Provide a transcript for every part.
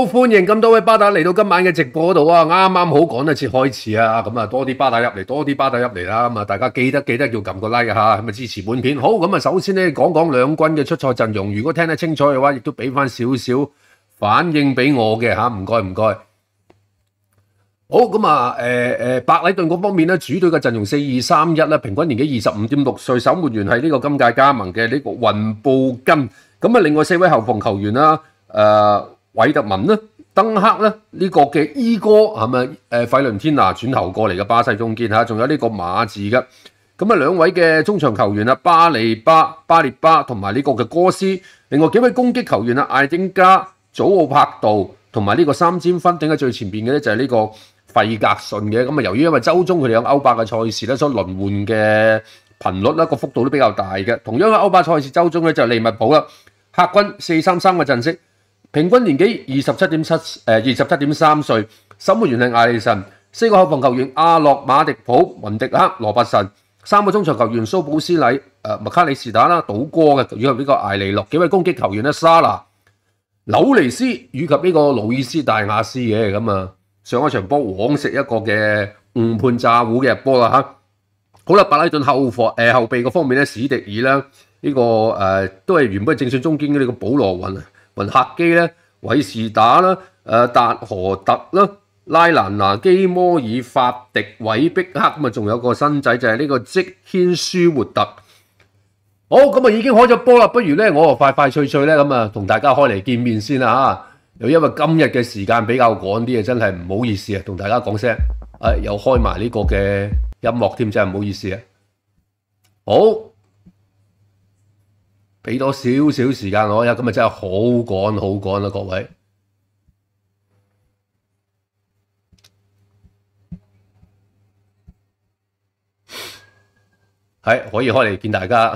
好欢迎咁多位巴打嚟到今晚嘅直播嗰度啊！啱啱好講一次開始啊！咁啊，多啲巴打入嚟，多啲巴打入嚟啦！咁啊，大家記得記得要撳個 like 吓，咁啊支持本片。好咁啊，首先咧講講兩軍嘅出賽陣容。如果聽得清楚嘅話，亦都俾翻少少反應俾我嘅吓，唔該唔該。好咁啊，诶诶，白禮頓嗰方面咧，主隊嘅陣容四二三一啦，平均年紀二十五點六歲，守门員係呢個今届加盟嘅呢個雲布根。咁啊，另外四位後防球員啦，誒。韦德文啦，登克啦，呢个嘅伊哥系咪？诶，费伦天拿转头过嚟嘅巴西中坚吓，仲有呢个马字嘅，咁啊两位嘅中场球员啊，巴利巴巴列巴同埋呢个嘅哥斯，另外几位攻击球员啊，艾丁加、祖奥帕杜同埋呢个三尖分顶喺最前边嘅咧就系呢个费格逊嘅。咁啊由于因为周中佢哋有欧霸嘅赛事咧，所以轮换嘅频率啦个幅度都比较大嘅。同样喺欧霸赛事周中咧就利物浦啦，客军四三三嘅阵式。平均年纪二十七点七，诶二十七点三岁。守门员系艾利神，四个后防球员阿洛马迪普、文迪克、罗伯神，三个中场球员苏布斯礼、诶麦卡里斯打啦，赌哥嘅以及呢个艾利六。几位攻击球员咧，沙纳、纽尼斯以及呢个路易斯大亚斯嘅咁啊。上一场波黄食一个嘅误判诈乌嘅波啦吓。好啦，巴拉顿后防诶后备嘅方面咧，史迪尔啦，呢个诶都系原本正选中间呢个保罗云啊。云客机咧，韦士打啦，诶达荷特啦，拉兰拿基摩尔法迪韦碧克咁啊，仲有个新仔就系呢个即轩舒活特。好，咁啊已经开咗波啦，不如咧我啊快快脆脆咧咁啊同大家开嚟见面先啦吓。又因为今日嘅时间比较赶啲啊，真系唔好意思啊，同大家讲声，诶又开埋呢个嘅音乐添，真系唔好意思啊。好。俾多少少時間我，呀？今日真係好趕，好趕啦，各位。係可以開嚟見大家。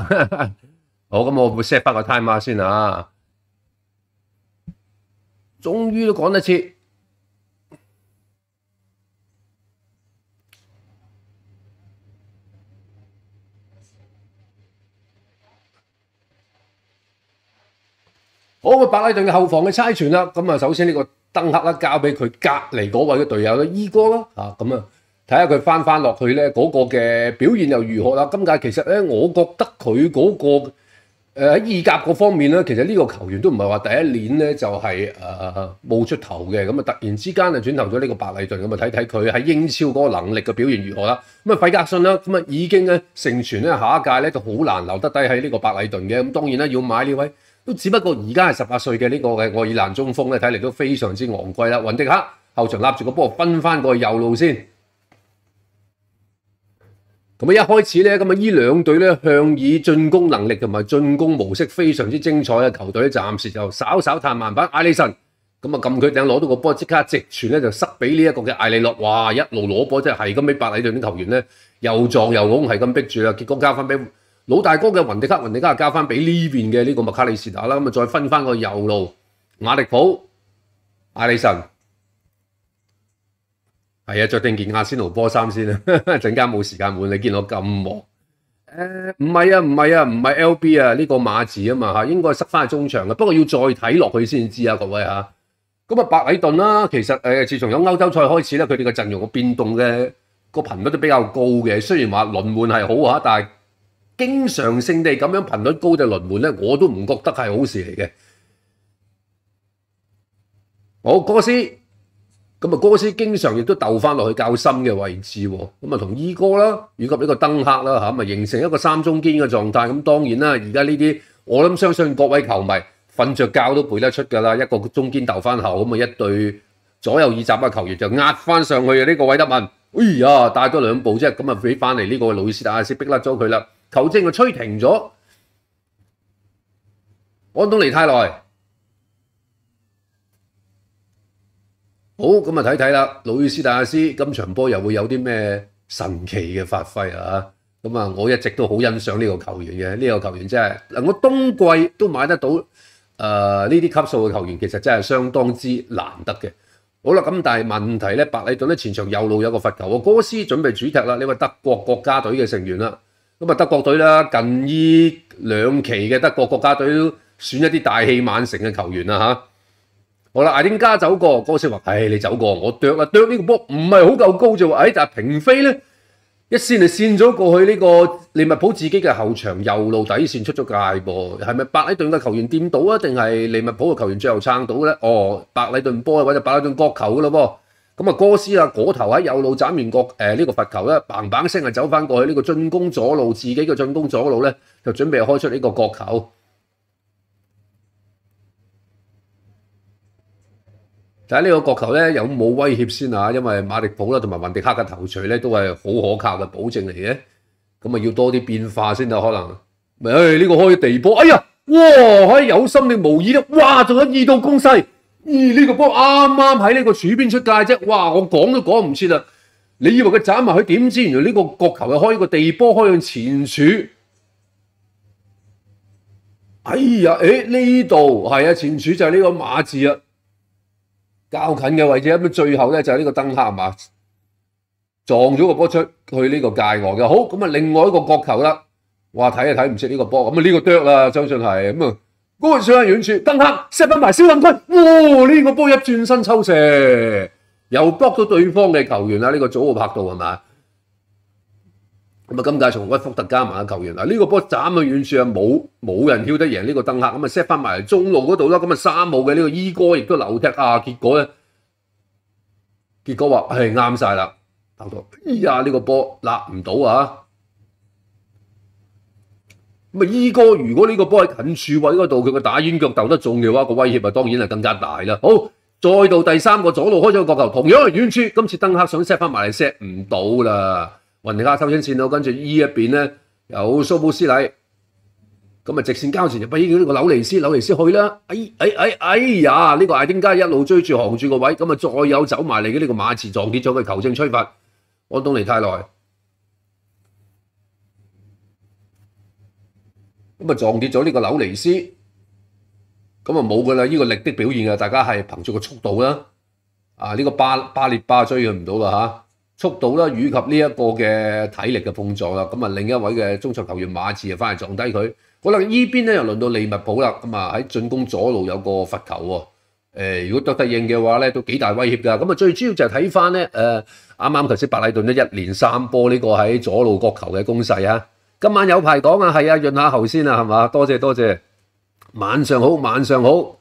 好，咁我 set 翻個 time r 先啊，終於都趕得切。我個白禮頓嘅後防嘅差傳啦，咁啊首先呢個登克啦交俾佢隔離嗰位嘅隊友啦，二哥啦嚇咁啊，睇下佢翻翻落去咧嗰個嘅表現又如何啦？今屆其實咧，我覺得佢嗰個喺意甲嗰方面咧，其實呢個球員都唔係話第一年咧就係诶冇出頭嘅，咁啊突然之間啊轉投咗呢個白禮頓，咁啊睇睇佢喺英超嗰個能力嘅表現如何啦。咁啊費格遜啦，咁啊已經咧成全咧下一屆咧就好難留得低喺呢個白禮頓嘅，咁當然啦要買呢位。都只不過而家係十八歲嘅呢個嘅愛爾蘭中鋒咧，睇嚟都非常之昂貴啦。雲迪克後場立住個波，分翻過去右路先。咁啊，一開始咧，咁啊依兩隊咧向以進攻能力同埋進攻模式非常之精彩嘅球隊暫時就稍稍探慢板。艾利臣咁啊撳佢頂攞到個波，即刻直傳咧就塞俾呢一個嘅艾利洛，哇一路攞波真係係咁尾。伯禮隊啲球員咧又撞又拱，係咁逼住啊，結果交翻俾。老大哥嘅雲迪克，雲迪克交翻俾呢邊嘅呢個麥卡利士打啦，咁啊再分翻個右路馬力普、艾利臣，係啊，著定件阿仙奴波衫先啦，陣間冇時間換，你見到咁忙。唔係啊，唔係啊，唔係 LB 啊，呢個馬字啊嘛嚇，應該塞翻去中場嘅，不過要再睇落去先知啊，各位嚇。咁啊，白禮頓啦，其實誒自從有歐洲賽開始咧，佢哋嘅陣容嘅變動嘅個頻率都比較高嘅，雖然話輪換係好啊，但係。經常性地咁樣頻率高嘅輪換咧，我都唔覺得係好事嚟嘅。好，哥斯咁啊，哥斯經常亦都鬥翻落去較深嘅位置喎。咁啊，同二哥啦以及呢個登克啦嚇，咪形成一個三中堅嘅狀態。咁當然啦，而家呢啲我諗相信各位球迷瞓着覺都背得出㗎啦。一個中堅鬥翻後咁啊，一對左右二閘嘅球員就壓翻上去啊！呢個韋德問：哎呀，帶多兩步啫，咁啊俾翻嚟呢個老斯達下斯逼甩咗佢啦。球證就吹停咗。安東尼太耐。好咁啊，睇睇啦。路伊斯大斯，今場波又會有啲咩神奇嘅發揮啊？咁啊，我一直都好欣賞呢個球員嘅，呢個球員真係我冬季都買得到誒呢啲級數嘅球員，其實真係相當之難得嘅。好啦，咁但係問題呢，白里頓咧前場右路有個罰球我哥斯準備主踢啦，你位德國國家隊嘅成員啦。咁啊，德國隊啦，近依兩期嘅德國國家隊都選一啲大器晚成嘅球員啦嚇。好啦，艾丁加走過，哥斯話：，唉，你走過，我啄啦啄呢個波，唔係好夠高啫喎。唉，但係平飛咧，一線就線咗過去呢個利物浦自己嘅後場右路底線出咗界噃，係咪白禮頓嘅球員掂到啊？定係利物浦嘅球員最後撐到咧？哦，白禮頓波或者白禮頓角球噶咯噃。咁啊，哥斯啊，嗰头喺右路斩完角，诶呢个罚球咧，砰砰声啊走翻过去呢个进攻左路，自己嘅进攻左路咧，就准备开出呢个角球。但系呢个角球咧，有冇威胁先啊？因为马力普啦，同埋云迪克嘅头锤咧，都系好可靠嘅保证嚟嘅。咁啊，要多啲变化先啦，可能咪诶呢个开地波，哎呀，哇，开有心定无意啦，哇，仲有二度攻势。咦？呢個波啱啱喺呢個柱邊出界啫！哇，我講都講唔切啦！你以為佢斬埋佢點知？原來呢個角球又開個地波開向前柱。哎呀！诶呢度係啊，前柱就係呢個馬字啊，較近嘅位置。咁最後咧就係呢個灯黑嘛？撞咗個波出去呢個界外嘅。好咁啊，另外一個角球啦。哇，睇啊睇唔識呢個波咁啊，呢個啄啦，相信係咁啊。高上喺远处，邓克 set 翻埋小禁区，哇！呢个波一转身抽射，又 block 到对方嘅球员啦。呢个组合拍到係嘛？咁啊，今届从吉福特加埋个球员，嗱呢个波斩去远处啊，冇冇人跳得赢呢個登克，咁啊 set 翻埋中路嗰度啦。咁啊，三号嘅呢个伊哥亦都扭踢啊，结果咧，结果話係啱晒啦，头度哎呀呢个波拿唔到啊！咪 E 哥，如果呢個波喺近處位嗰度，佢个打冤腳斗得重嘅話，個威脅啊，當然係更加大啦。好，再到第三個左路開咗個角球，同樣系遠處，今次登克想 set 翻埋嚟 set 唔到啦。雲尼加收緊線咯，跟住 E 一邊咧有蘇布斯礼，咁咪直線交前就俾呢個紐尼斯紐尼斯去啦。哎哎哎哎呀，呢個艾丁加一路追住行住個位，咁咪再有走埋嚟嘅呢個馬刺撞跌咗嘅球证吹罚，安东尼太耐。咁啊撞跌咗呢個紐尼斯，咁啊冇噶啦！呢個力的表現啊，大家係憑住個速度啦，啊呢個巴巴列巴追佢唔到啦嚇，速度啦以及呢一個嘅體力嘅碰撞啦，咁啊另一位嘅中場球員馬治啊翻嚟撞低佢，可能依邊咧又輪到利物浦啦，咁啊喺進攻左路有個罰球喎，誒如果得得應嘅話咧都幾大威脅㗎，咁啊最主要就係睇翻咧誒啱啱克先白拉頓咧一連三波呢個喺左路角球嘅攻勢啊！今晚有排講啊，係啊，润下喉先啊，係嘛？多謝多謝，晚上好，晚上好。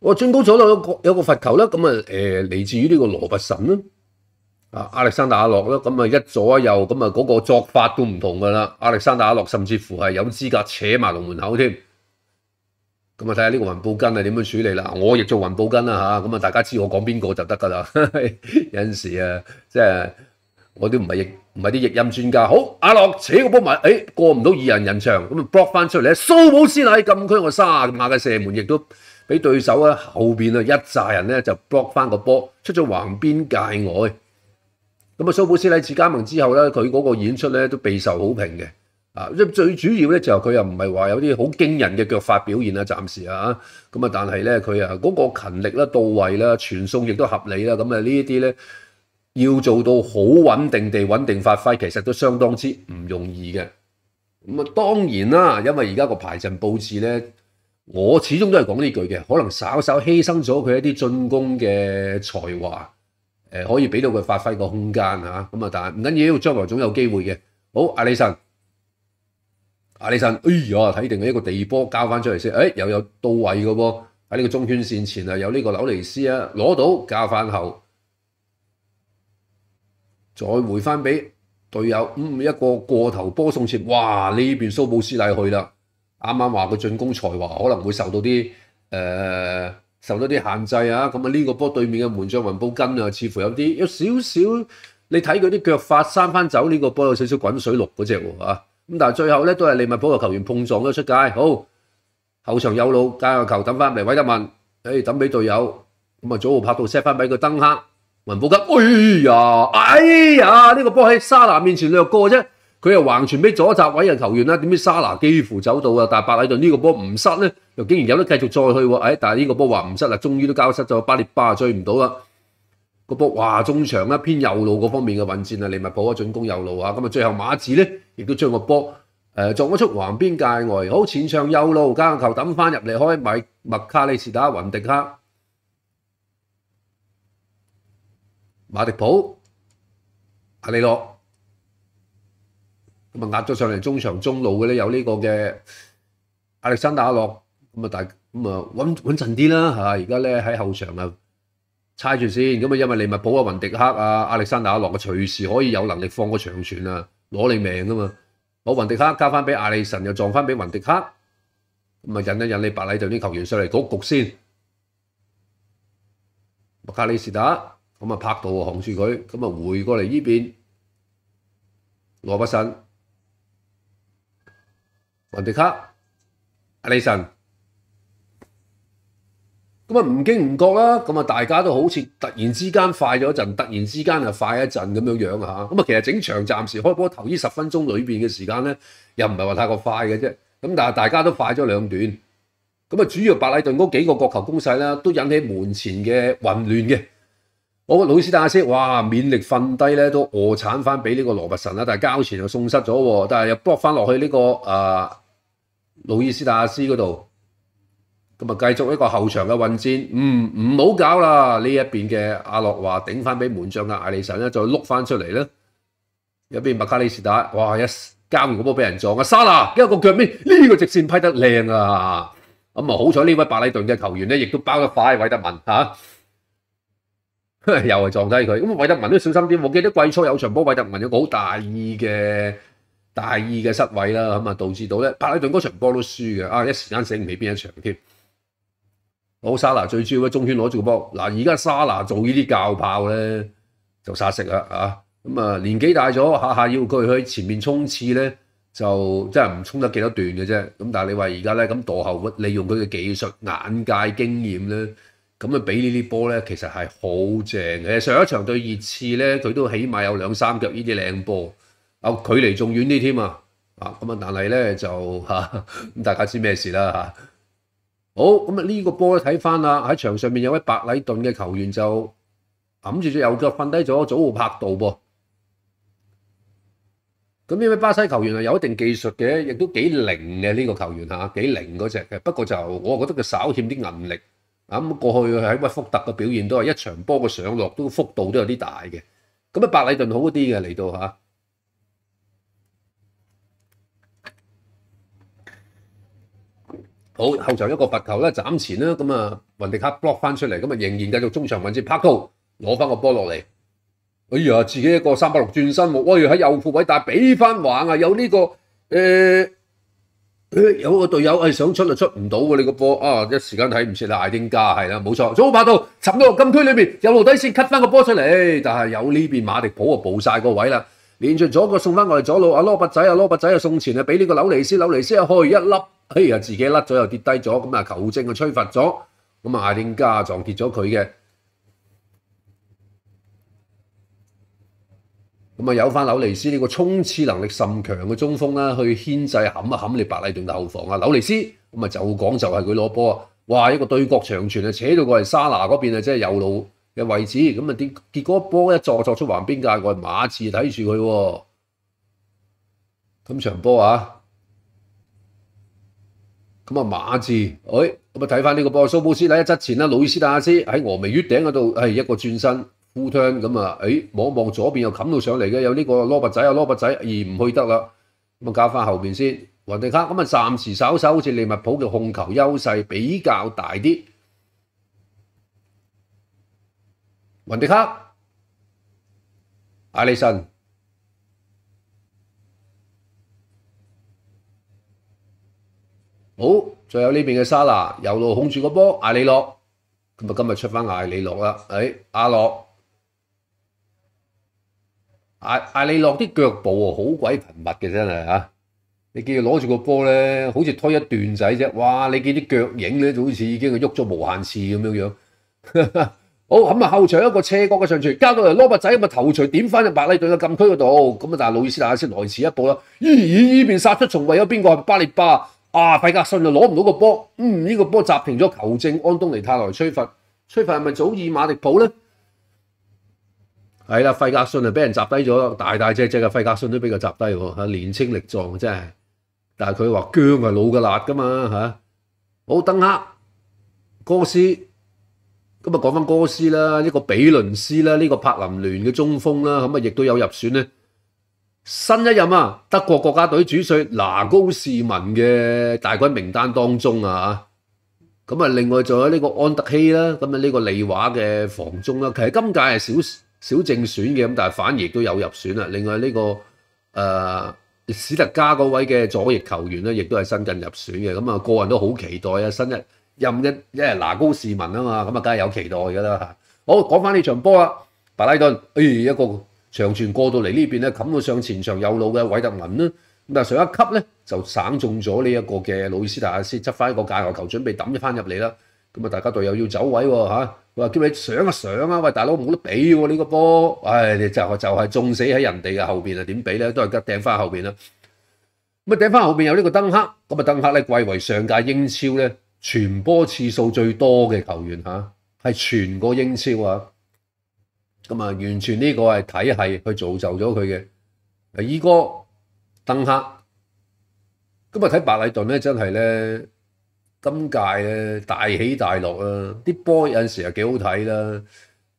我進高咗啦，有個有个罰球啦，咁啊誒嚟自於呢個羅拔臣啦，啊亞歷山大阿洛啦，咁啊一左一右，咁啊嗰個作法都唔同㗎啦。亞歷山大阿洛甚至乎係有資格扯埋龙門口添。咁啊睇下呢個雲布根係點樣處理啦。我亦做雲布根啦吓，咁啊大家知我講邊個就得㗎啦。有阵時啊，即係我都唔係亦。唔係啲逆音專家。好阿樂扯個波埋，誒過唔到二人人牆，咁啊 block 翻出嚟。蘇博斯喺禁區外沙馬嘅射門，亦都俾對手咧後邊啊一扎人咧就 block 翻個波出咗橫邊界外。咁啊，蘇博斯喺次加盟之後咧，佢嗰個演出咧都備受好評嘅。啊，即最主要咧就佢又唔係話有啲好驚人嘅腳法表現啦，暫時啊，咁啊，但係咧佢啊嗰個勤力啦到位啦傳送亦都合理啦，咁啊呢啲咧。要做到好穩定地穩定發揮，其實都相當之唔容易嘅。咁啊，當然啦，因為而家個排陣佈置呢，我始終都係講呢句嘅，可能稍稍犧牲咗佢一啲進攻嘅才華，可以俾到佢發揮個空間啊。咁啊，但唔緊要，將來總有機會嘅。好，阿里神，阿里神，哎呀，睇定一個地波交翻出嚟先，誒又有到位嘅喎。喺呢個中圈線前啊，有呢個紐尼斯啊，攞到交翻後。再回翻俾隊友，嗯，一個過頭波送切，哇！呢邊蘇布斯禮去啦，啱啱話佢進攻才華可能會受到啲誒受到啲限制啊。咁啊呢個波對面嘅門將雲布根啊，似乎有啲有少少，你睇佢啲腳法三翻走呢個波有少少滾水綠嗰只喎咁但係最後咧都係利物浦嘅球員碰撞咗出界，好後場有路，加個球等翻嚟威德文，誒等俾隊友，咁啊早奧拍到 set 翻俾個登克。文布吉，哎呀，哎呀，呢個波喺沙拿面前掠過啫，佢又橫傳俾左闸委人球員啦。點知沙拿幾乎走到啊？但系伯禮頓呢個波唔失咧，又竟然有得繼續再去喎。哎，但系呢個波話唔失啦，終於都交失咗。巴列巴追唔到啦，個波話中場一偏右路嗰方面嘅混戰啊，利物浦啊進攻右路啊。咁啊，最後馬治咧亦都將個波誒撞咗出橫邊界外，好前上右路加球抌翻入嚟開米麥卡利斯打雲迪克。馬迪普、阿里诺，咁啊压咗上嚟中場中路嘅咧，有呢個嘅阿力山打洛，咁啊大咁啊穩穩陣啲啦嚇！而家咧喺後場啊，猜住先，咁啊因為你咪保阿雲迪克啊，阿力山打洛啊，隨時可以有能力放個長傳啊，攞你命啊嘛！攞雲迪克交翻俾阿力神，又撞翻俾雲迪克，咁啊引一引你白禮隊啲球員上嚟局局先，麥卡利士打。咁啊，拍到啊，控住佢，咁啊，回過嚟呢邊，羅伯逊、曼迪卡、阿利神，咁啊，唔惊唔覺啦，咁啊，大家都好似突然之間快咗一陣，突然之間又快一陣咁樣樣吓，咁啊，其實整場暫時開波頭呢十分鐘裏边嘅時間咧，又唔係話太過快嘅啫，咁但係大家都快咗兩段，咁啊，主要白禮頓嗰幾個角球攻勢咧，都引起門前嘅混亂嘅。我个鲁斯达阿斯哇，勉力瞓低咧，都饿铲翻俾呢个罗伯神啦，但系交前又送失咗，但系又剥翻落去呢个啊鲁斯达阿斯嗰度，咁啊继续一个后场嘅混战，嗯唔好搞啦呢一边嘅阿洛华顶翻俾门将嘅艾利神咧，再碌翻出嚟咧，入边麦卡利斯特打，哇一交完嗰波俾人撞啊，沙拿一个脚面呢个直线批得靓啊，咁啊好彩呢位百里顿嘅球员咧，亦都包得快，韦德文吓。又係撞低佢，咁啊，韋德文都要小心啲。我記得季初有場波，韋德文有個好大意嘅大意嘅失位啦，咁啊導致到咧，八里頓嗰場波都輸嘅，啊一時間醒唔起邊一場添。好，沙拿最主要喺中圈攞住個波，嗱而家沙拿做呢啲教炮咧就殺食啦啊，咁啊年紀大咗，下下要佢去前面衝刺咧就真係唔衝得幾多段嘅啫。咁但係你話而家咧咁墮後，利用佢嘅技術、眼界、經驗咧。咁啊，俾呢啲波咧，其實係好正嘅。上一場對熱刺咧，佢都起碼有兩三腳呢啲靚波，啊距離仲遠啲添啊。啊咁啊，但係咧就嚇，咁大家知咩事啦嚇。好咁啊，呢個波睇翻啦，喺場上面有位白禮頓嘅球員就揞住隻右腳瞓低咗，祖護拍道噃。咁呢位巴西球員啊，有一定技術嘅，亦都幾靈嘅呢個球員嚇，幾靈嗰只嘅。不過就我覺得佢稍欠啲韌力。咁過去喺乜福特嘅表現都係一場波嘅上落都幅度都有啲大嘅，咁啊百禮頓好啲嘅嚟到嚇。好後場一個罰球咧，斬前啦，咁啊雲迪克 block 翻出嚟，咁啊仍然繼續中場位置拍圖攞翻個波落嚟。哎呀，自己一個三百六轉身，喂喺右庫位，但係俾翻玩啊，有呢個誒。有個隊友係想出就出唔到喎，你個波啊一時間睇唔切啦，艾丁加係啦冇錯，早拍到沉到禁區裏面，有路底線 cut 翻個波出嚟，但係有呢邊馬迪普啊，補晒個位啦，連住左個送翻我哋左路，阿羅伯仔阿羅伯仔啊送前啊，俾呢個紐尼斯紐尼斯啊開一粒，嘿呀自己甩咗又跌低咗，咁啊球證啊吹罰咗，咁啊艾丁加撞跌咗佢嘅。咁啊，有翻紐尼斯呢個衝刺能力甚強嘅中鋒啦，去牽制冚一冚你白裏頓嘅後防啊！紐利斯咁啊，就講就係佢攞波啊！哇，一個對角長傳啊，扯到過嚟沙拿嗰邊啊，即係右路嘅位置。咁啊，點結果波一作作出橫邊界，過馬刺睇住佢。咁場波啊，咁啊馬刺，哎，咁啊睇翻呢個波，蘇布斯喺側前啦，路易斯達斯喺峨眉月頂嗰度，係一個轉身。咁啊，哎，望一望左边又冚到上嚟嘅，有呢个罗伯仔啊，罗伯仔，而唔去得啦，咁啊搞翻后边先。云迪克，咁啊暂时稍稍好似利物浦嘅控球优势比较大啲。云迪克，艾利森，好，再有呢边嘅莎娜，右路控住个波，艾利诺，咁啊今日出翻艾利诺啦，哎，阿洛艾阿利诺啲腳步啊，好鬼頻密嘅真係嚇！你見佢攞住個波咧，好似推一段仔啫。哇！你見啲腳影咧，就好似已經係喐咗無限次咁樣樣。好咁啊，後場一個車角嘅上傳，交到嚟羅伯仔咁啊，頭槌點翻入白禮頓嘅禁區嗰度。咁啊，但係路易斯啊，先來遲一步啦。咦咦咦，邊殺出重圍有邊個係巴列巴啊？費格遜就攞唔到個波。嗯，呢個波集平咗球證。安東尼泰來吹罰，吹罰係咪祖爾馬力普咧？係啦，費格遜就俾人砸低咗，大大隻隻嘅費格遜都俾佢砸低喎，嚇年青力壯真係。但係佢話姜係老嘅辣㗎嘛嚇。好，登克哥斯，咁啊講翻哥斯啦，一個比倫斯啦，呢個柏林聯嘅中鋒啦，咁啊亦都有入選咧。新一任啊，德國國家隊主帥拿高士文嘅大軍名單當中啊咁啊另外仲有呢個安德希啦，咁啊呢個利華嘅房中啦，其實今屆係少。小正選嘅咁，但係反而都有入選啦。另外呢個誒史特加嗰位嘅左翼球員咧，亦都係新近入選嘅。咁啊，個人都好期待啊！新一任一一拿高市民啊嘛，咁啊梗係有期待㗎啦好，講翻呢場波啦，巴拉頓，誒一個長傳過到嚟呢邊咧，冚到上前場有路嘅韋特文啦。咁啊上一級咧就省中咗呢一個嘅魯斯特阿斯，執翻一個界外球準備抌一翻入嚟啦。咁啊，大家隊友要走位喎嚇。話叫你上啊上啊！喂，大佬冇得俾喎呢個波，唉，就就係中死喺人哋嘅後邊啊！點俾咧？都係吉掟翻後邊啦。咁啊，掟翻後邊有呢個登克，咁啊，登克咧貴為上屆英超咧傳波次數最多嘅球員嚇，係全個英超啊。咁啊，完全呢個係體系去造就咗佢嘅。依哥登克，咁啊，睇白禮頓咧，真係咧。今届咧大起大落啊，啲波有阵时又几好睇啦。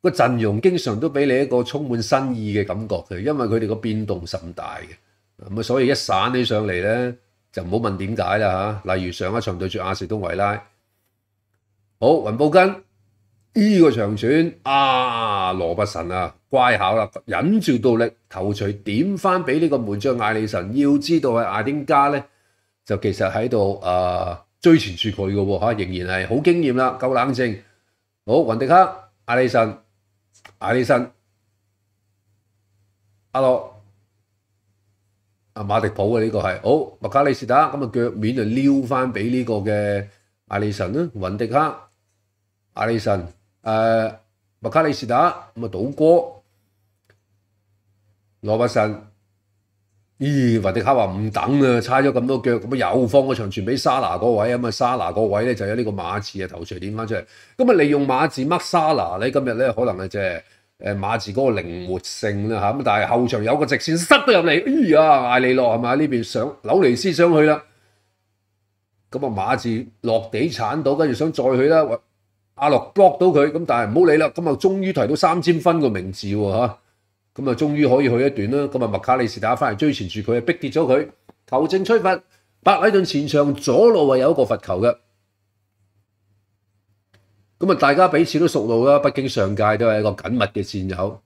个阵容经常都俾你一个充满新意嘅感觉嘅，因为佢哋个变动甚大嘅。咁啊，所以一散起上嚟咧，就唔好问点解啦吓。例如上一场对住阿士东维拉，好云布根呢个长传啊，罗拔神啊乖巧啦，忍住到力头锤点翻俾呢个门将艾利神。要知道系阿丁加咧，就其实喺度啊。追前住佢嘅喎仍然係好經驗啦，夠冷靜。好，雲迪克、阿里神、阿里神、阿洛、阿馬迪普嘅呢個係好麥卡利士塔咁啊腳面就撩翻俾呢個嘅阿里神啦，雲迪克、阿里神、誒麥卡利士塔咁啊賭哥、羅伯森。咦，維迪卡話唔等啊，差咗咁多腳，咁啊又方個場傳俾沙拿嗰位，咁啊沙拿嗰位咧就有呢個馬字啊頭槌點翻出嚟，咁啊利用馬字乜沙拿，咧，今日咧可能係即係誒馬字嗰個靈活性啦嚇，咁但係後場有個直線塞到入嚟，哎呀，艾利洛係咪呢邊想紐尼斯想去啦，咁啊馬字落地鏟到，跟住想再去啦，阿洛 block 到佢，咁但係唔好理啦，咁啊終於提到三千分個名字喎嚇。咁啊，終於可以去一段啦！咁啊，麥卡利士打翻嚟追前住佢逼跌咗佢球正吹罰，白禮頓前場左路啊，有一個罰球嘅。咁啊，大家彼此都熟路啦，北京上屆都係一個緊密嘅戰友。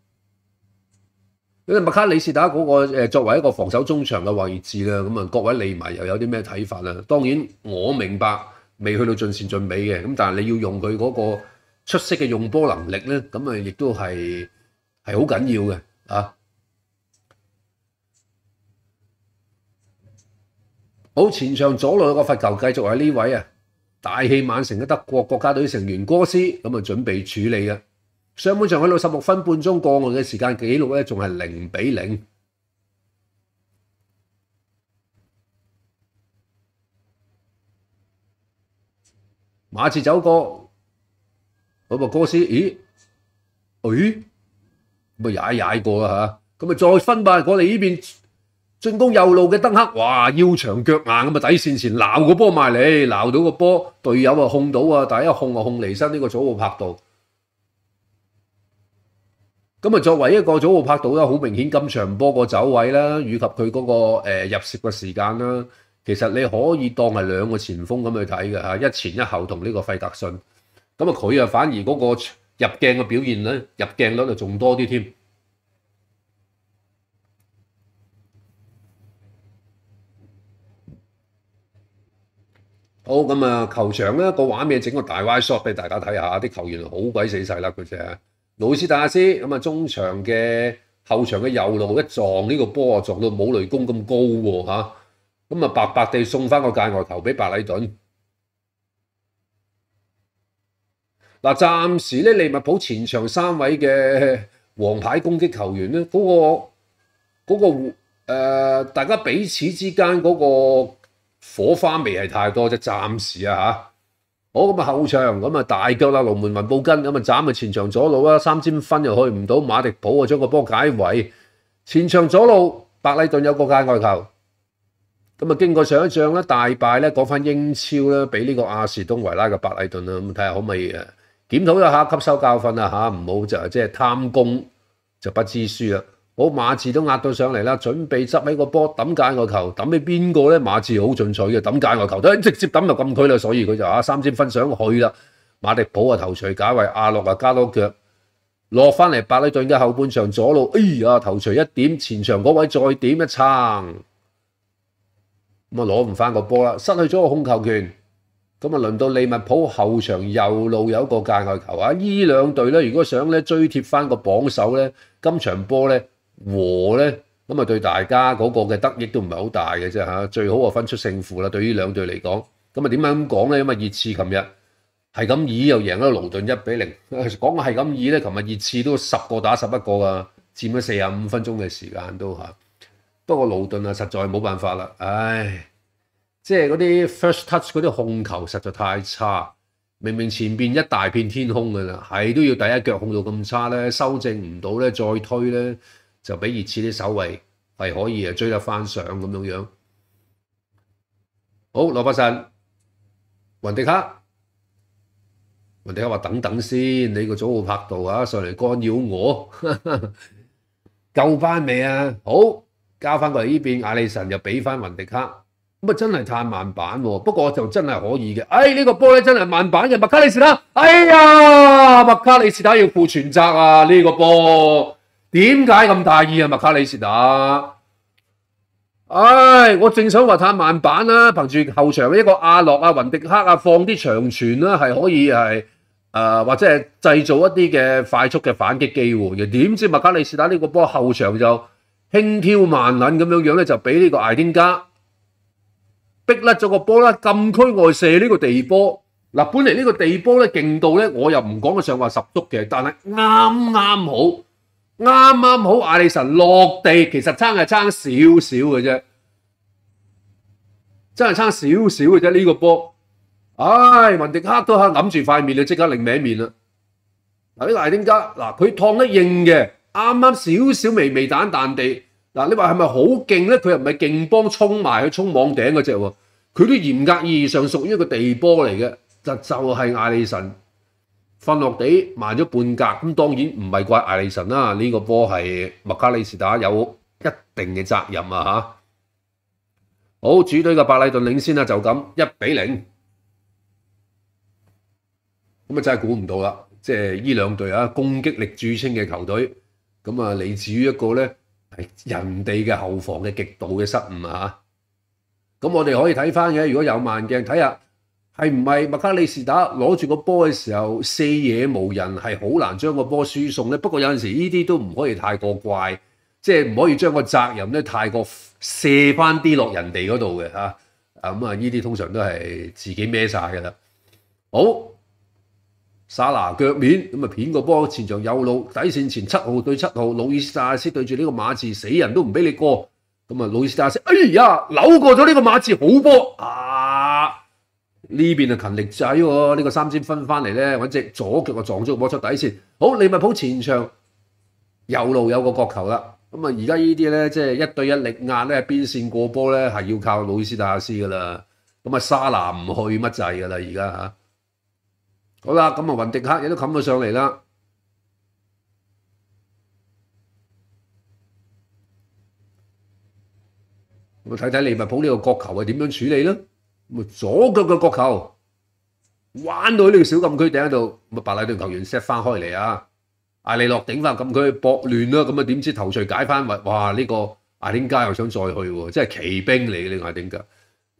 咁啊，麥卡利士打嗰個作為一個防守中場嘅位置啦，咁啊，各位理埋又有啲咩睇法啊？當然我明白未去到盡善盡美嘅，咁但係你要用佢嗰個出色嘅用波能力咧，咁啊，亦都係係好緊要嘅。啊！好前场左路个罚球继续系呢位啊，大器晚成嘅德国国家队成员哥斯，咁啊准备处理啊。上半场喺六十六分半钟過外嘅时间記录咧，仲系零比零。马刺走过嗰个哥斯，咦？诶？咁啊踩踩过啦吓，咁啊再分吧。我哋呢边进攻右路嘅登克，哇腰长脚硬咁啊底线前闹个波埋你，闹到个波队友啊控到啊，但系一控啊控离身呢个左奥拍度。咁啊作为一个左奥拍度咧，好明显今场波个走位啦，以及佢嗰个诶入射嘅时间啦，其实你可以当系两个前锋咁去睇嘅吓，一前一后同呢个费特逊。咁啊佢啊反而嗰个。入鏡嘅表現呢，入鏡率就仲多啲添。好咁啊，球場呢個畫面整個大 Y shot 俾大家睇下，啲球員好鬼死晒粒佢啫。魯斯蒂亞斯咁啊，中場嘅後場嘅右路一撞呢個波啊，撞到冇雷公咁高喎咁啊，白白地送翻個界外球俾白禮頓。嗱，暫時咧利物浦前場三位嘅王牌攻擊球員咧，嗰個嗰個誒，大家彼此之間嗰個火花未係太多啫，暫時啊嚇。好咁啊，後場咁啊大腳啦，龍門雲布根咁啊斬啊前場左路啊，三尖分又去唔到馬迪普啊，將個波解圍。前場左路，白禮頓有個界外球。咁啊，經過上一仗咧大敗咧，講翻英超咧，俾呢個阿士東維拉嘅白禮頓啊，咁睇下可唔可以檢討一下，吸收教訓啦嚇，唔好就即係貪功就不知輸啦。好馬刺都壓到上嚟啦，準備執起個波抌界外球，抌俾邊個咧？馬刺好進取嘅，抌界外球都直接抌入禁區啦。所以佢就啊三尖分上去啦。馬迪普啊頭槌，解為阿洛啊加多腳落翻嚟。伯里頓嘅後半場左路，哎呀頭槌一點，前場嗰位再點一撐，咁啊攞唔翻個波啦，失去咗個控球權。咁啊，輪到利物浦後場右路有一個界外球啊！呢兩隊咧，如果想咧追貼翻個榜首咧，今場波咧和咧，咁啊對大家嗰個嘅得益都唔係好大嘅啫嚇。最好啊分出勝負啦，對於兩隊嚟講。咁啊點解咁講咧？因為熱刺琴日係咁以又贏咗勞頓一比零。講話係咁以咧，琴日熱刺都十個打十一個㗎，佔咗四十五分鐘嘅時間都嚇。不過勞頓啊，實在冇辦法啦，唉。即係嗰啲 first touch 嗰啲控球實在太差，明明前邊一大片天空㗎啦，係都要第一腳控到咁差咧，修正唔到咧，再推咧就俾熱刺啲守衞係可以啊追得翻上咁樣樣。好，羅伯臣、雲迪克、雲迪克話等等先，你個祖號拍到啊上嚟干擾我，救 翻未啊？好，加翻過嚟呢邊，阿里神又俾翻雲迪克。咁啊，真系太慢板喎，不過就真系可以嘅。哎，呢個波咧真係慢板嘅，麥卡利士打。哎呀，麥卡利士打要負全責啊！呢個波點解咁大意啊？麥卡利士打。唉，我正想話太慢板啦，憑住後場呢個阿洛、阿雲迪克啊，放啲長傳啦，係可以係誒或者係製造一啲嘅快速嘅反擊機會嘅。點知麥卡利斯打呢個波後場就輕挑慢撚咁樣樣咧，就俾呢個艾丁加。逼甩咗個波啦，禁區外射呢個地波。嗱，本嚟呢個地波咧，勁度咧，我又唔講得上話十足嘅，但係啱啱好，啱啱好，阿里神落地其實差係差少少嘅啫，真係差少少嘅啫。呢個波，唉，文迪克都嚇諗住塊面，就即刻令歪面啦。嗱，啲艾丁加，嗱，佢燙得硬嘅，啱啱少少，微微淡淡地。嗱，你話係咪好勁咧？佢又唔係勁幫衝埋去衝網頂嗰只喎，佢都嚴格意義上屬於一個地波嚟嘅。就就係艾利臣瞓落地慢咗半格，咁當然唔係怪艾利臣啦。呢個波係麥卡利士打有一定嘅責任啊嚇。好，主隊嘅百利頓領先啦，就咁一比零。咁啊真係估唔到啦，即係呢兩隊啊，攻擊力著稱嘅球隊，咁啊嚟自於一個咧？人哋嘅後防嘅極度嘅失誤啊！咁我哋可以睇翻嘅，如果有慢鏡睇下，係唔係麥卡利士打攞住個波嘅時候四野無人係好難將個波輸送咧？不過有陣時呢啲都唔可以太過怪，即係唔可以將個責任咧太過卸翻啲落人哋嗰度嘅嚇。咁啊，呢啲通常都係自己孭晒㗎啦。好。沙拿腳面咁啊，片個波前場右路底線前七號對七號，路伊斯達斯對住呢個馬字，死人都唔俾你過。咁啊，路伊斯達斯哎呀，扭過咗呢個馬字好波啊！呢邊啊勤力仔喎，呢個三尖分翻嚟咧，揾只左腳啊撞咗個波出底線。好利物浦前場右路有個角球啦。咁啊，而家呢啲咧即係一對一力壓咧邊線過波咧係要靠路伊斯達斯噶啦。咁啊，沙拿唔去乜滯噶啦，而家嚇。好啦，咁啊，雲迪克亦都冚咗上嚟啦。啊，睇睇利物浦呢个角球系点样处理啦。咁啊，左脚嘅角球，玩到喺呢个小禁区顶度，咁咪白禮頓球员 set 翻开嚟啊！艾利洛顶翻禁区搏乱啦，咁啊点知头槌解翻？哇，呢个阿天加又想再去喎，真系奇兵嚟嘅呢阿丁加。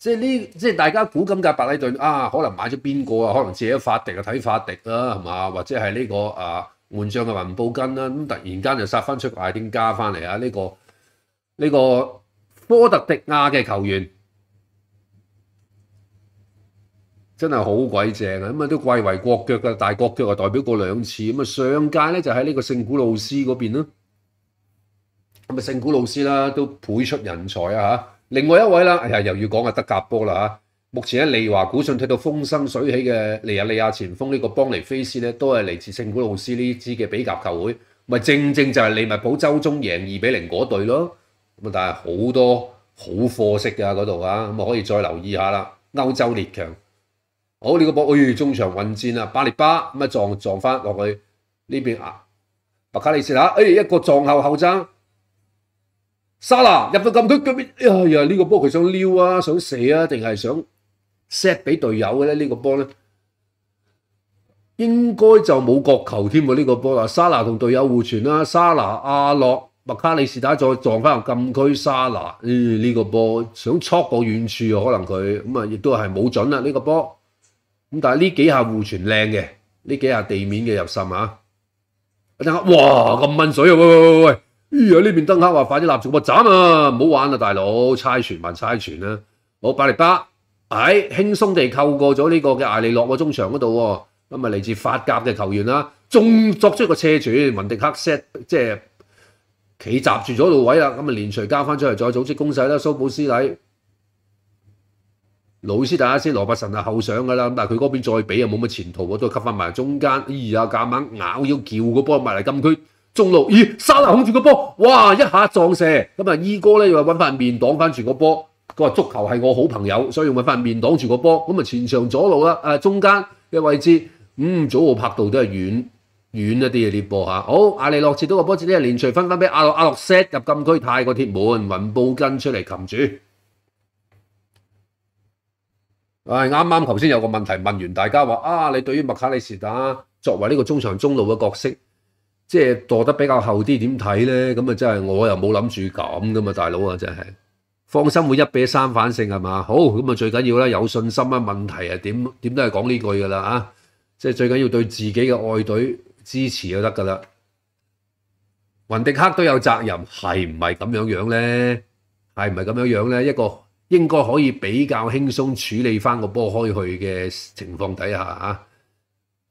即係呢，即係大家估今價白禮頓啊，可能買咗邊個啊？可能借咗法迪啊睇法迪啦，係嘛？或者係呢個啊換將嘅雲布根啦，咁突然間就殺翻出艾丁加翻嚟啊！呢個呢個波特迪亞嘅球員真係好鬼正啊！咁啊都貴為國腳嘅，大國腳又代表過兩次。咁啊上屆咧就喺呢個聖古老斯嗰邊啦，咁啊聖古老斯啦都倍出人才啊嚇！另外一位啦，哎呀，又要講阿德甲波啦目前喺利華股信睇到風生水起嘅利雅利亞前鋒呢個邦尼菲斯咧，都係嚟自聖古魯斯呢支嘅比甲球會，咪正正就係利物浦周中贏二比零嗰隊咯。咁但係好多好貨色㗎嗰度啊，咁可以再留意下啦。歐洲列強，好呢個波，哎，中場混戰啊，巴列巴咁啊撞撞翻落去呢邊啊，白卡利斯啦，哎，一個撞後後爭。沙拿入到禁区，腳哎呀！呢個波佢想撩啊，想射啊，定係想 set 俾隊友嘅咧？呢個波咧應該就冇角球添喎。呢個波嗱，沙拿同隊友互傳啦，沙拿阿洛麥卡利斯打再撞翻入禁區，沙拿，嗯，呢個波想戳远遠處，可能佢咁啊，亦都係冇準啦呢個波。咁但係呢幾下互傳靚嘅，呢幾下地面嘅入心啊！一陣哇，咁掹水啊！喂喂喂喂！咦啊！呢邊登黑話快啲立住個站啊！唔好玩啊，大佬！猜傳还猜傳啦，好百力巴，喺輕鬆地扣過咗呢個嘅艾利洛個中場嗰度喎，咁咪嚟自法甲嘅球員啦，仲作出一個斜传，文迪克 set 即係企閘住咗度位啦，咁咪連隨交翻出嚟，再組織攻勢啦，蘇堡斯底，老師大家先，羅伯神啊後上噶啦，咁但係佢嗰邊再俾啊冇乜前途喎，都係吸翻埋中間，咦啊！夾硬咬腰叫個波埋嚟禁區。中路，咦？沙拿控住个波，哇！一下撞射，咁啊，二哥咧又揾块面擋翻住個波。佢話足球係我好朋友，所以揾块面擋住個波。咁啊，前場左路啦，啊，中間嘅位置，嗯，祖奧拍到都係遠遠一啲嘅啲波吓，好，阿利洛切到個波，只啲連串分翻俾阿洛阿洛 set 入禁區，太过贴門，雲布根出嚟擒住。唉，啱啱頭先有個問題問完大家話啊，你對於麥卡里士打作為呢個中場中路嘅角色？即系墮得比較厚啲，點睇咧？咁啊，真係我又冇諗住咁噶嘛，大佬啊，真係放心會一比三反勝係嘛？好咁啊，最緊要啦，有信心啊。問題係點？點都係講呢句噶啦啊！即係最緊要對自己嘅愛隊支持就得噶啦。雲迪克都有責任，係唔係咁樣樣咧？係唔係咁樣樣咧？一個應該可以比較輕鬆處理翻個波開去嘅情況底下啊！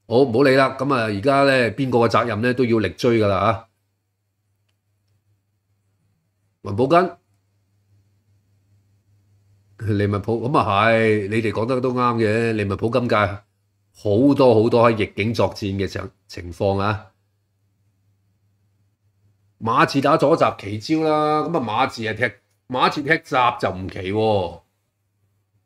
好，唔好理啦。咁啊，而家咧，邊個嘅責任咧都要力追噶啦啊！黃埔根，利物浦咁啊，係你哋講得都啱嘅。利物浦今屆好多好多喺逆境作戰嘅情情況啊！馬字打左集奇招啦，咁啊馬字啊踢馬字踢集就唔奇喎。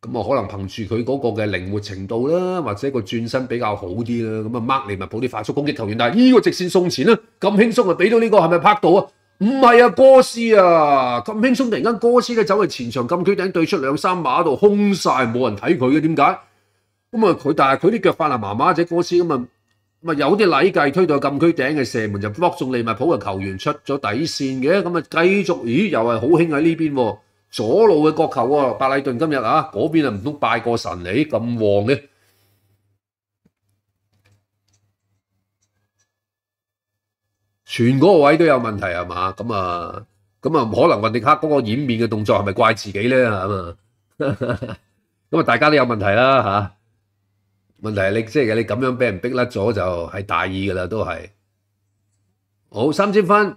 咁啊，可能憑住佢嗰個嘅靈活程度啦，或者個轉身比較好啲啦，咁啊，Mc 尼麦普啲快速攻擊球員，但係呢個直線送錢啦，咁輕鬆啊，俾到呢個係咪拍到啊？唔係啊，哥斯啊，咁輕鬆突然間哥斯咧走去前場禁區頂對出兩三碼度，空晒冇人睇佢嘅，點解？咁啊，佢但係佢啲腳法啊，麻麻啫，哥斯咁啊，咁啊有啲禮计推到禁區頂嘅射門就 block 住尼麦普嘅球員出咗底線嘅，咁啊繼續，咦又係好興喺呢邊边。左路嘅角球喎，百利盾今日啊，嗰邊啊唔通拜過神嚟咁旺嘅，全嗰個位都有問題係嘛？咁啊咁啊唔可能雲迪克嗰個掩面嘅動作係咪怪自己咧？係嘛？咁啊大家都有問題啦嚇，問題係你即係你咁樣俾人逼甩咗就係大意㗎啦，都係。好三千分。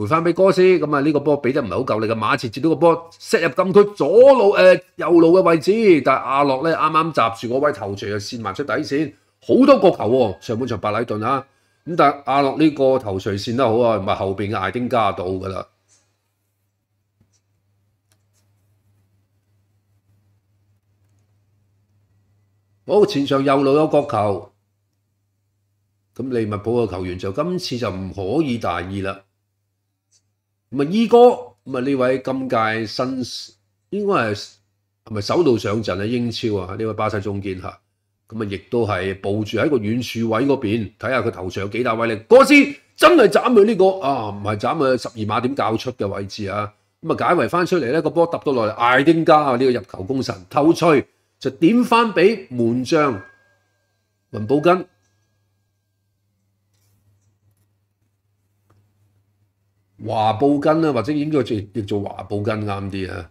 回翻俾哥斯，咁啊呢個波俾得唔係好夠力嘅，馬切接到個波，射入禁区左路诶右路嘅位置，但系阿洛咧啱啱集住嗰位頭锤又線埋出底線，好多角球喎！上半場白禮頓啊，咁但系阿洛呢個頭锤線得好啊，唔係後边嘅艾丁加到噶啦。好，前场右路有角球，咁利物浦嘅球員就今次就唔可以大意啦。唔係依哥，唔係呢位今屆新，應該係係咪首度上陣啊？英超啊，呢位巴西中堅嚇，咁啊亦都係佈住喺個遠處位嗰邊，睇下佢頭上有幾大威力。嗰次真係斬佢呢個啊，唔係斬佢十二碼點教出嘅位置啊。咁啊解圍翻出嚟咧，個波揼到落嚟，艾丁加啊，呢個入球功臣，透吹就點翻俾門將雲寶根。華布根啦，或者應該叫做華布根啱啲啊！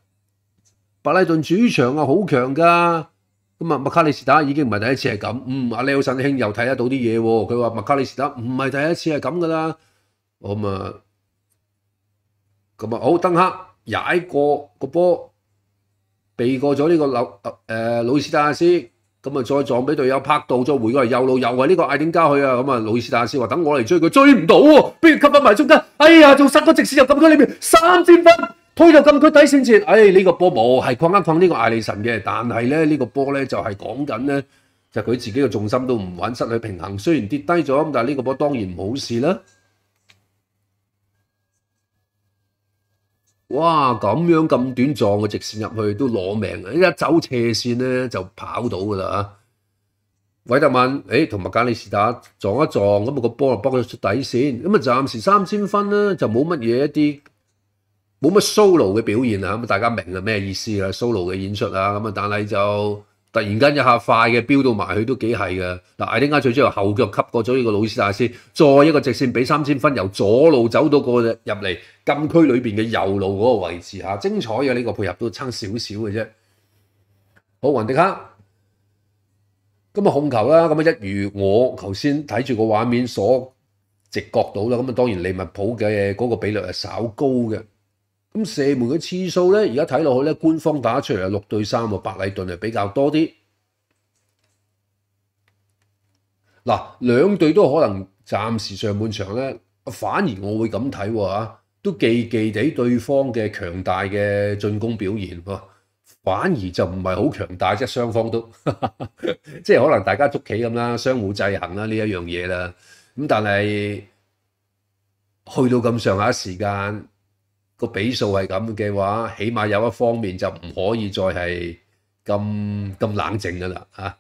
白禮頓主場啊，好強噶咁啊！麥卡利士塔已經唔係第一次係咁，嗯，阿 Leo 神兄又睇得到啲嘢喎，佢話麥卡利士塔唔係第一次係咁噶啦，咁啊，咁啊，好，登克踩過個波，避過咗呢個老誒魯斯達斯。咁啊，再撞俾队友拍到，再回过嚟右路又系呢个艾丁加去啊！咁啊，老斯达阿斯话等我嚟追佢，追唔到喎，不如吸翻埋中间。哎呀，仲塞咗直线入禁区里面，三千分推到禁区底线前。哎，呢个波冇系框一框呢个艾利神嘅，但系咧呢个波咧就系讲紧咧，就佢自己嘅重心都唔稳，失去平衡，虽然跌低咗，但系呢个波当然冇事啦。哇！咁樣咁短撞嘅直線入去都攞命啊！一走斜線咧就跑到噶啦嚇。韋特曼，誒同埋加里斯打撞一撞，咁啊個波就幫佢出底線，咁啊暫時三千分啦，就冇乜嘢一啲冇乜 solo 嘅表現啊！咁大家明係咩意思啦 s o l o 嘅演出啊，咁啊但係就。突然間一下快嘅飆到埋去都幾係嘅。嗱，艾丁加最之後後腳吸過咗呢個老斯達斯，再一個直線俾三千分，由左路走到個入嚟禁區裏面嘅右路嗰個位置嚇，精彩嘅呢個配合都差少少嘅啫。好，雲迪克，咁啊控球啦，咁啊一如我頭先睇住個畫面所直覺到啦，咁啊當然利物浦嘅嗰個比率係稍高嘅。咁射门嘅次数咧，而家睇落去咧，官方打出嚟六对三喎，百礼顿系比较多啲。嗱，两队都可能暂时上半场咧，反而我会咁睇喎都忌忌地对方嘅强大嘅进攻表现，反而就唔系好强大，即雙双方都，即系可能大家捉棋咁啦，相互制衡啦呢一样嘢啦。咁但系去到咁上下时间。個比數係咁嘅話，起碼有一方面就唔可以再係咁咁冷靜㗎啦嚇。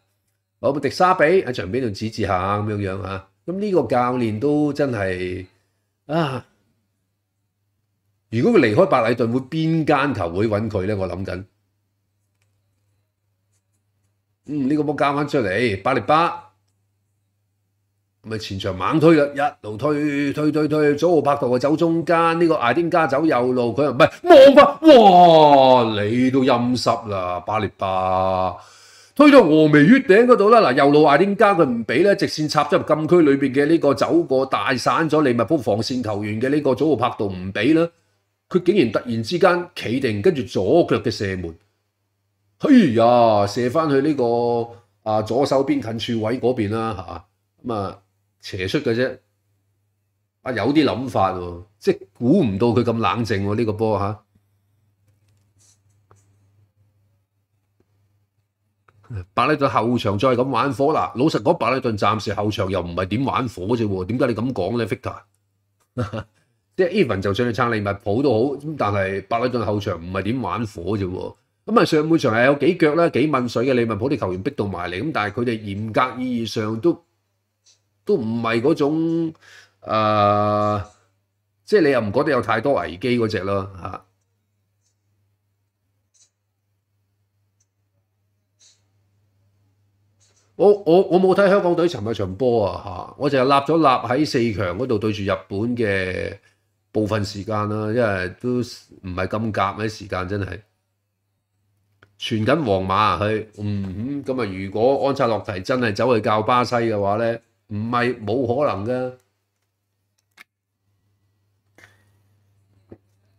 攞部迪沙比喺場邊度指指下咁樣樣嚇。咁呢個教練都真係啊！如果佢離開百禮頓，會邊間球會揾佢咧？我諗緊。嗯，呢個波交翻出嚟，巴列巴。咪前場猛推啦，一路推推推推，左路柏度啊走中間，呢個艾丁加走右路，佢又唔係望翻，哇！你都陰濕啦，巴列巴，推到峨眉月頂嗰度啦，嗱右路艾丁加佢唔俾咧，直線插咗入禁區裏边嘅呢個走過大散咗，利物浦防線球員嘅呢個祖路柏度唔俾啦，佢竟然突然之間企定，跟住左腳嘅射門，嘿呀！射翻去呢個啊左手邊近處位嗰邊啦，吓，咁啊！斜出嘅啫，啊有啲諗法喎，即係估唔到佢咁冷靜喎呢個波嚇。伯里頓後場再咁玩火啦，老實講伯里頓暫時後場又唔係點玩火啫喎，點解你咁講咧 v i c t o r 即系 Even 就算你撐利物浦都好，咁但係伯里頓後場唔係點玩火啫喎。咁啊上半場係有幾腳啦，幾問水嘅利物浦啲球員逼到埋嚟，咁但係佢哋嚴格意義上都。都唔係嗰種誒，即係你又唔覺得有太多危機嗰只咯嚇。我我我冇睇香港隊尋日場波啊嚇，我就係立咗立喺四強嗰度對住日本嘅部分時間啦，因為都唔係咁夾啲時間真係。傳緊皇馬啊嗯哼，咁啊如果安察洛蒂真係走去教巴西嘅話咧？唔係冇可能嘅，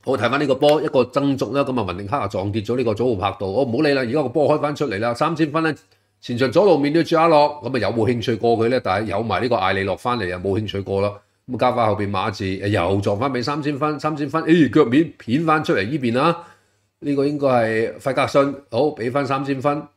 我睇翻呢個波一個增續啦，咁啊文定克哈撞跌咗呢個左路拍度，我唔好理啦，而家個波開翻出嚟啦，三千分咧前場左路面都住阿落，咁啊有冇興趣過佢咧？但係有埋呢個艾利洛翻嚟啊，冇興趣過咯，咁加翻後邊馬字又撞翻俾三千分，三千分，哎腳面片翻出嚟呢邊啦，呢個應該係費格遜，好俾翻三千分。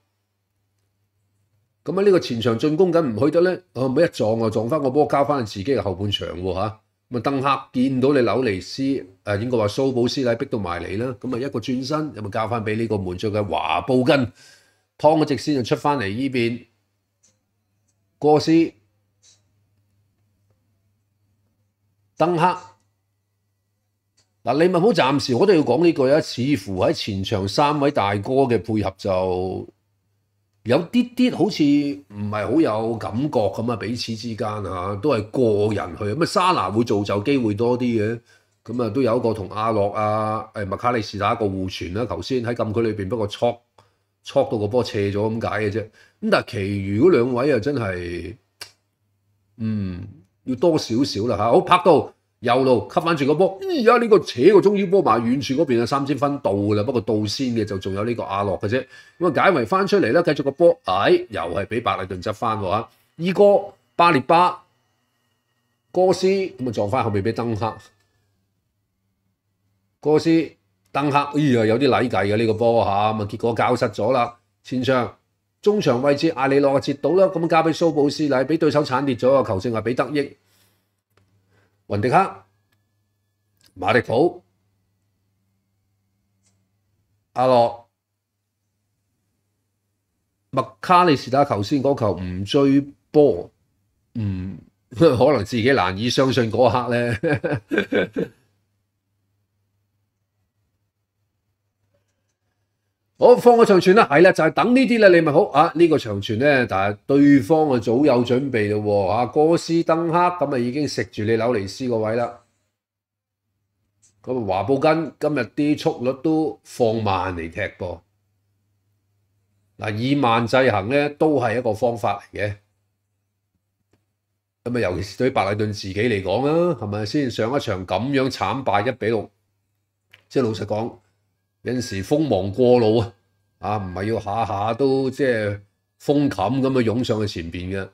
咁喺呢個前場進攻緊唔去得咧，哦！一撞啊，撞翻個波，交翻自己嘅後半場喎嚇。咁啊，登克見到你紐尼斯，誒應該話蘇保斯禮逼到埋嚟啦。咁啊，一個轉身又咪交翻俾呢個門將嘅華布根，趟個直線就出翻嚟依邊過斯。登克。嗱，李文虎暫時我都要講呢句啊，似乎喺前場三位大哥嘅配合就～有啲啲好似唔係好有感覺咁啊，彼此之間嚇都係個人去，咁啊莎娜會造就機會多啲嘅，咁啊都有一個同阿洛啊誒麥卡利士打一個互傳啦，頭先喺禁區裏邊不過戳戳到個波斜咗咁解嘅啫，咁但係其餘嗰兩位啊真係嗯要多少少啦嚇，好拍到。右路吸翻住個波，而家呢個扯個中腰波埋遠處嗰邊啊三千分到啦，不過到先嘅就仲有呢個阿諾嘅啫，咁啊解圍翻出嚟啦，繼續個波，哎，又係俾白禮頓執翻喎嚇，伊哥巴列巴哥斯咁啊撞翻後面俾登克，哥斯登克哎呀有啲禮計嘅呢個波嚇，咁啊結果交失咗啦，前場中場位置阿里諾啊截到啦，咁啊交俾蘇布斯禮，俾對手鏟跌咗個球證，話俾得益。云迪克、馬迪普、阿洛、麥卡利斯打球先嗰球唔追波，唔 可能自己難以相信嗰刻咧。好放個長傳啦，係啦，就係等呢啲啦，你咪好啊。呢個長傳咧，但係對方啊早有準備咯喎，阿哥斯登克咁啊已經食住你纽尼斯個位啦。咁華布根今日啲速率都放慢嚟踢噃。嗱，以慢制行咧都係一個方法嚟嘅。咁啊，尤其是對白禮頓自己嚟講啊，係咪先上一場咁樣慘敗一比六？即系老實講。有时時芒过過路啊，啊唔係要下下都即係瘋冚咁啊涌上去前边嘅，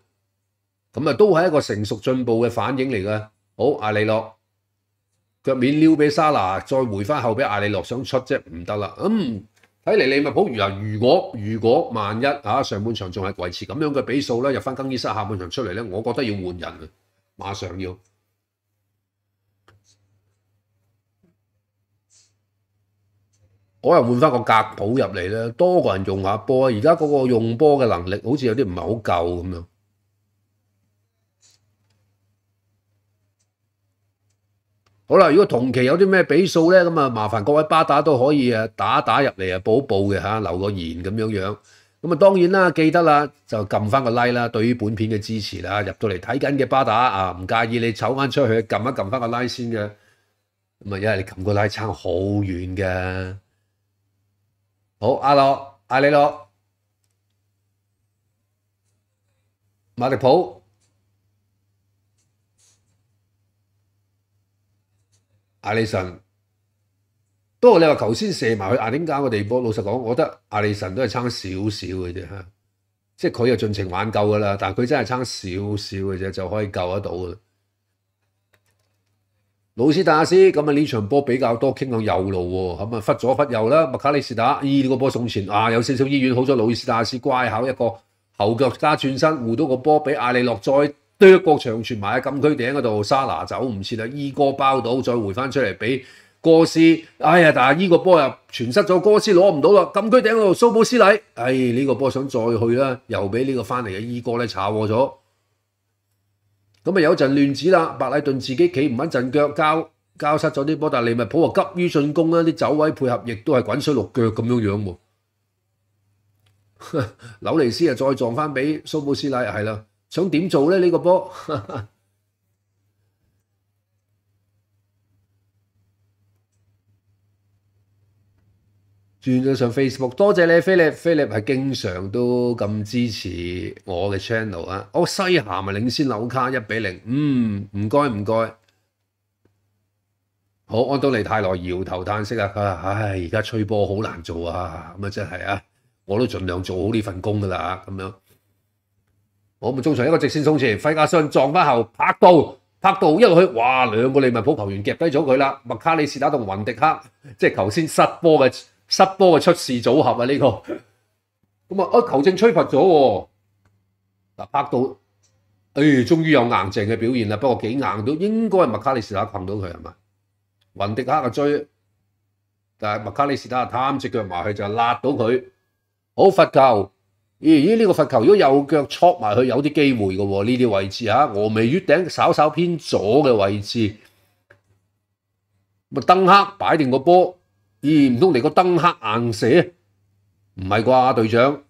咁啊都係一個成熟進步嘅反應嚟嘅。好，阿里諾腳面撩俾沙拿，再回翻後俾阿里諾想出啫，唔得啦。嗯，睇嚟利物浦如啊，如果如果萬一啊上半場仲係维持咁樣嘅比數咧，入翻更衣室下半場出嚟咧，我覺得要換人啊，馬上要。我又換翻個格普入嚟咧，多個人用下波而家嗰個用波嘅能力好似有啲唔係好夠咁樣。好啦，如果同期有啲咩比數咧，咁啊麻煩各位巴打都可以啊打打入嚟啊，補補嘅嚇，留個言咁樣樣。咁啊，當然啦，記得啦，就撳翻個 like 啦，對於本片嘅支持啦，入到嚟睇緊嘅巴打啊，唔介意你走翻出去撳一撳翻個 like 先嘅。咁啊，因為你撳個 like 好遠嘅。好，阿乐，阿李乐，马利普，阿里神。不过你话头先射埋去阿典家个地波，老实讲，我觉得阿里神都系差少少嘅啫，吓，即系佢又盡情挽救噶啦，但系佢真系差少少嘅啫，就可以救得到啦。魯斯達斯咁啊！呢場波比較多傾向右路喎，咁啊忽左忽右啦。麥卡利斯打，咦？呢個波送前啊，有少少醫院好咗。魯斯達斯乖巧一個後腳加轉身，護到個波俾艾利洛再剁一個長傳埋喺禁區頂嗰度。沙拿走唔切啦，伊哥包到再回翻出嚟俾哥斯，哎呀！但係呢個波又傳失咗，哥斯攞唔到啦。禁區頂嗰度蘇布斯禮，哎！呢個波想再去啦，又俾呢個翻嚟嘅伊哥咧炒過咗。咁啊有陣亂子啦，白禮頓自己企唔穩陣腳，交交失咗啲波，但利物浦啊急於進攻啦，啲走位配合亦都係滾水落腳咁樣樣喎。紐尼斯啊再撞翻俾蘇姆斯拉係啦，想點做咧呢個波？轉咗上 Facebook，多謝你，Philip，Philip 係經常都咁支持我嘅 channel 啊！哦，西咸咪領先扭卡一比零，嗯，唔該唔該。好，安東尼太耐搖頭嘆息啊！唉，而家吹波好難做啊！咁啊真係啊，我都盡量做好呢份工㗎啦！咁樣，我咪中場一個直線衝前，費加孫撞翻後拍到拍到一路去，哇！兩個利物浦球員夾低咗佢啦！麥卡利斯打同雲迪克，即係頭先失波嘅。失波嘅出事組合啊！呢個咁啊，啊球证吹罚咗喎。嗱拍到，哎，終於有硬淨嘅表現啦。不過幾硬都應該係麥卡利斯打困到佢係嘛？雲迪克嘅追，但係麥卡利斯特攤只腳埋去就攬到佢。好罰球，咦？呢個罰球如果右腳戳埋去有啲機會嘅喎。呢啲位置吓，俄眉月頂稍稍偏左嘅位置。麥登克擺定個波。咦，唔通嚟个灯黑硬射？唔系啩，队长？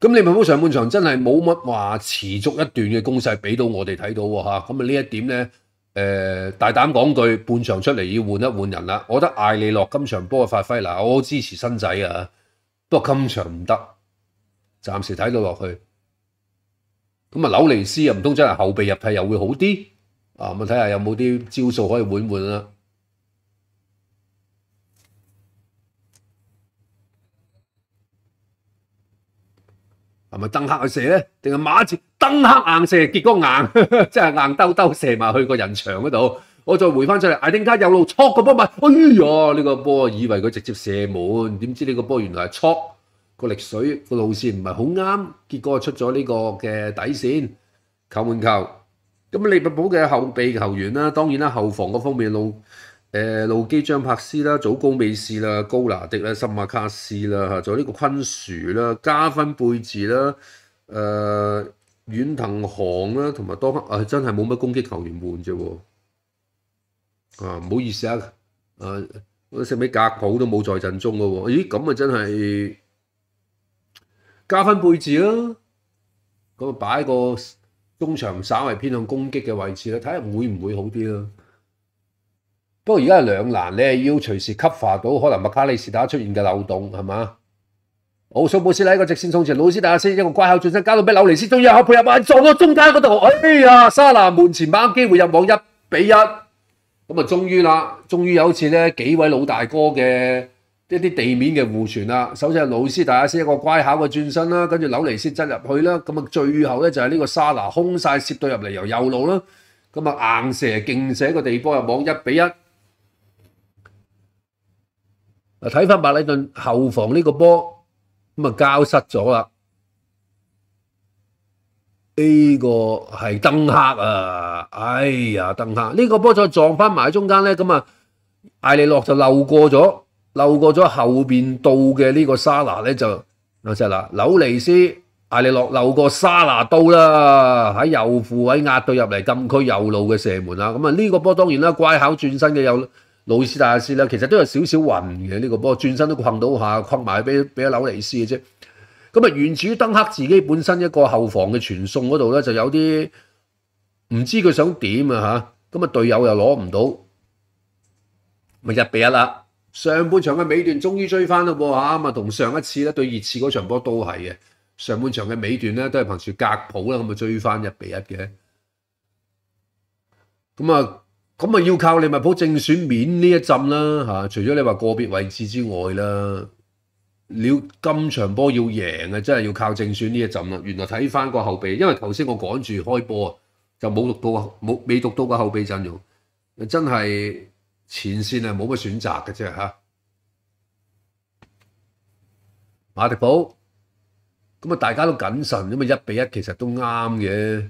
咁你咪冇上半场真系冇乜话持续一段嘅攻势俾到我哋睇到吓。咁啊呢一点咧，诶大胆讲句，半场出嚟要换一换人啦。我觉得艾利诺今场波嘅发挥，嗱我支持新仔啊，不过今场唔得，暂时睇到落去。咁啊纽尼斯啊，唔通真系后备入替又会好啲？啊，我睇下有冇啲招数可以换换啦。系咪登黑去射咧？定系馬字登黑硬射？結果硬，即 係硬兜兜射埋去個人牆嗰度。我再回翻出嚟，艾丁加有路錯个波咪？哎呀，呢個波以為佢直接射門，點知呢個波原來係錯個力水，個路線唔係好啱，結果出咗呢個嘅底線球门球。咁利物浦嘅後備球員啦，當然啦，後防嗰方面路。誒路基張柏斯啦，祖高美斯啦，高拿迪啦，森馬卡斯啦嚇，仲有呢個昆樹啦，加芬貝治啦，誒遠藤航啦，同埋多刻啊，真係冇乜攻擊球員換啫喎，啊唔好意思啊，誒我食咩格普都冇在陣中嘅喎，咦咁啊真係加芬貝治啦，咁啊擺個中場稍微偏向攻擊嘅位置啦，睇下會唔會好啲啦。不过而家係两难，你要随时 cover 到可能麦卡利斯打出现嘅漏洞，係嘛？奥苏布斯一个直线冲刺，老师大家先一个乖巧转身，交到俾纽尼斯，终于配合入撞到中间嗰度，哎呀！沙拿门前把握机会入网一比一，咁啊终于啦，终于有一次咧，几位老大哥嘅一啲地面嘅互传啦。首先系老师大家先一个乖巧嘅转身啦，跟住纽尼斯执入去啦，咁啊最后咧就系呢个沙拿空晒涉到入嚟由右路啦，咁啊硬射劲射一个地方入网一比一。睇翻白里頓後防呢個波咁啊交失咗啦！呢個係登客啊！哎呀，登客呢個波再撞翻埋中間咧，咁啊艾利洛就漏過咗，漏過咗後邊到嘅呢個沙拿咧就啱曬啦！紐尼斯艾利洛漏過沙拿到啦，喺右副位壓到入嚟禁區右路嘅射門啦！咁啊呢個波當然啦，乖巧轉身嘅右。魯斯達斯其實都有少少混嘅呢個波，轉身都困到下，困埋俾俾紐尼斯嘅啫。咁啊，原於登克自己本身一個後防嘅傳送嗰度咧，就有啲唔知佢想點啊嚇。咁啊，隊友又攞唔到，咪一比一啦。上半場嘅尾段終於追翻啦噃嚇，咁啊同上一次咧對熱刺嗰場波都係嘅。上半場嘅尾段咧都係憑住隔普啦，咁啊追翻一比一嘅。咁啊～咁啊，要靠利物浦正選面呢一陣啦吓除咗你話個別位置之外啦，你要今場波要贏啊，真係要靠正選呢一陣啦。原來睇翻個後備，因為頭先我趕住開波啊，就冇讀到，冇未讀到個後備陣容，真係前線啊冇乜選擇嘅啫吓馬迪堡，咁啊大家都謹慎，因為一比一其實都啱嘅。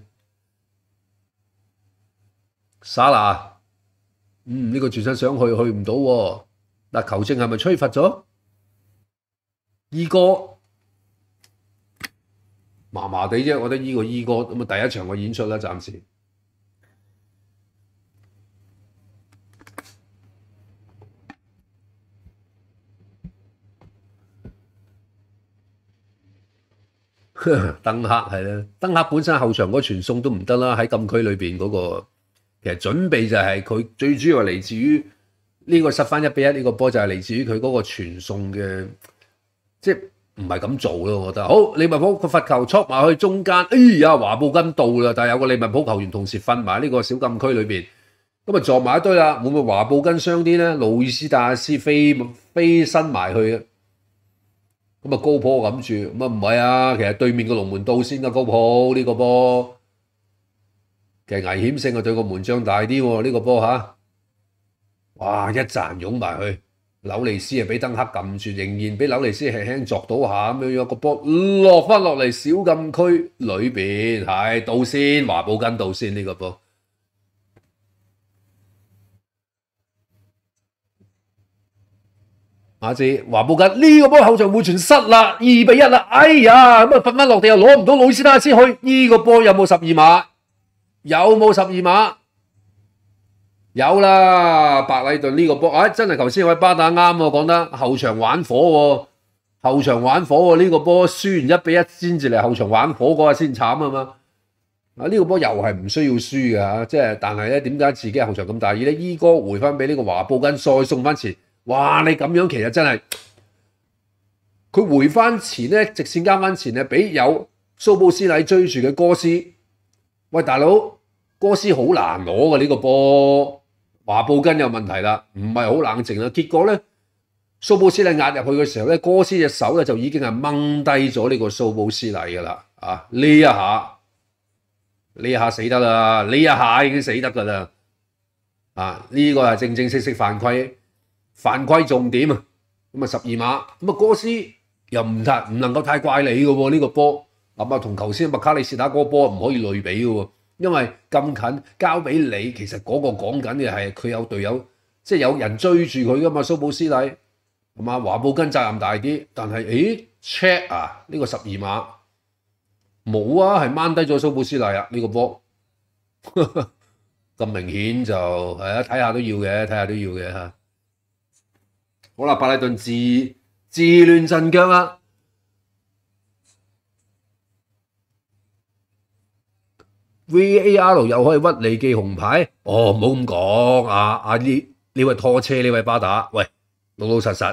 沙拿。嗯，呢个转身想去，去唔到。嗱，球证系咪吹罚咗二哥麻麻地啫，我觉得呢个二哥咁啊，第一场嘅演出啦，暂时。登克系啦，登克本身后场嗰传送都唔得啦，喺禁区里边嗰个。其實準備就係佢最主要嚟自於呢個失翻一比一呢個波就係嚟自於佢嗰個傳送嘅，即係唔係咁做咯。我覺得好利物浦個罰球戳埋去中間，哎呀華布根到啦，但係有個利物浦球員同時瞓埋呢個小禁區裏邊，咁咪撞埋一堆啦。會唔會華布根傷啲咧？路易斯達斯飛飛身埋去嘅，咁啊高普攬住，咁啊唔係啊，其實對面個龍門到先啊高普呢個波。其危险性啊，对个门将大啲呢个波吓，哇一阵涌埋去，纽利斯啊俾登克揿住，仍然俾纽利斯轻轻捉到下咁样样个波落翻落嚟小禁区里边系到先，华宝根到先呢个波。马志，华宝根呢个波后场护全失啦，二比一啦，哎呀咁啊，瞓翻落地又攞唔到老先啦，先去呢个波有冇十二码？有冇十二碼？有啦，白禮頓呢個波，哎，真係頭先位巴打啱喎，講得後場玩火，喎、後場玩火喎，呢個波輸完一比一先至嚟後場玩火，嗰下先慘啊嘛！啊，呢個波又係唔需要輸噶，即係但係咧，點解自己後場咁大意咧？E 哥回翻俾呢個華布根，再送翻前，哇，你咁樣其實真係，佢回翻前咧，直線加翻前咧，俾有蘇布斯禮追住嘅哥斯。喂，大佬，哥斯好难攞嘅呢个波，華布根有问题啦，唔系好冷静啦。结果咧，苏布斯利压入去嘅时候咧，哥斯只手咧就已经系掹低咗呢个苏布斯利㗎啦。啊，呢一下，呢一下死得啦，呢一下已经死得噶啦。啊，呢个系正正式式犯规，犯规重点啊。咁啊十二码，咁啊哥斯又唔太唔能够太怪你嘅喎呢个波。咁啊，同頭先麥卡利斯打嗰個波唔可以類比嘅喎，因為咁近交俾你，其實嗰個講緊嘅係佢有隊友，即係有人追住佢噶嘛。蘇布斯禮，係嘛？華布根責任大啲，但係誒 check 啊，呢個十二碼冇啊，係掹低咗蘇布斯禮啊，呢個波 咁明顯就係啊，睇下都要嘅，睇下都要嘅嚇。好啦，巴里頓自自亂陣腳啦～VAR 又可以屈你记红牌？哦，唔好咁讲啊！阿 E，你位拖车，你位巴打，喂，老老实实，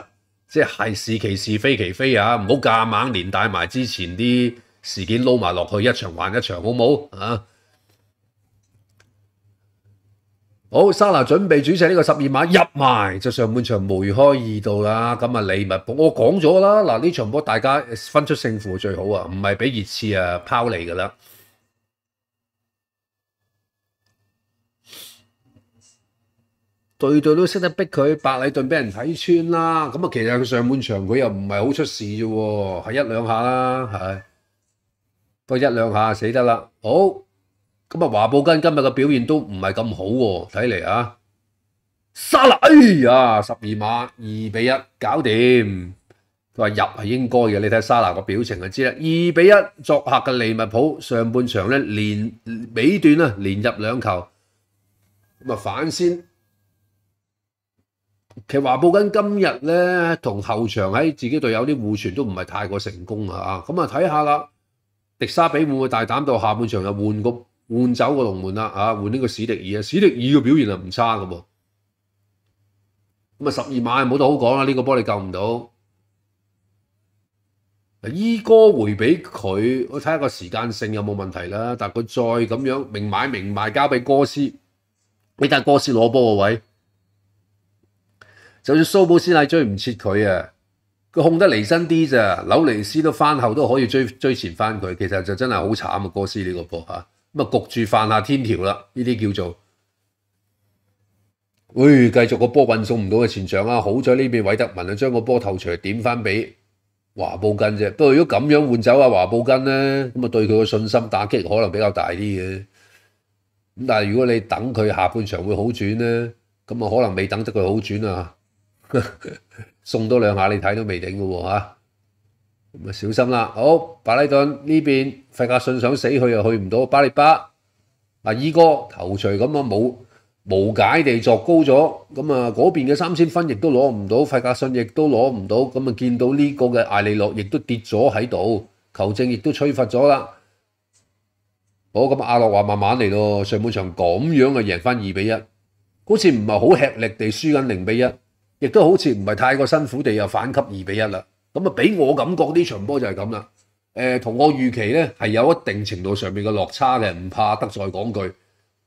即系是其是非其非啊！唔好夹硬连带埋之前啲事件捞埋落去，一场还一场好唔好啊？好，莎拿准备主射呢个十二码入埋，就上半场梅开二度啦！咁啊，利物浦我讲咗啦，嗱呢场波大家分出胜负最好啊，唔系俾热刺啊抛你噶啦。對對都識得逼佢百禮頓俾人睇穿啦，咁啊其實佢上半場佢又唔係好出事啫，係一兩下啦，係，得一兩下死得啦。好，咁啊華布根今日嘅表現都唔係咁好喎，睇嚟啊，沙娜，哎呀十二碼二比一搞掂，佢話入係應該嘅，你睇沙拿個表情就知啦。二比一作客嘅利物浦上半場咧連尾段啊連入兩球，咁啊反先。其實華報緊今日咧同後場喺自己隊友啲互傳都唔係太過成功啊！咁啊睇下啦，迪沙比會唔會大膽到下半場又換個換走個龍門啦？嚇，換呢個史迪爾啊！史迪爾嘅表現啊唔差嘅噃。咁啊十二碼冇得好講啦，呢個波你救唔到。依哥回俾佢，我睇下個時間性有冇問題啦。但佢再咁樣明買明賣交俾哥斯，呢單哥斯攞波個位。就算蘇布斯拉追唔切佢啊，佢控得離身啲咋，紐尼斯都翻後都可以追追前翻佢。其實就真係好慘啊，哥斯呢個波嚇，咁啊焗住犯下天條啦。呢啲叫做，喂，繼續個波運送唔到嘅前場啊。好在呢邊韋德文啊，將個波透傳點翻俾華布根啫。不過如果咁樣換走阿華布根咧，咁啊對佢個信心打擊可能比較大啲嘅。咁但係如果你等佢下半場會好轉咧，咁啊可能未等得佢好轉啊。送多两下你睇都未顶嘅喎嚇，咁啊小心啦！好，巴拉顿呢边费格逊想死去又去唔到，巴列巴嗱二哥头槌咁啊冇无解地作高咗，咁啊嗰边嘅三千分亦都攞唔到，费格逊亦都攞唔到，咁啊见到呢个嘅艾利諾亦都跌咗喺度，球证亦都吹罚咗啦。好咁阿諾话慢慢嚟咯，上半场咁样啊赢翻二比一，好似唔系好吃力地输紧零比一。亦都好似唔係太過辛苦地又反擊二比一啦，咁啊俾我感覺呢場波就係咁啦。誒同我預期咧係有一定程度上面嘅落差嘅，唔怕得再講句，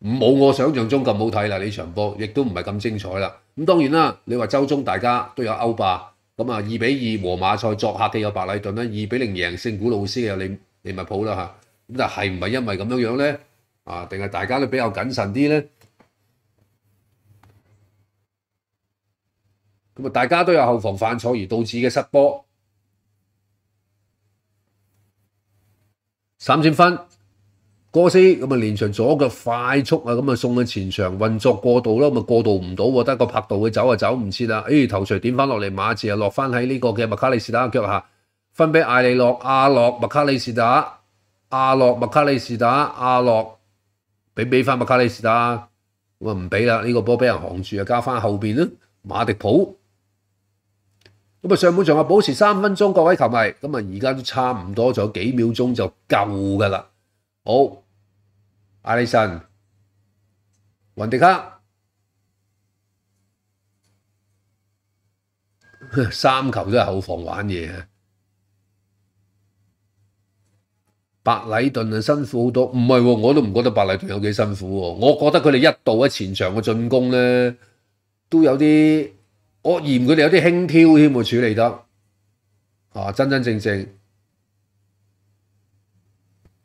冇我想象中咁好睇啦呢場波，亦都唔係咁精彩啦。咁當然啦，你話周中大家都有歐霸，咁啊二比二和馬賽作客嘅有白禮頓啦，二比零贏聖古老斯嘅你利利物普啦嚇。咁但係唔係因為咁樣樣咧？啊，定係大家都比較謹慎啲咧？咁啊，大家都有後防犯錯而導致嘅失波，三分哥斯咁啊，連場左腳快速啊，咁啊送去前場運作過度咯，啊過度唔到，得個拍度佢走啊走唔切啦。誒頭槌點翻落嚟，馬刺啊落翻喺呢個嘅麥卡利斯打腳下，分俾艾利洛、阿洛、麥卡利斯打、阿洛、麥卡利斯打、阿洛，俾俾翻麥卡利斯打，咁啊唔俾啦，呢個波俾人行住啊，加翻後邊啦，馬迪普。咁啊，上半場啊，保持三分鐘，各位球迷，咁啊，而家都差唔多，仲有幾秒鐘就夠噶啦。好，阿里森、雲迪克，三球都係後防玩嘢啊。白禮頓啊，辛苦好多。唔係喎，我都唔覺得白禮頓有幾辛苦喎。我覺得佢哋一度喺前場嘅進攻咧，都有啲。惡嫌佢哋有啲輕佻添喎，處理得啊，真真正正，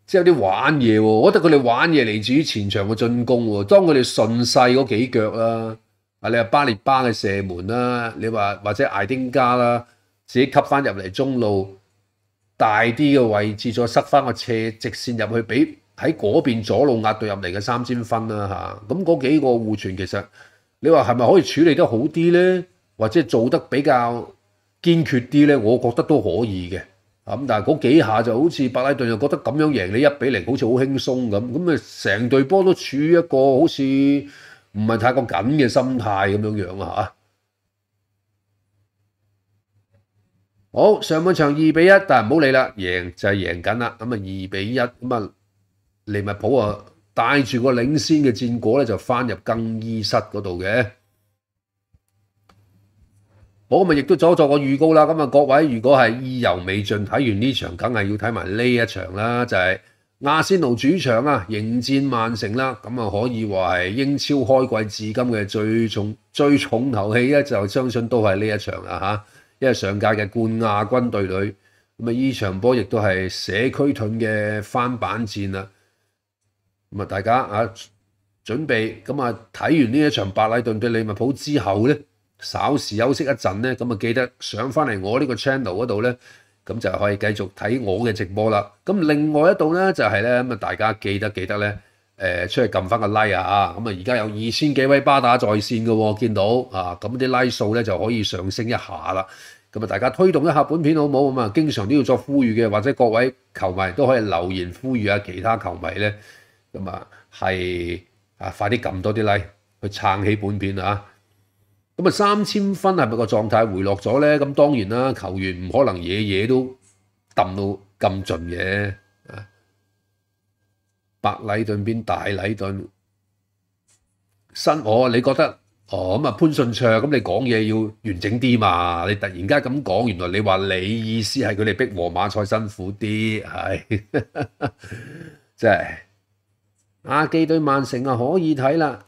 即係有啲玩嘢喎。我覺得佢哋玩嘢嚟自於前場嘅進攻喎。當佢哋順勢嗰幾腳啦，啊你話巴列巴嘅射門啦，你話或者艾丁加啦，自己吸翻入嚟中路大啲嘅位置，再塞翻個斜直線入去，俾喺嗰邊左路壓到入嚟嘅三千分啦嚇。咁嗰幾個護傳，其實你話係咪可以處理得好啲咧？或者做得比較堅決啲咧，我覺得都可以嘅。咁但係嗰幾下就好似白拉頓又覺得咁樣贏你一比零，好似好輕鬆咁。咁咪成隊波都處於一個好似唔係太過緊嘅心態咁樣樣啊嚇。好，上半場二比一，但係唔好理啦，贏就係贏緊啦。咁啊二比一，咁啊利物浦啊帶住個領先嘅戰果咧，就翻入更衣室嗰度嘅。我咪亦都佐作個預告啦，咁啊各位如果係意猶未盡，睇完呢場梗係要睇埋呢一場啦，就係阿仙奴主場啊，迎戰曼城啦，咁啊可以話係英超開季至今嘅最重最重頭戲咧，就相信都係呢一場啦嚇，因為上屆嘅冠亞軍對壘，咁啊呢場波亦都係社區盾嘅翻版戰啦，咁啊大家啊準備，咁啊睇完呢一場白禮頓對利物浦之後咧。稍時休息一陣咧，咁啊記得上翻嚟我呢個 channel 嗰度咧，咁就可以繼續睇我嘅直播啦。咁另外一度咧就係咧咁啊，大家記得記得咧，誒出去撳翻個 like 啊！咁啊，而家有二千幾位巴打在線嘅喎，見到啊，咁啲 like 數咧就可以上升一下啦。咁啊，大家推動一下本片好唔好？咁啊，經常都要作呼籲嘅，或者各位球迷都可以留言呼籲下其他球迷咧，咁啊係啊，快啲撳多啲 like 去撐起本片啊！咁啊三千分係咪個狀態回落咗咧？咁當然啦，球員唔可能嘢嘢都揼到咁盡嘅。啊，白禮頓變大禮頓新我，你覺得哦咁啊潘信卓咁你講嘢要完整啲嘛？你突然間咁講，原來你話你意思係佢哋逼皇馬賽辛苦啲，係 真係。亞記對曼城啊可以睇啦。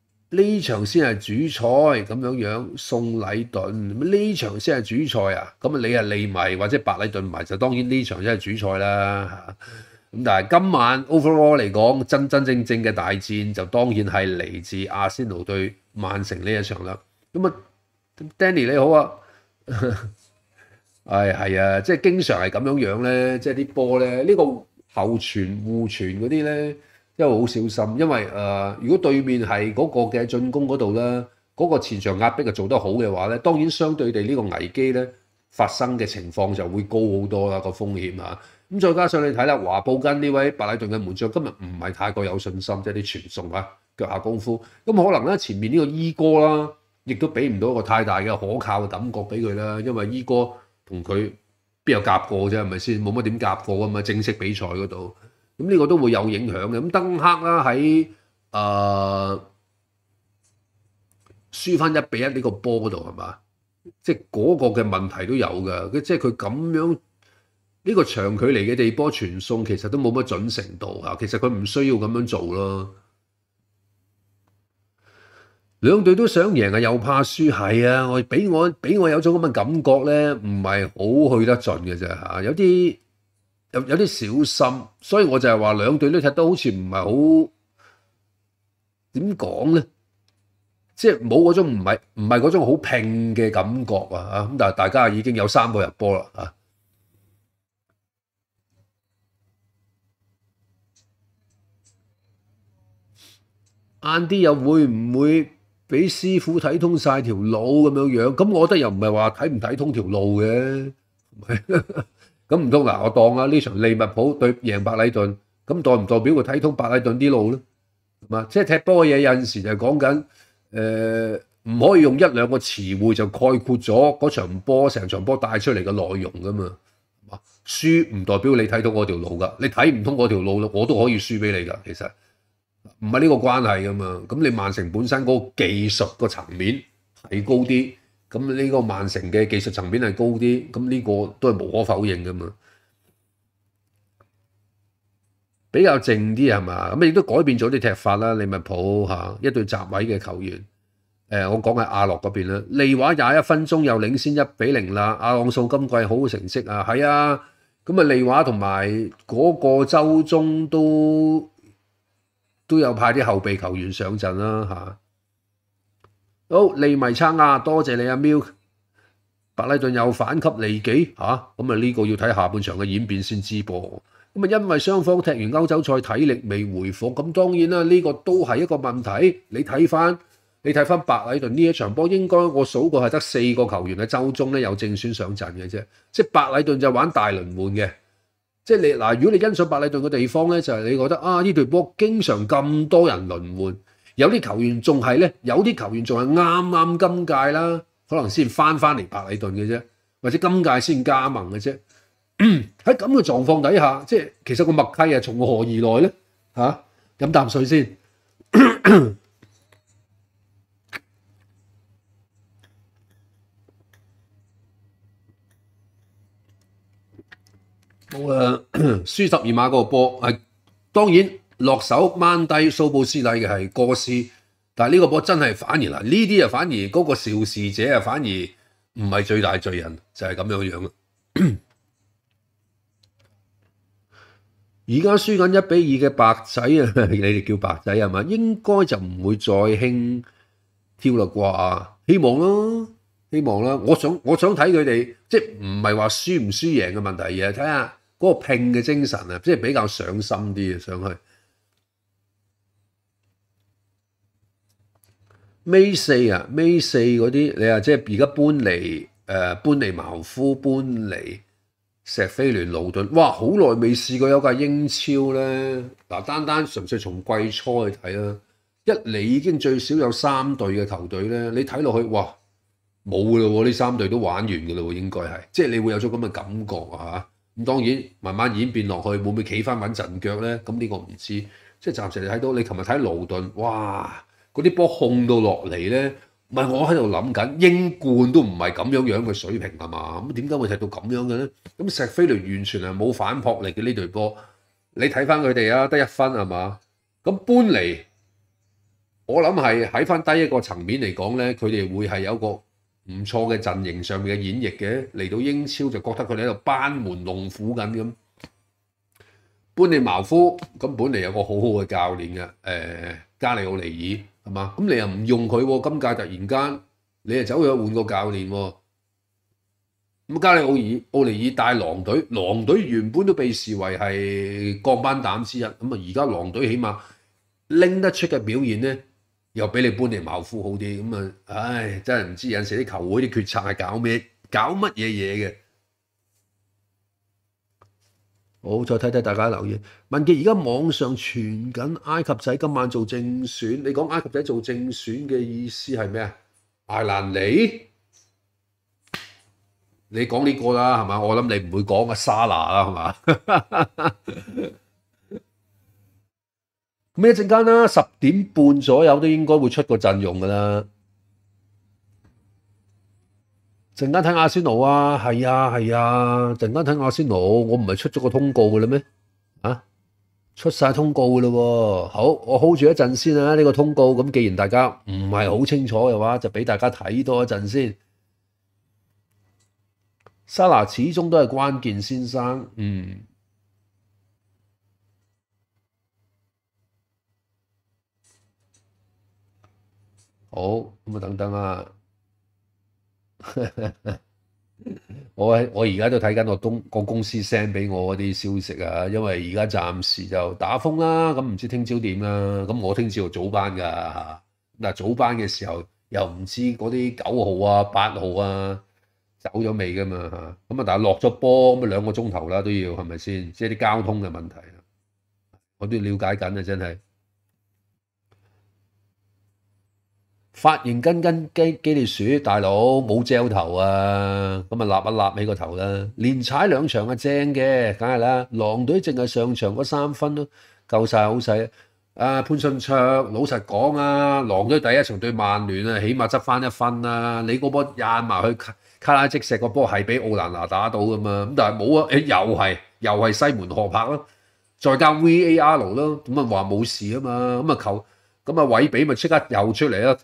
呢場先係主菜咁樣樣，送禮頓。呢場先係主菜啊，咁你係利迷或者白禮頓迷就當然呢場先係主菜啦咁但係今晚 overall 嚟講，真真正正嘅大戰就當然係嚟自阿仙奴對曼城呢一場啦。咁啊，Danny 你好啊，係 係啊，即係經常係咁樣樣咧，即係啲波咧，呢個後傳互傳嗰啲咧。因為好小心，因為誒，如果對面係嗰個嘅進攻嗰度啦，嗰個前場壓迫就做得好嘅話咧，當然相對地呢個危機咧發生嘅情況就會高好多啦個風險啊！咁再加上你睇啦，華布根呢位白禮頓嘅門將今日唔係太過有信心，即係啲傳送啊腳下功夫，咁可能咧前面呢個伊哥啦，亦都俾唔到一個太大嘅可靠嘅感覺俾佢啦，因為伊哥同佢邊有夾過啫，係咪先？冇乜點夾過啊嘛，正式比賽嗰度。咁呢個都會有影響嘅。咁登黑啦喺誒輸翻一比一呢個波嗰度係嘛？即係嗰個嘅問題都有㗎。佢即係佢咁樣呢個長距離嘅地波傳送其實都冇乜準程度嚇。其實佢唔需要咁樣做咯。兩隊都想贏啊，又怕輸係啊。我俾我俾我有種咁嘅感覺咧，唔係好去得盡嘅啫嚇。有啲。有有啲小心，所以我就係話兩隊都踢得好似唔係好點講咧，即係冇嗰種唔係唔係嗰種好拼嘅感覺啊！啊咁，但係大家已經有三個入波啦啊！晏啲又會唔會俾師傅睇通晒條路咁樣樣？咁我覺得又唔係話睇唔睇通條路嘅。咁唔通嗱，我當啊呢場利物浦對贏白禮頓，咁代唔代表佢睇通白禮頓啲路咧？咁即係踢波嘅嘢有陣時就講緊誒，唔可以用一兩個詞匯就概括咗嗰場波、成場波帶出嚟嘅內容噶嘛？輸唔代表你睇到我條路㗎，你睇唔通我條路咯，我都可以輸俾你㗎。其實唔係呢個關係噶嘛。咁你曼城本身嗰個技術個層面提高啲。咁呢個曼城嘅技術層面係高啲，咁呢個都係無可否認嘅嘛，比較靜啲係嘛？咁亦都改變咗啲踢法啦。你咪抱嚇一隊集位嘅球員。誒，我講係阿諾嗰邊啦。利華廿一分鐘又領先一比零啦。阿朗素今季好好成績啊，係啊。咁啊，利華同埋嗰個周中都都有派啲後備球員上陣啦，嚇。好，利米撑啊！多謝你啊，Milk。白禮頓又反給利己吓，咁啊呢個要睇下半場嘅演變先知噃。咁啊，因為雙方踢完歐洲賽體力未回復，咁當然啦，呢個都係一個問題。你睇翻，你睇翻白禮頓呢一場波，應該我數過係得四個球員嘅周中咧有正選上陣嘅啫。即系白禮頓就玩大輪換嘅。即系你嗱，如果你欣賞白禮頓嘅地方咧，就係你覺得啊，呢隊波經常咁多人輪換。有啲球員仲係咧，有啲球員仲係啱啱今屆啦，可能先翻翻嚟白里頓嘅啫，或者今屆先加盟嘅啫。喺咁嘅狀況底下，即係其實個默契係從何而來咧？嚇，飲啖水先。啊，輸十二碼嗰個波係當然。落手掹低蘇布斯底嘅係哥斯，但係呢個波真係反而嗱，呢啲啊反而嗰個肇事者啊反而唔係最大罪人，就係咁樣樣啦。而家輸緊一比二嘅白仔啊，你哋叫白仔係嘛？應該就唔會再輕挑啦啩，希望啦，希望啦。我想我想睇佢哋，即係唔係話輸唔輸贏嘅問題，而係睇下嗰個拼嘅精神啊，即係比較上心啲上去。May 四啊，May 四嗰啲，你話即係而家搬嚟，誒搬嚟茅夫，搬嚟石飛聯、勞頓，哇！好耐未試過有架英超咧，嗱，單單純粹從季初去睇啦，一嚟已經最少有三隊嘅球隊咧，你睇落去哇，冇噶咯喎，呢三隊都玩完噶咯喎，應該係，即係你會有咗咁嘅感覺嚇。咁當然慢慢演變落去，唔會企翻穩陣腳咧？咁呢個唔知，即係暫時你睇到你琴日睇勞頓，哇！嗰啲波控到落嚟咧，唔係我喺度諗緊，英冠都唔係咁樣樣嘅水平係嘛？咁點解會踢到咁樣嘅咧？咁石飛嚟完全係冇反撲力嘅呢隊波。你睇翻佢哋啊，得一分係嘛？咁搬嚟，我諗係喺翻低一個層面嚟講咧，佢哋會係有個唔錯嘅陣型上面嘅演繹嘅。嚟到英超就覺得佢哋喺度班門弄斧咁咁。搬你茅夫咁本嚟有個好好嘅教練嘅，誒加里奧尼爾。係嘛？咁你又唔用佢喎？今屆突然間你又走去換個教練喎？咁加里奧爾奧尼爾帶狼隊，狼隊原本都被視為係降班膽之一，咁啊而家狼隊起碼拎得出嘅表現咧，又比你搬嚟茅夫好啲，咁啊唉，真係唔知有時啲球會啲決策係搞咩，搞乜嘢嘢嘅。好，再睇睇大家留意，文傑而家網上傳緊埃及仔今晚做正選，你講埃及仔做正選嘅意思係咩啊？艾蘭尼，你講呢個啦，係嘛？我諗你唔會講阿沙娜啦，係嘛？咁 咩陣間啦，十點半左右都應該會出個陣容㗎啦。陣間睇亞仙奴啊，係啊係啊，陣間睇亞仙奴，我唔係出咗個通告嘅啦咩？啊，出晒通告嘅咯喎，好，我 hold 住一陣先啊，呢個通告，咁既然大家唔係好清楚嘅話，就俾大家睇多一陣先。沙拿始終都係關鍵先生，嗯，好，咁啊，等等啊。我我而家都睇紧我东个公司 send 俾我嗰啲消息啊，因为而家暂时就打风啦，咁唔知听朝点啦，咁我听朝早班噶吓，嗱早班嘅时候又唔知嗰啲九号啊八号啊走咗未噶嘛咁啊但系落咗波咁啊两个钟头啦都要系咪先，即系啲交通嘅问题啊，我都了解紧啊真系。發現根根機基力鼠大佬冇嚼頭啊！咁咪立一立起個頭啦，連踩兩場啊，正嘅，梗係啦。狼隊淨係上場嗰三分咯，夠晒好使。啊潘信卓老實講啊，狼隊第一場對曼聯啊，起碼執翻一分啦。你嗰波壓埋去卡拉即石個波係俾奧蘭拿打到噶嘛？咁但係冇啊！誒又係又係西門河拍咯，再加 V A R 咯，咁啊話冇事啊嘛，咁啊球咁啊位比咪即刻又出嚟啦～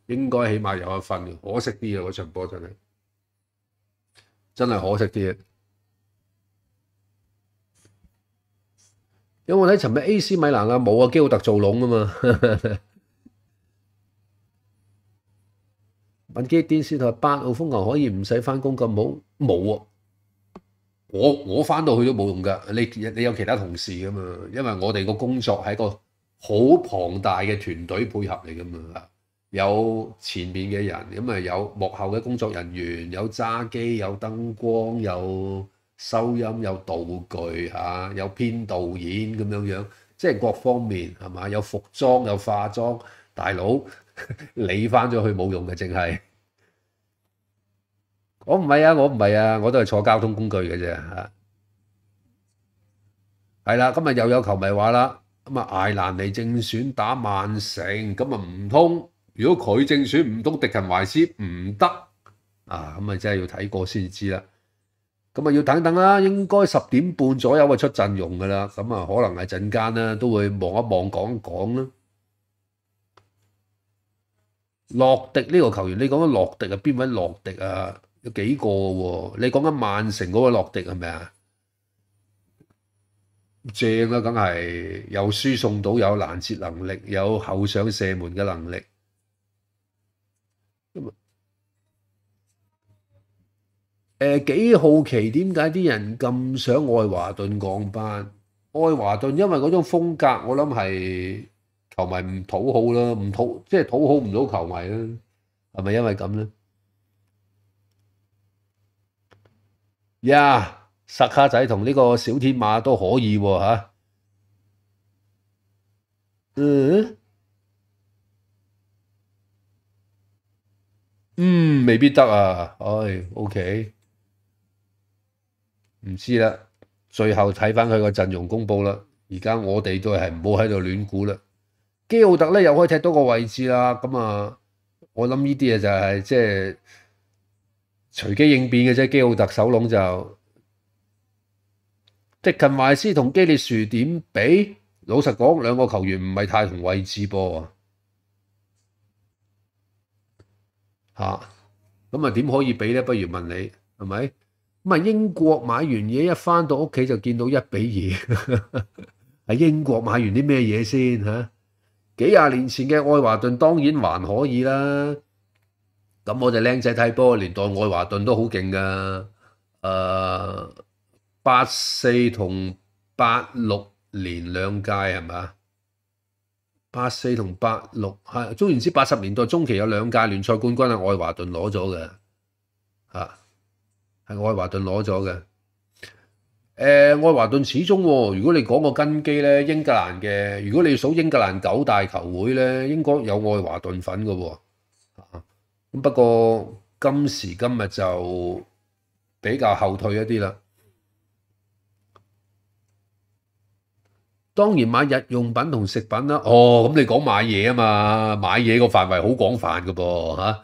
應該起碼有一份嘅，可惜啲啊！嗰場波真係真係可惜啲，因為我睇尋日 A.C. 米蘭啊，冇啊基奧特做籠啊嘛。文記電視台八號風牛可以唔使翻工咁好冇啊？我我翻到去都冇用㗎，你你有其他同事㗎嘛？因為我哋個工作係一個好龐大嘅團隊配合嚟㗎嘛。有前面嘅人，咁啊有幕後嘅工作人員，有揸機，有燈光，有收音，有道具嚇，有編導演咁樣樣，即係各方面係嘛？有服裝，有化妝，大佬 你翻咗去冇用嘅，淨係我唔係啊，我唔係啊，我都係坐交通工具嘅啫嚇。係啦，今日又有球迷話啦，咁啊艾蘭尼正選打曼城，咁啊唔通？如果佢正選唔通迪勤懷斯唔得啊，咁啊真係要睇過先知啦。咁啊要等等啦，應該十點半左右會出陣容噶啦。咁啊可能係陣間咧都會望一望講一講啦。洛迪呢個球員，你講緊洛迪啊？邊位洛迪啊？有幾個喎？你講緊曼城嗰位洛迪係咪啊？正啊，梗係有輸送到有拦截能力，有後上射門嘅能力。誒幾好奇點解啲人咁想愛華頓講班？愛華頓因為嗰種風格，我諗係球迷唔討好啦，唔討即係討好唔到球迷啦，係咪因為咁咧？呀，薩卡仔同呢個小天馬都可以喎嚇。嗯，嗯，未必得啊。哎，OK。唔知啦，最后睇翻佢个阵容公布啦。而家我哋都系唔好喺度乱估啦。基奥特咧又可以踢多个位置啦。咁啊，我谂呢啲嘢就系即系随机应变嘅啫。基奥特首籠就迪勤怀斯同基列樹点比，老实讲两个球员唔系太同位置噃。吓咁啊，点可以比咧？不如问你系咪？咁啊！英國買完嘢一翻到屋企就見到一比二。喺 英國買完啲咩嘢先嚇？幾廿年前嘅愛華頓當然還可以啦。咁我哋靚仔睇波年代愛華頓都好勁噶。誒，八四同八六年兩屆係嘛？八四同八六嚇，中言之，八十年代中期有兩屆聯賽冠軍係愛華頓攞咗嘅。嚇！系爱华顿攞咗嘅，诶，爱华顿始终，如果你讲个根基咧，英格兰嘅，如果你数英格兰九大球会咧，应该有爱华顿份嘅喎，咁不过今时今日就比较后退一啲啦。当然买日用品同食品啦，哦，咁你讲买嘢啊嘛，买嘢个范围好广泛嘅噃，吓。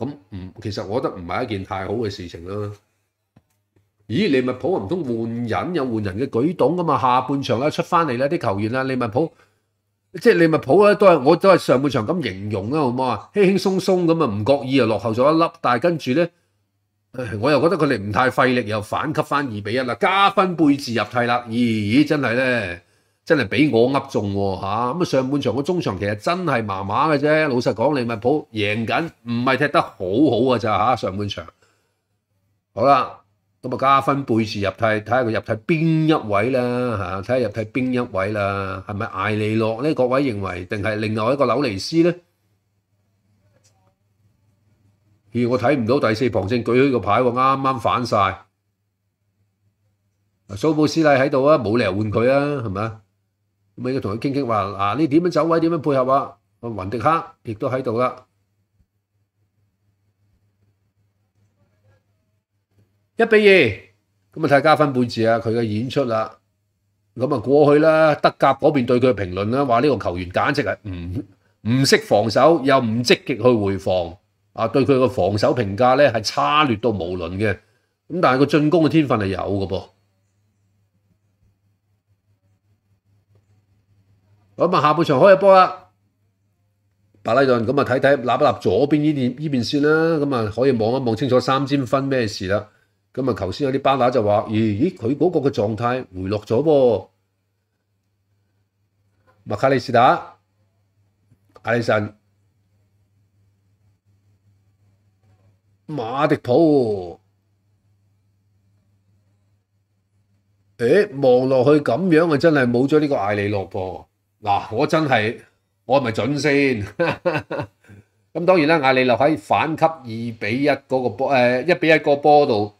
咁唔，其實我覺得唔係一件太好嘅事情啦。咦，利物浦唔通換人有換人嘅舉動咁嘛？下半場咧出翻嚟咧，啲球員啊，利物浦即係利物浦咧，都係我都係上半場咁形容啦，好啊？輕輕鬆鬆咁啊，唔覺意啊落後咗一粒，但係跟住咧，我又覺得佢哋唔太費力又反給翻二比一啦，加分背字入替啦，咦咦，真係咧～真係俾我噏中喎嚇，咁啊上半場個中場其實真係麻麻嘅啫。老實講，利物浦贏緊，唔係踢得好好嘅咋嚇。上半場好啦，咁啊加分貝氏入替，睇下佢入替邊一位啦嚇，睇下入替邊一位啦，係咪艾利洛咧？各位認為定係另外一個紐尼斯咧？咦，我睇唔到第四旁正舉起個牌喎，啱啱反晒。蘇布斯蒂喺度啊，冇理由換佢啊，係咪啊？咪要同佢倾倾话，嗱你点样走位，点样配合啊？雲云迪克亦都喺度啦，一比二，咁啊睇加分半字啊，佢嘅演出啦，咁啊过去啦，德甲嗰边对佢嘅评论啦，话呢个球员简直系唔唔识防守，又唔积极去回防，啊对佢嘅防守评价咧系差劣到无伦嘅，咁但系佢进攻嘅天分系有嘅噃。咁啊，下半場開一波啦，巴拉頓。咁啊，睇睇立一立左邊呢邊呢邊先啦。咁啊，可以望一望清楚三尖分咩事啦。咁啊，頭先有啲班打就話：，咦咦，佢嗰個嘅狀態回落咗噃。麥卡利斯打阿里森、馬迪普。诶，望落去咁樣啊，真係冇咗呢個艾利洛噃。嗱，我真係我咪準先，咁當然啦，艾利留喺反級二比一嗰個波，誒一比一個波度，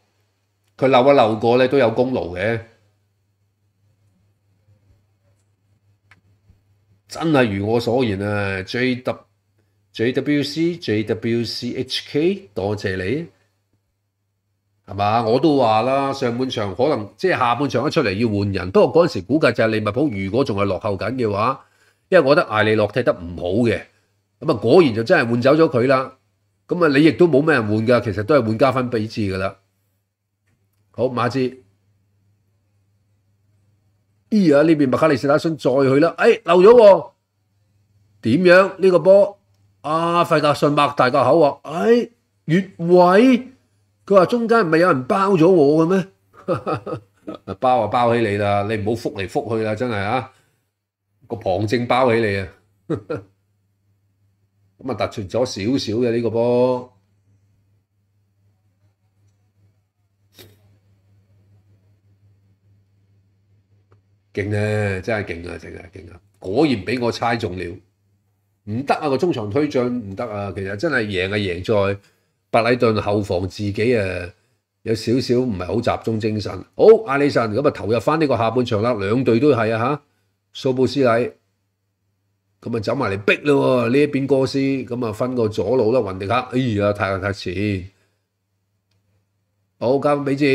佢漏一漏過咧都有功勞嘅，真係如我所言啊，JWJWCJWCHK，多謝你。系嘛？我都話啦，上半場可能即係下半場一出嚟要換人。不過嗰陣時估計就係利物浦，如果仲係落後緊嘅話，因為我覺得艾利洛踢得唔好嘅，咁啊果然就真係換走咗佢啦。咁啊，你亦都冇咩人換㗎，其實都係換加分比次㗎啦。好馬志，咦啊呢邊麥卡利斯特想再去啦，哎漏咗喎，點樣呢個波？啊費格遜擘大個口喎，哎越位！佢話：中間唔係有人包咗我嘅咩？包啊，包起你啦！你唔好覆嚟覆去啦，真係啊！個旁證包起你啊！咁啊，突出咗少少嘅呢個波，勁啊！真係勁啊！劲啊！劲啊！果然俾我猜中了，唔得啊！個中場推進唔得啊！其實真係贏啊，贏在。白禮頓後防自己诶，有少少唔係好集中精神。好，阿里臣咁啊，投入翻呢個下半場啦。兩隊都係啊吓，苏布斯禮。咁啊，走埋嚟逼咯。喎！呢一边哥斯咁啊，分個左路啦，雲迪克。哎呀，太太迟。好，加分比字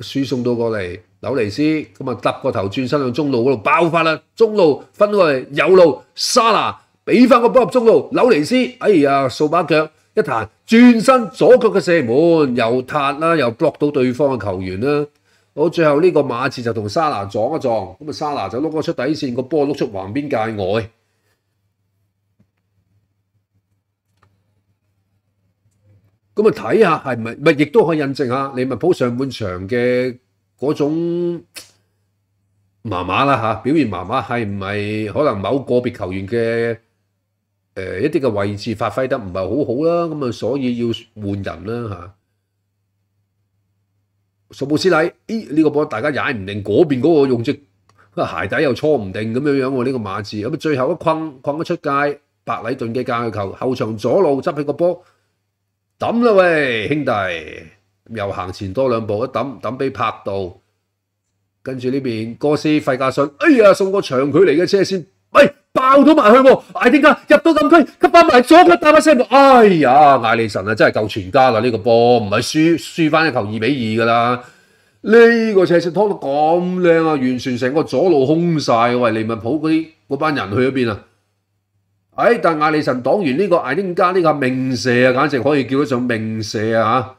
輸送到過嚟，纽尼斯咁啊，揼個頭轉身向中路嗰度爆發啦。中路分嚟，右路，沙拿俾翻個波入中路，纽尼斯。哎呀，扫把腳，一彈轉身左腳嘅射門，又攤啦，又 block 到對方嘅球員啦。好，最後呢個馬刺就同沙拿撞一撞，咁啊沙拿就碌咗出底線，個波碌出橫邊界外。咁啊睇下係咪咪亦都可以印證下利物浦上半場嘅嗰種 麻麻啦嚇，表現麻麻係唔係可能某個別球員嘅？誒一啲嘅位置發揮得唔係好好啦，咁啊所以要換人啦嚇。索布斯禮，咦呢個波大家踩唔定，嗰邊嗰個用只鞋底又搓唔定咁樣樣喎，呢個馬字，咁啊最後一框框一出界，百禮頓嘅架球，後場左路執起個波揼啦喂，兄弟又行前多兩步一揼揼俾拍到，跟住呢邊哥斯費加遜，哎呀送個長距離嘅車先。喂，爆到埋去喎！艾丁加入到禁区，佢翻埋左脚打一声，哎呀！艾利神啊，真系救全家啦！呢个波唔系输输翻一球二比二噶啦！呢个斜线拖到咁靓啊，完全成个左路空晒。喂，利物浦嗰啲嗰班人去咗边啊？哎，但艾利神挡完呢个艾丁加呢个命射啊，简直可以叫得上命射啊！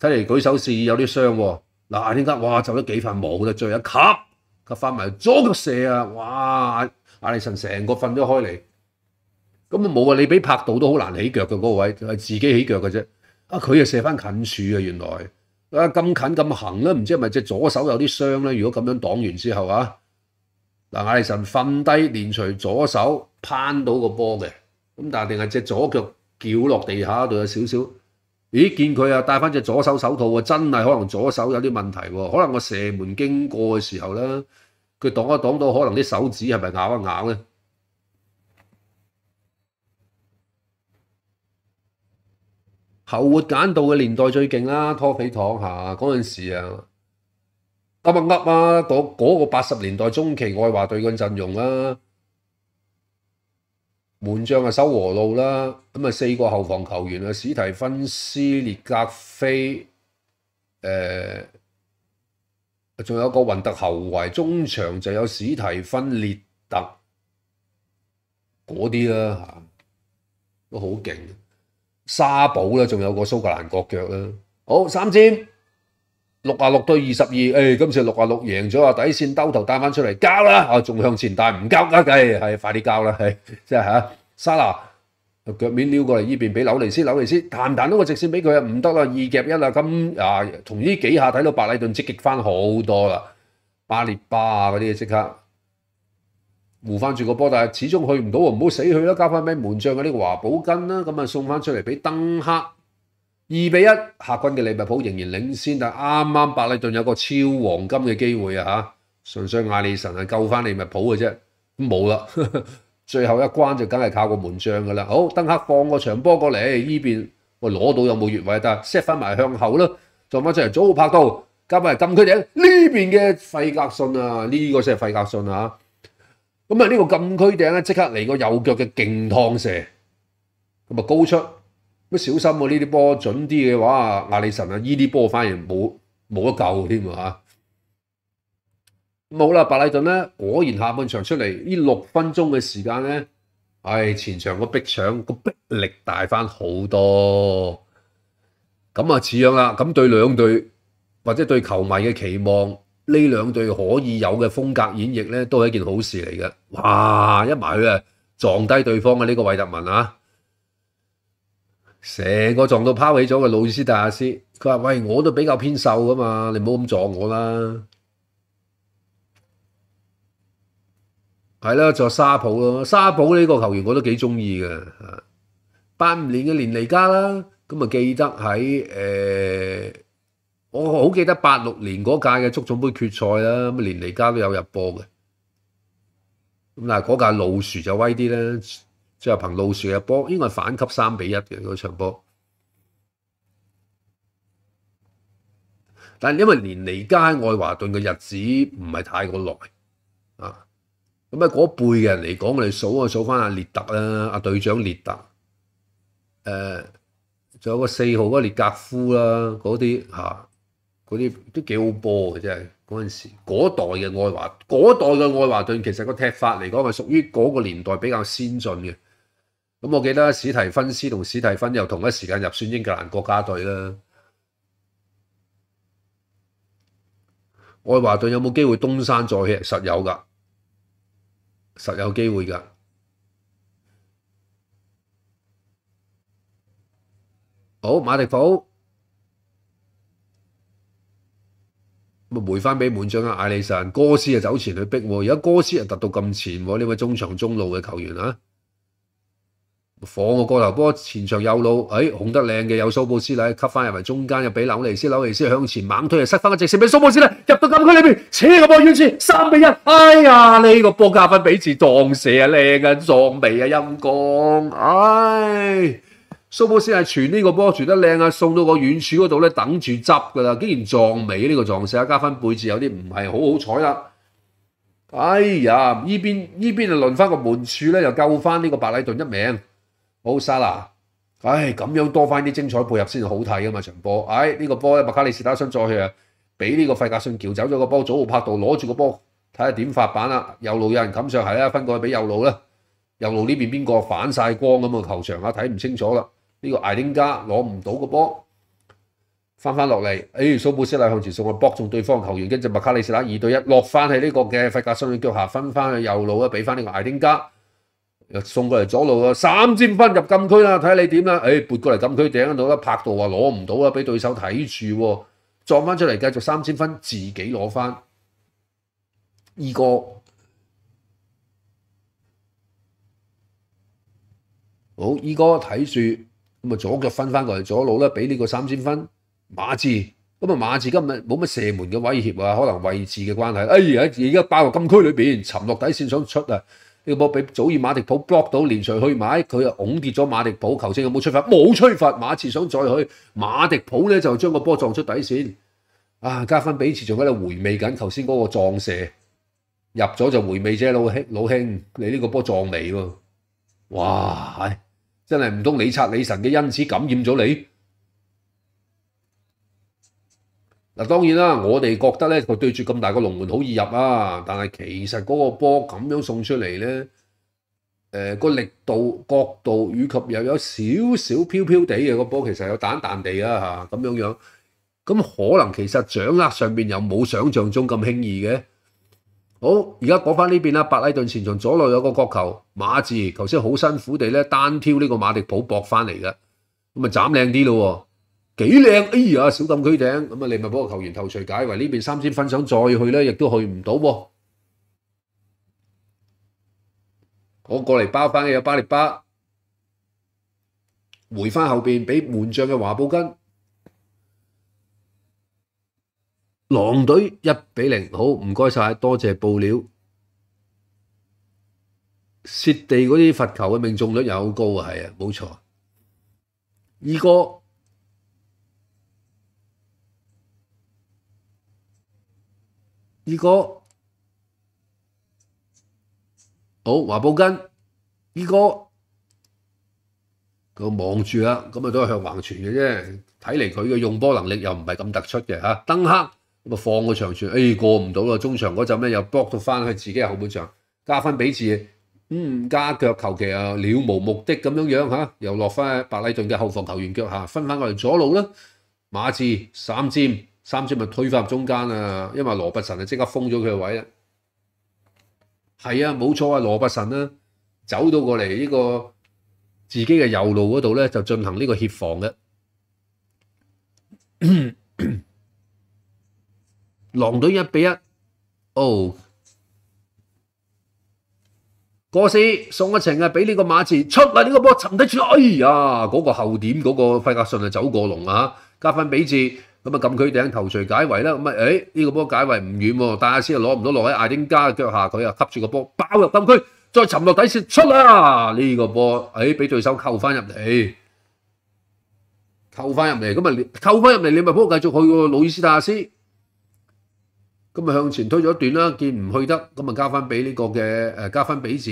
吓，睇嚟举手示意有啲伤。嗱，艾丁加哇，就咗几份冇得最后一级，佢发埋左脚射啊，哇！阿里臣成個瞓咗開嚟，咁啊冇啊！你俾拍到都好難起腳嘅嗰個位，係自己起腳嘅啫。啊，佢啊射翻近處啊，原來啊咁近咁行啦，唔知係咪隻左手有啲傷咧？如果咁樣擋完之後啊，嗱阿里臣瞓低連隨左手攀到個波嘅，咁但係定係隻左腳翹落地下度有少少？咦，見佢啊戴翻隻左手手套啊，真係可能左手有啲問題喎，可能我射門經過嘅時候咧。佢擋一擋到，可能啲手指係咪咬一咬咧？後活簡道嘅年代最勁啦，拖肥躺下嗰陣時啊，噏咪噏啊，嗰嗰個八十年代中期愛華隊嘅陣容啦，門將係守和路啦，咁啊四個後防球員啊，史提芬斯列格菲，誒。仲有个云特后卫，中场就有史提芬列特嗰啲啦吓，都好劲。沙宝啦，仲有个苏格兰国脚啦。好三尖六啊六对二十二，诶今次六啊六赢咗啊底线兜头带翻出嚟交啦啊，仲向前带唔交啊计系快啲交啦，即系吓莎娜。腳面撩過嚟呢邊，俾扭嚟先，扭嚟先，彈彈到個直線俾佢啊！唔得啦，二夾一啦，咁啊，同呢幾下睇到白禮頓積極翻好多啦，巴列巴啊嗰啲即刻護翻住個波，但係始終去唔到，唔好死去啦，交翻咩門將啊？呢個華保根啦，咁啊送翻出嚟俾登克二比一客軍嘅利物浦仍然領先，但啱啱白禮頓有個超黃金嘅機會啊！嚇，純粹亞利神係救翻利物浦嘅啫，冇啦。最後一關就梗係靠個門將㗎啦。好，登克放個長波過嚟，依邊喂攞到有冇越位？但 set 翻埋向後啦。撞晚真係早拍到，加埋禁區頂呢邊嘅費格遜啊，呢個先係費格遜啊。咁啊，呢個禁區頂咧即刻嚟個右腳嘅勁趟射，咁啊高出乜小心喎？呢啲波準啲嘅話，亞里臣啊，呢啲波反而冇冇得救添啊。冇啦，白礼顿咧，果然下半场出嚟呢六分钟嘅时间咧，唉，前场个逼抢个逼力大翻好多，咁啊似样啦，咁对两队或者对球迷嘅期望，呢两队可以有嘅风格演绎咧，都系一件好事嚟嘅。哇，一埋佢啊，撞低对方嘅呢个韦特文啊，成个撞到抛起咗路鲁斯大阿斯，佢话喂，我都比较偏瘦噶嘛，你唔好咁撞我啦。系啦，就沙普咯，沙普呢個球員我都幾中意嘅。八五年嘅年尼加啦，咁啊記得喺誒，我好記得八六年嗰屆嘅足總杯決賽啦，咁年離加都有入波嘅。咁嗱，嗰屆老樹就威啲啦，後憑老樹入波，應該反級三比一嘅嗰場波。但係因為年加喺愛華頓嘅日子唔係太過耐。咁啊，嗰輩嘅人嚟講，我哋數啊數翻阿列特啦，阿隊長列特，誒，仲有個四號嗰列格夫啦，嗰啲嚇，嗰啲都幾好波嘅，真係嗰陣時嗰代嘅愛華，嗰代嘅愛華頓其實個踢法嚟講係屬於嗰個年代比較先進嘅。咁我記得史提芬斯同史提芬又同一時間入選英格蘭國家隊啦。愛華頓有冇機會東山再起？實有㗎。實有機會㗎，好馬迪堡，咪回返俾滿將啊！艾利臣哥斯啊走前去逼喎，而家哥斯啊突到咁前喎，呢位中場中路嘅球員啊！晃个过头波前场有路，诶控得靓嘅有苏布斯蒂，吸翻入嚟中间又俾纽尼斯纽尼斯向前猛推，又塞翻个直線俾苏布斯蒂入到禁区里边，扯个波远射三比一，哎呀呢个波加分比字撞射啊靓啊撞尾啊阴光，哎苏布斯蒂系传呢个波传得靓啊，送到个远处嗰度咧等住执噶啦，竟然撞尾呢个撞射啊加分背字有啲唔系好好彩啦，哎呀呢边呢边就轮翻个门柱咧又救翻呢个白礼顿一命。好沙啦！唉，咁樣多翻啲精彩配合先好睇噶嘛場波。唉，呢個波咧，麥卡利斯打想再去啊，俾呢個費格遜撬走咗個波。祖奧拍到，攞住個波，睇下點發板啦。右路有人冚上係啦，分過去俾右路啦。右路呢邊邊個反晒光咁啊！球場啊，睇唔清楚啦。呢個艾丁加攞唔到個波，翻翻落嚟。唉，蘇布斯拉向前送啊，搏中對方球員，跟住麥卡利斯拉二對一落翻喺呢個嘅費格遜腳下分翻去右路啊，俾翻呢個艾丁加。送過嚟左路啦，三千分入禁區啦，睇下你點啦？誒，撥過嚟禁區頂嗰度啦，拍到話攞唔到啦，俾對手睇住，撞翻出嚟繼續三千分，自己攞翻。二哥，好，二哥睇住咁啊，左腳分翻過嚟左路啦，俾呢個三千分馬字。咁啊馬字今日冇乜射門嘅威脅啊，可能位置嘅關係。哎，而家而家包落禁區裏面，沉落底線想出啊！個波俾祖爾馬迪普 block 到，連隨去買佢又拱跌咗馬迪普球證有冇吹罰？冇吹罰，馬刺想再去馬迪普咧，就將個波撞出底線。啊，加分比次，仲喺度回味緊頭先嗰個撞射入咗就回味啫，老兄老兄，你呢個波撞你喎！哇，真係唔通你拆你神嘅因此感染咗你？嗱，當然啦，我哋覺得咧，佢對住咁大個龍門好易入啊！但係其實嗰個波咁樣送出嚟咧，誒個力度、角度以及又有少少飄飄地嘅個波，其實有彈彈地啊嚇咁樣樣，咁可能其實掌握上邊又冇想象中咁輕易嘅。好，而家講翻呢邊啦，白拉頓前場左路有個角球，馬字頭先好辛苦地咧單挑呢個馬迪普博翻嚟嘅，咁咪斬靚啲咯喎！几靓哎呀，小禁区顶咁啊！你咪帮个球员头锤解，话呢边三千分想再去咧，亦都去唔到。我过嚟包翻嘅有巴列巴，回翻后边俾门将嘅华波根，狼队一比零。好唔该晒，多谢报料。涉地嗰啲罚球嘅命中率又好高啊，系啊，冇错。二哥。二哥，好華宝根呢哥佢望住啦，咁啊都係向橫傳嘅啫。睇嚟佢嘅用波能力又唔係咁突出嘅吓。登克咁啊放個長傳，哎過唔到啦。中場嗰陣咧又 block 到翻去自己後半場，加翻比字，嗯加腳求其啊了無目的咁樣樣吓，又落翻白禮頓嘅後防球員腳下，分翻過嚟左路啦。馬刺三尖。三千咪推翻入中間啦，因為羅拔臣就即刻封咗佢個位啦。係啊，冇錯啊，羅拔臣啦，走到過嚟呢個自己嘅右路嗰度咧，就進行呢個協防嘅。狼隊一比一。哦，過四宋一晴啊，俾呢個馬刺出嚟呢個波沉得住。哎呀，嗰個後點嗰個費格遜啊，走過龍啊，加分比字，咁啊！禁佢頂頭槌解圍啦！咁啊，誒呢個波解圍唔遠喎，戴阿斯又攞唔到落喺艾丁加腳下，佢啊吸住個波包入禁區，再沉落底線出啦！呢個波誒俾對手扣翻入嚟，扣翻入嚟，咁啊扣翻入嚟，你咪波繼續去喎，路易斯阿斯。咁啊向前推咗一段啦，見唔去得，咁啊加翻俾呢個嘅加分比字，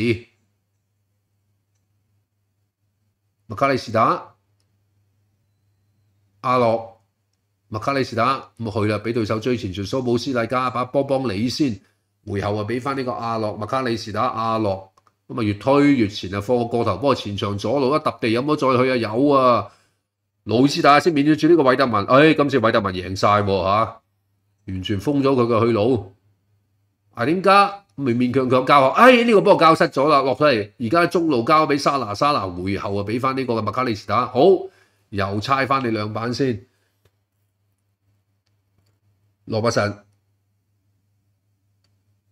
麦卡利而打阿羅。麥卡利斯打咁去啦，俾對手追前，純蘇姆斯蒂加把波幫你先，回後啊俾翻呢個阿洛麥卡利斯打阿洛，咁啊越推越前啊放個過頭波前場左路一揼地有冇再去啊有啊，魯斯打先勉力住呢個韋德文，哎今次韋德文贏曬喎嚇，完全封咗佢嘅去路，係點解勉勉強強交學？哎呢個幫我交失咗啦，落咗嚟，而家中路交俾沙拿沙拿，回後啊俾翻呢個麥卡利斯打，好又猜翻你兩板先。羅伯臣，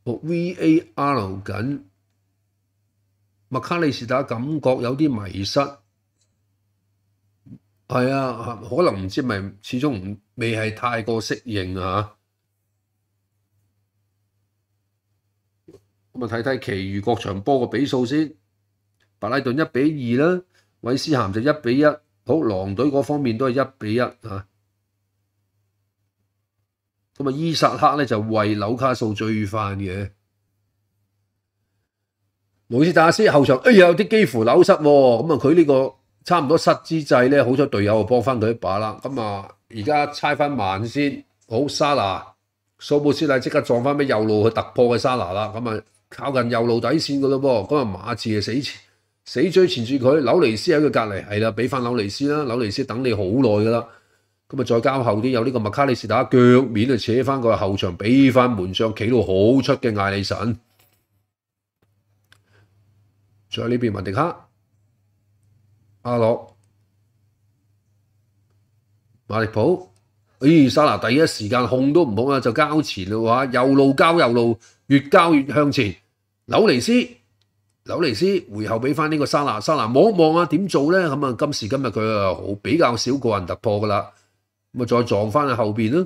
我 VAR 緊，麥卡利斯打感覺有啲迷失，係啊，可能唔知咪始終未係太過適應啊，咁啊睇睇其餘各場波個比數先，白拉頓一比二啦，韋斯咸就一比一，好狼隊嗰方面都係一比一啊。咁啊，伊薩克咧就為纽卡数最快嘅，罗斯达斯後場，哎呀，有啲幾乎扭失，喎、咁啊，佢呢個差唔多失之際咧，好彩隊友啊帮翻佢一把啦。咁啊，而家猜翻慢先，好沙拿苏布斯基即刻撞翻俾右路去突破嘅沙拿啦。咁啊，靠近右路底線噶咯噃。咁啊，馬治啊死死追缠住佢，纽尼斯喺佢隔離，係啦，俾翻纽尼斯啦，纽尼斯等你好耐噶啦。咁啊，再交後啲有呢個麥卡利士打腳面啊，扯翻個後場，俾翻門上企到好出嘅艾利神。再呢邊文迪克、阿洛、馬利普，咦？沙拿第一時間控都唔控啊，就交前啦喎，又路交又路，越交越向前。紐尼斯、紐尼斯回後俾翻呢個沙拿，沙拿望一望啊，點做咧？咁啊，今時今日佢啊好比較少個人突破噶啦。咪再撞翻去後邊咯，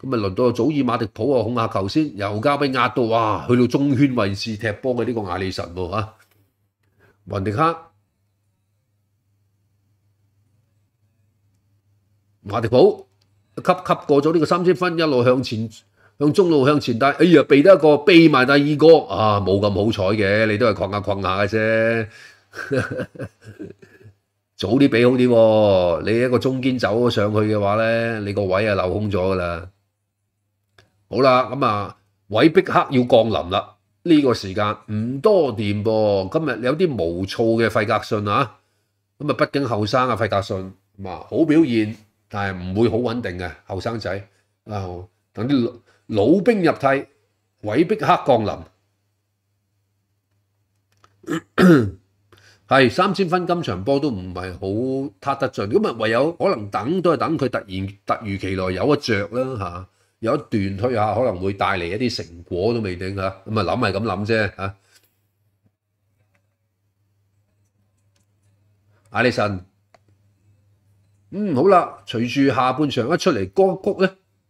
咁咪輪到祖爾馬迪普啊控下球先，又交俾壓到，哇！去到中圈位置踢波嘅呢個亞利神喎嚇，馬迪克、馬迪普吸吸過咗呢個三千分，一路向前向中路向前帶，哎呀避得一個，避埋第二個啊，冇咁好彩嘅，你都係困下困下嘅啫。早啲俾好啲，你一個中堅走咗上去嘅話咧，你個位啊漏空咗噶啦。好啦，咁啊，委碧克要降臨啦，呢個時間唔多掂噃。今日有啲毛躁嘅費格遜啊，咁啊畢竟後生啊費格遜，啊，好表現，但係唔會好穩定嘅後生仔啊，等啲老兵入替，委碧克降臨。系三千分，今場波都唔係好撻得進，咁咪唯有可能等，都係等佢突然突如其來有一着啦嚇，有一段推下可能會帶嚟一啲成果都未定嚇，咁咪諗係咁諗啫嚇。阿利神，嗯好啦，隨住下半場一出嚟，歌曲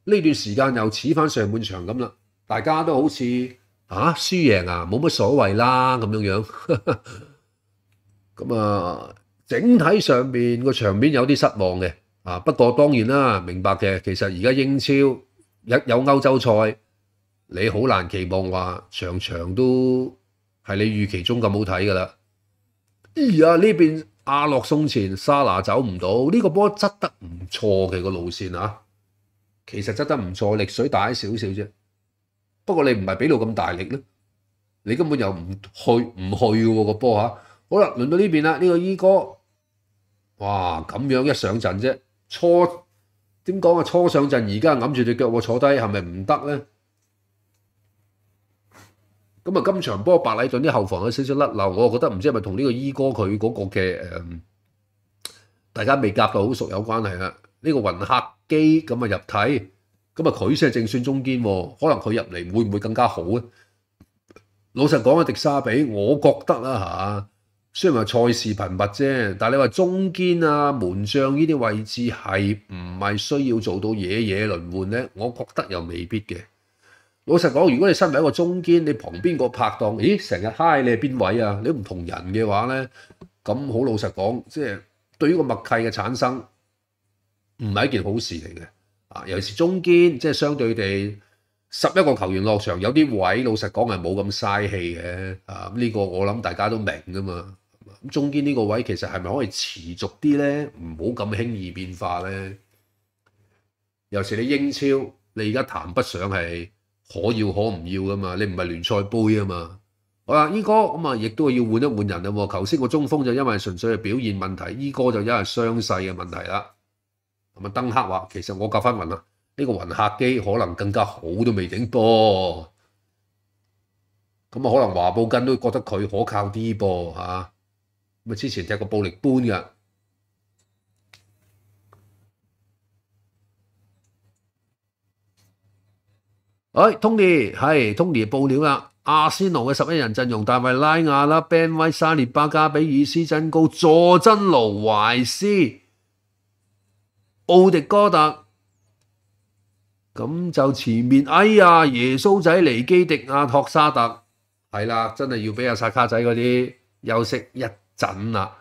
咧呢段時間又似翻上半場咁啦，大家都好似吓，輸贏啊冇乜所謂啦咁樣樣。咁啊，整體上面個場面有啲失望嘅啊。不過當然啦，明白嘅。其實而家英超有有歐洲賽，你好難期望話場場都係你預期中咁好睇噶啦。咦呀，呢邊阿洛送前，沙拿走唔到呢個波，執得唔錯嘅個路線啊。其實執得唔錯，力水大少少啫。不過你唔係俾到咁大力咧，你根本又唔去唔去個波嚇。好啦，輪到呢邊啦，呢個依哥，哇咁樣一上陣啫，初點講啊，初上陣，而家揞住對腳喎，坐低係咪唔得咧？咁啊，今場波白禮頓啲後防有少少甩漏，我覺得唔知係咪同呢個依哥佢嗰個嘅誒，大家未夾到好熟有關係啦。呢個雲客機咁啊入體，咁啊佢先係正選中堅喎，可能佢入嚟會唔會更加好咧？老實講啊，迪沙比，我覺得啦嚇。雖然話賽事頻密啫，但你話中堅啊門將呢啲位置係唔係需要做到嘢嘢輪換呢？我覺得又未必嘅。老實講，如果你身為一個中堅，你旁邊個拍檔，咦成日嗨，你係邊位啊？你唔同人嘅話呢，咁好老實講，即係對於個默契嘅產生唔係一件好事嚟嘅啊！尤其是中堅，即係相對地十一個球員落場，有啲位老實講係冇咁嘥氣嘅啊！呢個我諗大家都明噶嘛。中堅呢個位其實係咪可以持續啲咧？唔好咁輕易變化咧。尤其你英超，你而家談不上係可要可唔要噶嘛。你唔係聯賽杯啊嘛。好啦，依哥咁啊，亦都要換一換人啦。頭先個中鋒就因為純粹係表現問題，依哥就因為傷勢嘅問題啦。咁啊，登克話：，其實我夾翻雲啦，呢個雲客機可能更加好都未整多。咁啊，可能華布根都覺得佢可靠啲噃嚇。咪之前就係個暴力搬嘅。哎，Tony 係 Tony 報料啦，阿仙奴嘅十一人陣容，但係拉亞啦、Ben White、沙列巴加比、爾、斯真高、佐真奴、懷斯、奧迪哥特，咁就前面哎呀，耶穌仔、尼基迪亞、托沙特，係啦，真係要俾阿薩卡仔嗰啲休息一。阵啦，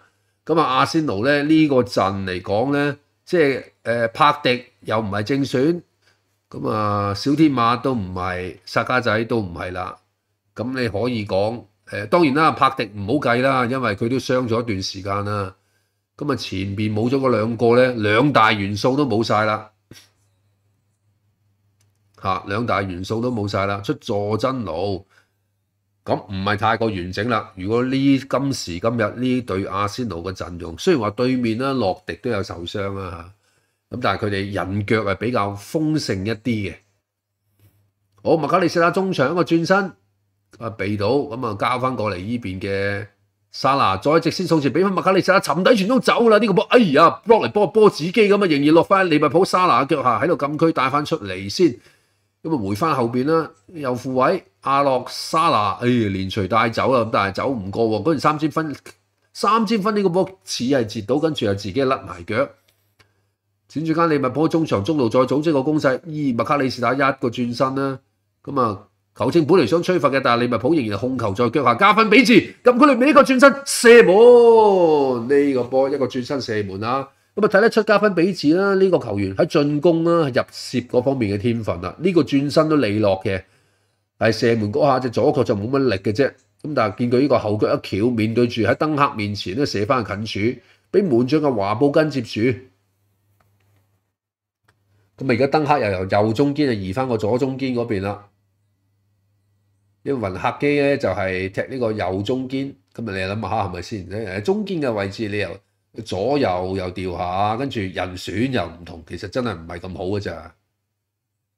咁啊阿仙奴咧呢个阵嚟讲咧，即系诶帕迪又唔系正选，咁啊小天马都唔系，沙家仔都唔系啦，咁你可以讲诶，当然啦帕迪唔好计啦，因为佢都伤咗一段时间啦，咁啊前边冇咗嗰两个咧，两大元素都冇晒啦，吓两大元素都冇晒啦，出坐真奴。咁唔係太過完整啦。如果呢今時今日呢對阿仙奴嘅陣容，雖然話對面咧洛迪都有受傷啊，咁但係佢哋人腳係比較豐盛一啲嘅。好，麥卡利斯拉中場一個轉身啊避到，咁啊交翻過嚟呢邊嘅沙拿，再直線送前，俾翻麥卡利斯拉沉底傳都走啦。呢個波，哎呀落嚟波波子機咁啊，仍然落翻利物浦沙拿腳下喺度禁區帶翻出嚟先，咁啊回翻後邊啦，又副位。阿洛沙拿，哎，連隨帶走咁但係走唔過喎。嗰陣三千分，三千分呢個波似係截到，跟住又自己甩埋腳。轉轉間，利物浦中場中路再組織個攻勢，咦，麥卡里斯打一個轉身啦，咁啊球證本嚟想吹罰嘅，但係利物浦仍然控球，在腳下加分比字。撳佢嚟一個轉身射門，呢個波一個轉身射門啦。咁啊睇得出加分比字啦，呢個球員喺進攻啦入射嗰方面嘅天分啦，呢個轉身都利落嘅。系射門嗰下，只左腳就冇乜力嘅啫。咁但係見佢呢個後腳一翹，面對住喺登克面前咧射翻近處，俾滿將嘅華布根接住。咁啊，而家登克又由右中堅移翻個左中堅嗰邊啦。咁啊，雲客機咧就係踢呢個右中堅。咁啊，你諗下係咪先咧？中堅嘅位置你又左右又掉下，跟住人選又唔同，其實真係唔係咁好嘅咋。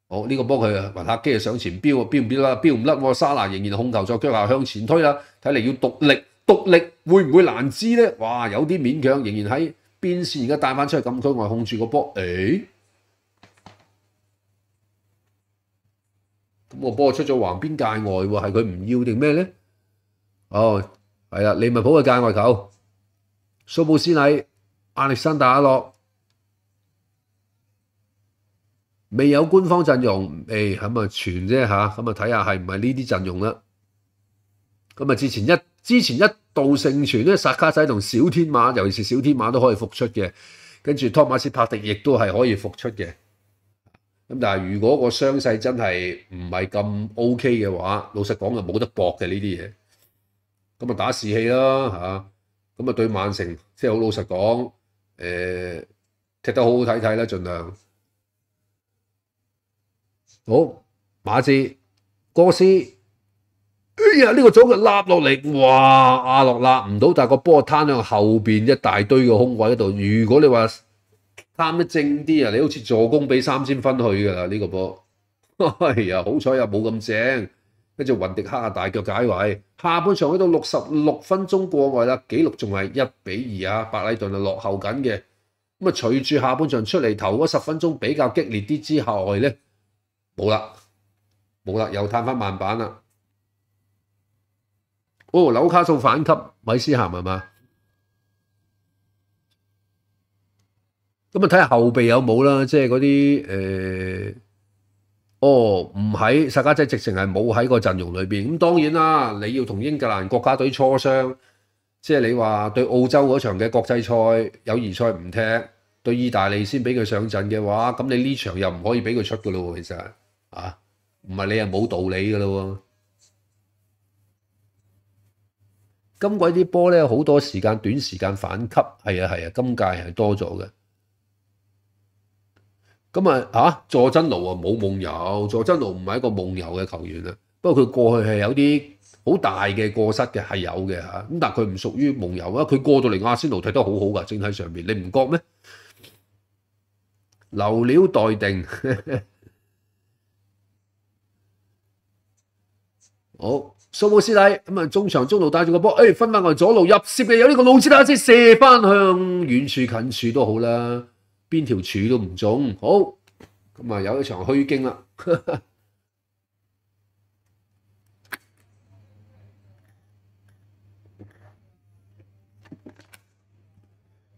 好呢個波佢云客機啊上前飆，飆唔飙啦？飆唔甩，沙拿仍然控球在腳下向前推啦。睇嚟要獨立，獨立會唔會難知呢？哇，有啲勉強，仍然喺邊線，而家帶返出去禁区外控住個波。诶，咁个波出咗橫邊界外，喎，係佢唔要定咩呢？哦，係啦，利物浦嘅界外球，蘇布斯尼、阿列山大洛。未有官方陣容，誒咁啊傳啫嚇，咁啊睇下係唔係呢啲陣容啦。咁啊之前一之前一度盛傳咧，薩卡仔同小天馬，尤其是小天馬都可以復出嘅，跟住托馬斯帕迪亦都係可以復出嘅。咁但係如果個傷勢真係唔係咁 OK 嘅話，老實講就冇得搏嘅呢啲嘢。咁啊打士氣啦嚇，咁啊對曼城，即係好老實講，誒踢得好好睇睇啦，儘量。好马斯哥斯，哎呀呢个左脚立落嚟，哇阿乐立唔到，但系个波摊向后边一大堆嘅空位度。如果你话摊得正啲啊，你好似助攻俾三千分去噶啦呢个波。哎呀好彩又冇咁正，跟住云迪哈大脚解围。下半场去到六十六分钟过外啦，纪录仲系一比二啊，白礼顿啊落后紧嘅。咁啊，随住下半场出嚟頭嗰十分钟比较激烈啲之外咧。冇啦，冇啦，又探翻慢板啦。哦，纽卡素反击米斯咸系嘛？咁啊，睇下后备有冇啦，即系嗰啲诶，哦，唔喺，沙家姐直情係冇喺個陣容裏边。咁當然啦，你要同英格蘭國家隊磋商，即係你話對澳洲嗰場嘅國際賽、友誼賽唔踢，對意大利先俾佢上陣嘅話，咁你呢場又唔可以俾佢出噶咯喎，其實。啊，唔系你係冇道理噶咯喎！今季啲波咧好多时间短时间反级，系啊系啊，今届系多咗嘅。咁啊，啊佐真奴啊冇梦游，佐真奴唔系一个梦游嘅球员啊。不过佢过去系有啲好大嘅过失嘅，系有嘅吓。咁但系佢唔属于梦游啊，佢过到嚟阿仙奴踢得好好噶，正喺上面你唔觉咩？留料待定。好苏姆斯弟咁啊，中场中路带住个波，诶，分翻过左路入射嘅，有呢个老师打先射翻向远处近处都好啦，边条柱都唔中，好，咁啊有一场虚惊啦，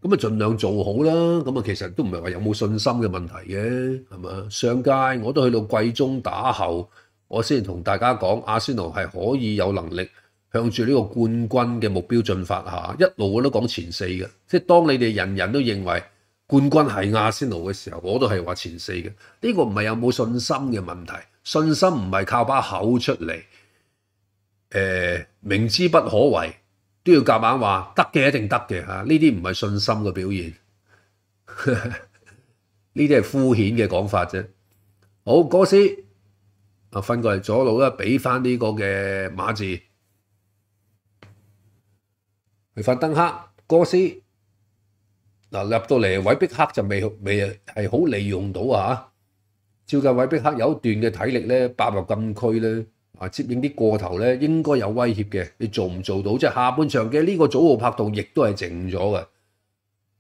咁啊尽量做好啦，咁啊其实都唔系话有冇信心嘅问题嘅，系嘛，上届我都去到季中打后。我先同大家講，亞仙奴係可以有能力向住呢個冠軍嘅目標進發嚇，一路我都講前四嘅。即係當你哋人人都認為冠軍係亞仙奴嘅時候，我都係話前四嘅。呢個唔係有冇信心嘅問題，信心唔係靠把口出嚟。誒，明知不可為，都要夾硬話得嘅一定得嘅嚇。呢啲唔係信心嘅表現，呢啲係敷衍嘅講法啫。好，哥斯。啊，分過嚟左路啦，俾翻呢個嘅馬字，法登克哥斯嗱入到嚟，韋碧克就未未係好利用到啊！照計韋碧克有一段嘅體力咧，百入禁區咧，啊接應啲過頭咧，應該有威脅嘅。你做唔做到？即係下半場嘅呢個組號拍檔，亦都係靜咗嘅。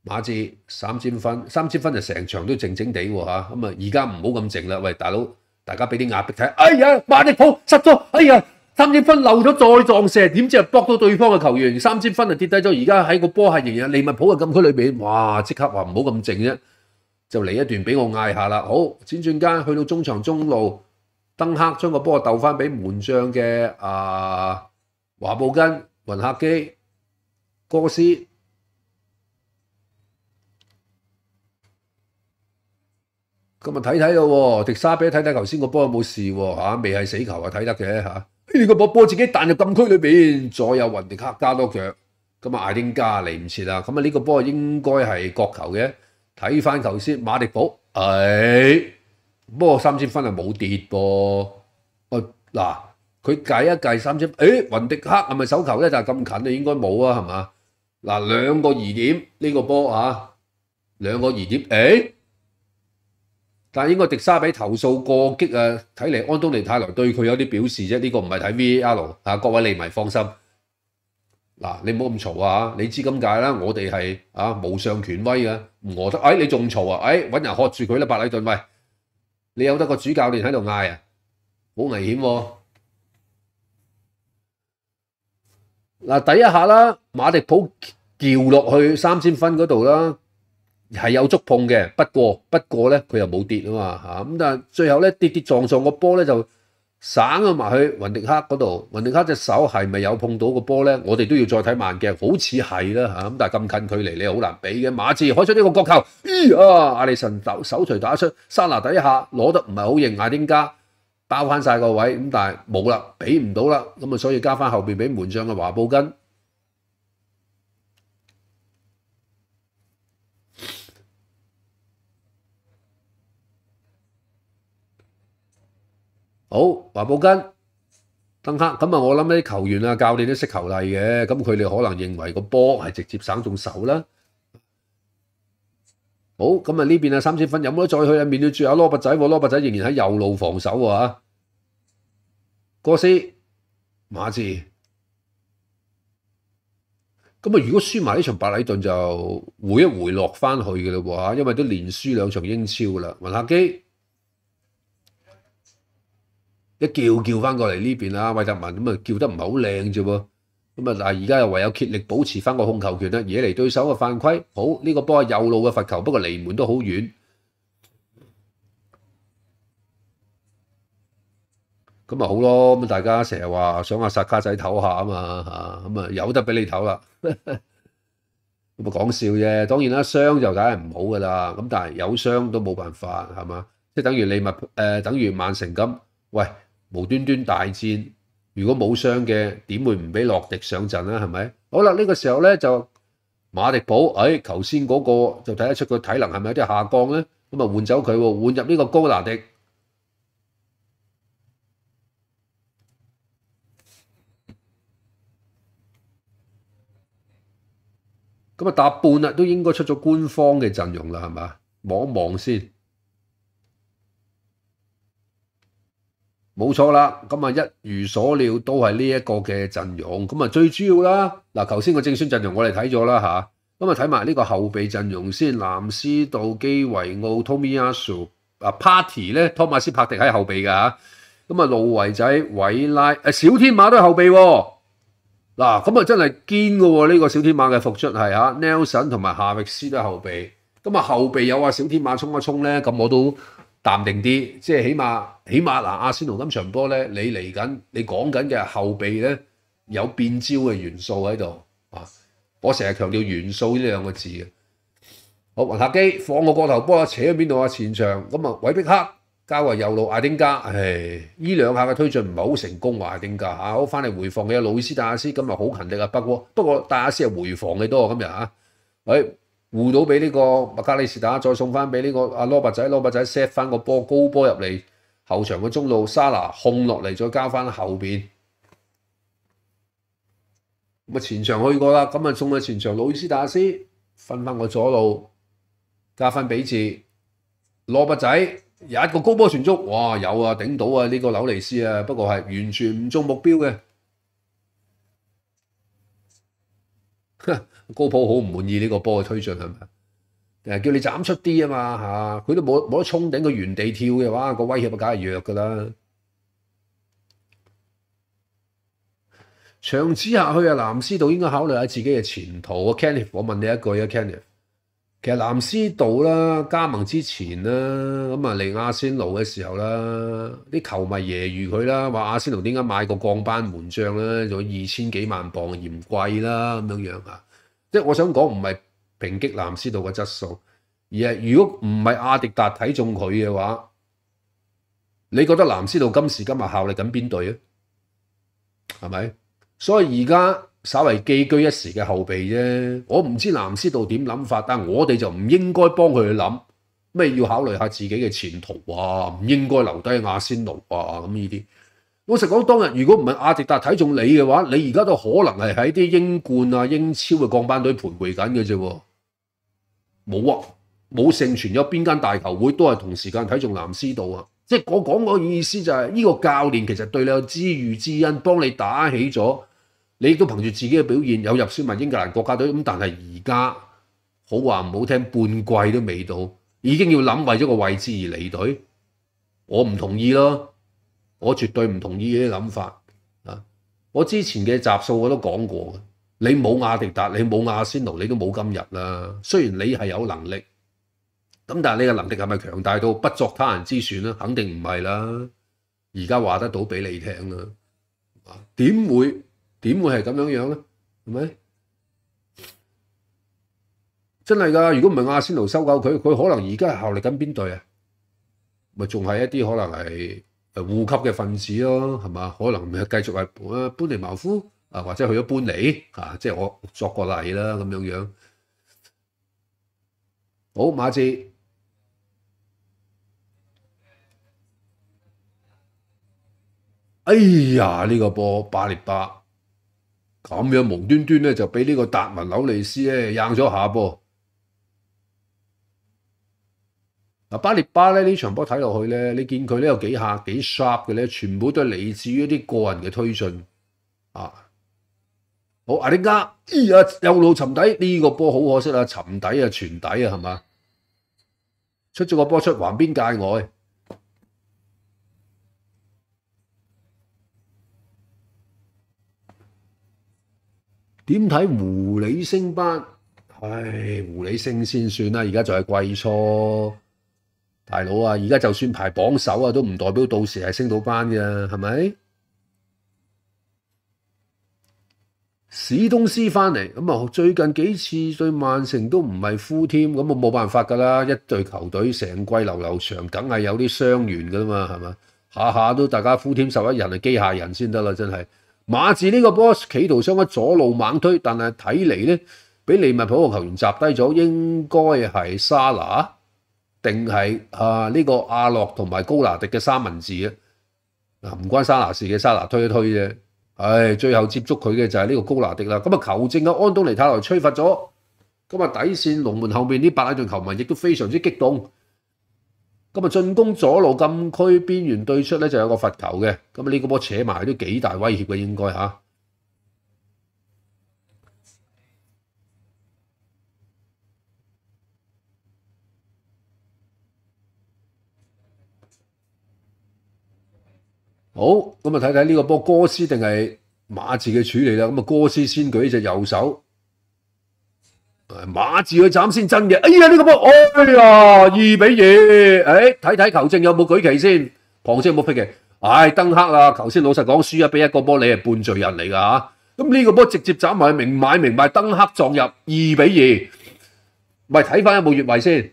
馬字三千分，三千分就成場都靜靜地喎嚇。咁啊，而家唔好咁靜啦，喂大佬！大家俾啲壓逼睇，哎呀，马力普失咗，哎呀，三千分漏咗再撞射，點知啊搏到對方嘅球員三千分就跌低咗，而家喺個波系然利物浦嘅禁区裏边，哇！即刻話唔好咁靜啫，就嚟一段俾我嗌下啦。好，轉轉間去到中場中路，登克將個波斗翻俾門將嘅啊華布根、云客基、哥斯。咁咪睇睇咯，迪沙比睇睇，头先个波有冇事吓，未系死球啊，睇得嘅吓。呢个波波自己弹入禁区里边，左右云迪克加多脚，咁啊艾丁加嚟唔切啦。咁啊呢个波应该系角球嘅，睇翻头先马迪堡系，不过三千分系冇跌噃。我嗱佢计一计三千，诶云迪克系咪手球咧？就咁近啊，应该冇啊，系嘛？嗱两个疑点呢个波啊，两个疑点诶。但應該迪沙比投訴過激啊！睇嚟安東尼泰郎對佢有啲表示啫。呢個唔係睇 V A R 啊，各位你咪放心。嗱，你唔好咁嘈啊！你知咁解啦，我哋係啊無上權威嘅，唔我得。哎，你仲嘈啊？哎，揾人喝住佢啦！百里頓喂，你有得個主教練喺度嗌啊，好危險。嗱，第一下啦，馬迪普掉落去三千分嗰度啦。係有觸碰嘅，不過不過咧，佢又冇跌啊嘛嚇咁，但係最後咧跌跌撞撞個波咧就省埋去雲迪克嗰度。雲迪克隻手係咪有碰到個波咧？我哋都要再睇慢鏡，好似係啦嚇咁。但係咁近距離你好難比嘅。馬刺開出呢個角球，咦啊！阿里臣手手打出，沙拿底下攞得唔係好型，艾丁加包翻晒個位，咁但係冇啦，比唔到啦，咁啊所以加翻後邊俾門將嘅華布根。好，華布根、登克咁啊！我諗啲球員啊、教練都識球例嘅，咁佢哋可能認為個波係直接省中手啦。好，咁啊呢邊啊三千分，有冇得再去啊？面對住阿羅伯仔，羅伯仔仍然喺右路防守喎哥斯馬治，咁啊如果輸埋呢場白禮頓就回一回落翻去嘅喇喎因為都連輸兩場英超啦。雲客機。一叫叫翻過嚟呢邊啊，韋達文咁啊叫得唔係好靚啫喎，咁啊但係而家又唯有竭力保持翻個控球權啦，惹嚟對手嘅犯規，好呢個波有路嘅罰球，不過離門都好遠，咁啊好咯，咁大家成日話想阿薩卡仔唞下啊嘛咁啊有得俾你唞啦，咁啊講笑啫，當然啦傷就梗係唔好㗎啦，咁但係有傷都冇辦法係嘛，即等於利物浦等於曼城咁，喂。無端端大戰，如果冇傷嘅點會唔俾洛迪上陣啦？係咪？好啦，呢個時候呢，就馬迪普，哎，頭先嗰個就睇得出佢體能係咪有啲下降呢？咁啊換走佢喎，換入呢個高拿迪，咁啊搭半啦，都應該出咗官方嘅陣容啦，係咪？望一望先。冇錯啦，咁啊一如所料都係呢一個嘅陣容。咁啊最主要啦，嗱頭先個正選陣容我哋睇咗啦吓，咁啊睇埋呢個後備陣容先。南斯、道基維奧、Tommy Asu 啊、Party 咧、托馬斯、帕迪喺後備㗎。咁啊路維仔、韋拉誒小天馬都係後備。嗱咁啊真係堅㗎喎，呢個小天馬嘅復出係嚇。Nelson 同埋夏力斯都係後備。咁啊後備有啊小天馬衝一衝咧，咁我都。淡定啲，即係起碼起碼嗱，阿仙奴今場波咧，你嚟緊你講緊嘅後備咧有變招嘅元素喺度啊！我成日強調元素呢兩個字嘅。好，雲客機放個過頭波啊，扯去邊度啊？前場咁啊，韋碧克交為右路阿丁加，唉，依兩下嘅推進唔係好成功，話係丁加啊，我翻嚟回防嘅魯斯阿斯今日好勤力啊，不過不過，戴斯斯係回防嘅多今日嚇，誒。護到俾呢個加利斯打，再送翻俾呢個阿羅伯仔，羅伯仔 set 翻個波高波入嚟後場嘅中路，沙拿控落嚟，再加翻後邊。咁啊前場去過啦，咁啊送去前場魯斯達斯，分翻個左路，加翻比治，羅伯仔有一個高波傳中，哇有啊頂到啊呢個紐尼斯啊，不過係完全唔中目標嘅。高普好唔滿意呢個波嘅推進係咪？誒叫你斬出啲啊嘛嚇，佢都冇冇得衝頂，佢原地跳嘅，話，個威脅咪梗係弱㗎啦。長此下去啊，南斯道應該考慮下自己嘅前途啊。Canny，我問你一句啊 k e n n y 其實南斯道啦，加盟之前啦，咁啊嚟阿仙奴嘅時候啦，啲球迷揶揄佢啦，話阿仙奴點解買個降班門將咧，仲有二千幾萬磅嫌貴啦咁樣樣啊。即係我想講，唔係抨擊藍斯道嘅質素，而係如果唔係阿迪達睇中佢嘅話，你覺得藍斯道今時今日效力緊邊隊啊？係咪？所以而家稍為寄居一時嘅後備啫。我唔知藍斯道點諗法，但我哋就唔應該幫佢去諗咩要考慮下自己嘅前途啊，唔應該留低亞仙奴啊咁呢啲。老实讲，当日如果唔系阿迪达睇中你嘅话，你而家都可能系喺啲英冠啊、英超嘅降班队徘徊紧嘅啫。冇啊，冇勝傳，有边间大球会都系同时间睇中南斯道啊！即系我讲个意思就系，呢个教练其实对你有知遇之恩，帮你打起咗，你亦都凭住自己嘅表现有入选埋英格兰国家队。咁但系而家好话唔好听，半季都未到，已经要谂为咗个位置而离队，我唔同意咯。我绝对唔同意呢啲谂法啊！我之前嘅集数我都讲过，你冇阿迪达，你冇阿仙奴，你都冇今日啦。虽然你系有能力，咁但系你嘅能力系咪强大到不作他人之选咧？肯定唔系啦。而家话得到俾你听啦，点会点会系咁样样咧？系咪真系噶？如果唔系阿仙奴收购佢，佢可能而家效力紧边队啊？咪仲系一啲可能系？户籍嘅分子咯，系嘛？可能继续系搬嚟茅夫啊，或者去咗搬嚟啊，即系我作个例啦，咁样样。好，马志，哎呀，呢个波八列八，咁样无端端咧就俾呢个达文纽利斯咧硬咗下波。嗱巴列巴咧呢场波睇落去咧，你见佢咧有几下几 sharp 嘅咧，全部都系嚟自于啲个人嘅推进。啊，好阿丁加，咦啊，右路沉底呢个波好可惜啊，沉底啊，全底啊，系嘛？出咗个波出横边界外。点睇狐狸星班？唉，狐狸星先算啦，而家就系季初。大佬啊，而家就算排榜首啊，都唔代表到時係升到班嘅，係咪？史東斯翻嚟咁啊，最近幾次對曼城都唔係負添，咁啊冇辦法㗎啦。一隊球隊成季流流長，梗係有啲伤员㗎啦嘛，係嘛？下下都大家負添十一人係機械人先得啦，真係。馬治呢個 s 企圖想左路猛推，但係睇嚟咧，俾利物浦個球員砸低咗，應該係沙拿。定係啊呢個阿洛同埋高拿迪嘅三文字啊，嗱唔關沙拿事嘅，沙拿推一推啫，唉，最後接觸佢嘅就係呢個高拿迪啦。咁啊球證啊安東尼塔來吹罰咗，咁啊底線龍門後面啲白拉頓球迷亦都非常之激動，咁啊進攻左路禁區邊緣對出咧就有個罰球嘅，咁啊呢個波扯埋都幾大威脅嘅應該嚇。好，咁啊睇睇呢个波哥斯定系马字嘅处理啦。咁啊哥斯先举呢只右手，马字去斩先真嘅。哎呀呢个波，哎呀二比二。诶，睇睇球证有冇举旗先。旁先冇批唉、哎，登黑啦，头先老实讲输啊，俾一个波你系半罪人嚟噶吓。咁呢个波直接斩埋明买明买登黑撞入二比二。咪睇翻有冇越位先？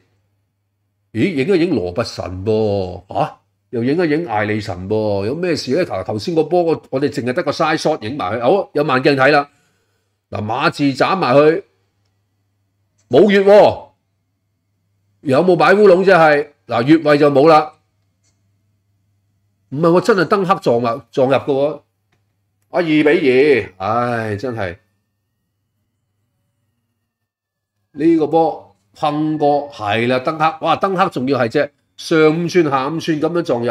咦，影都影罗伯神噃吓。又影一影艾利臣噃，有咩事咧？頭頭先個波，我我哋淨係得個 side shot 影埋佢，好有望鏡睇啦。嗱，馬字斬埋佢，冇月喎，有冇擺烏龍啫？係嗱，月位就冇啦。唔係我真係登黑撞入撞入嘅喎。啊，二比二，唉，真係呢個波碰過係啦，登黑，哇，登黑仲要係啫。上五寸、下五寸咁樣撞入，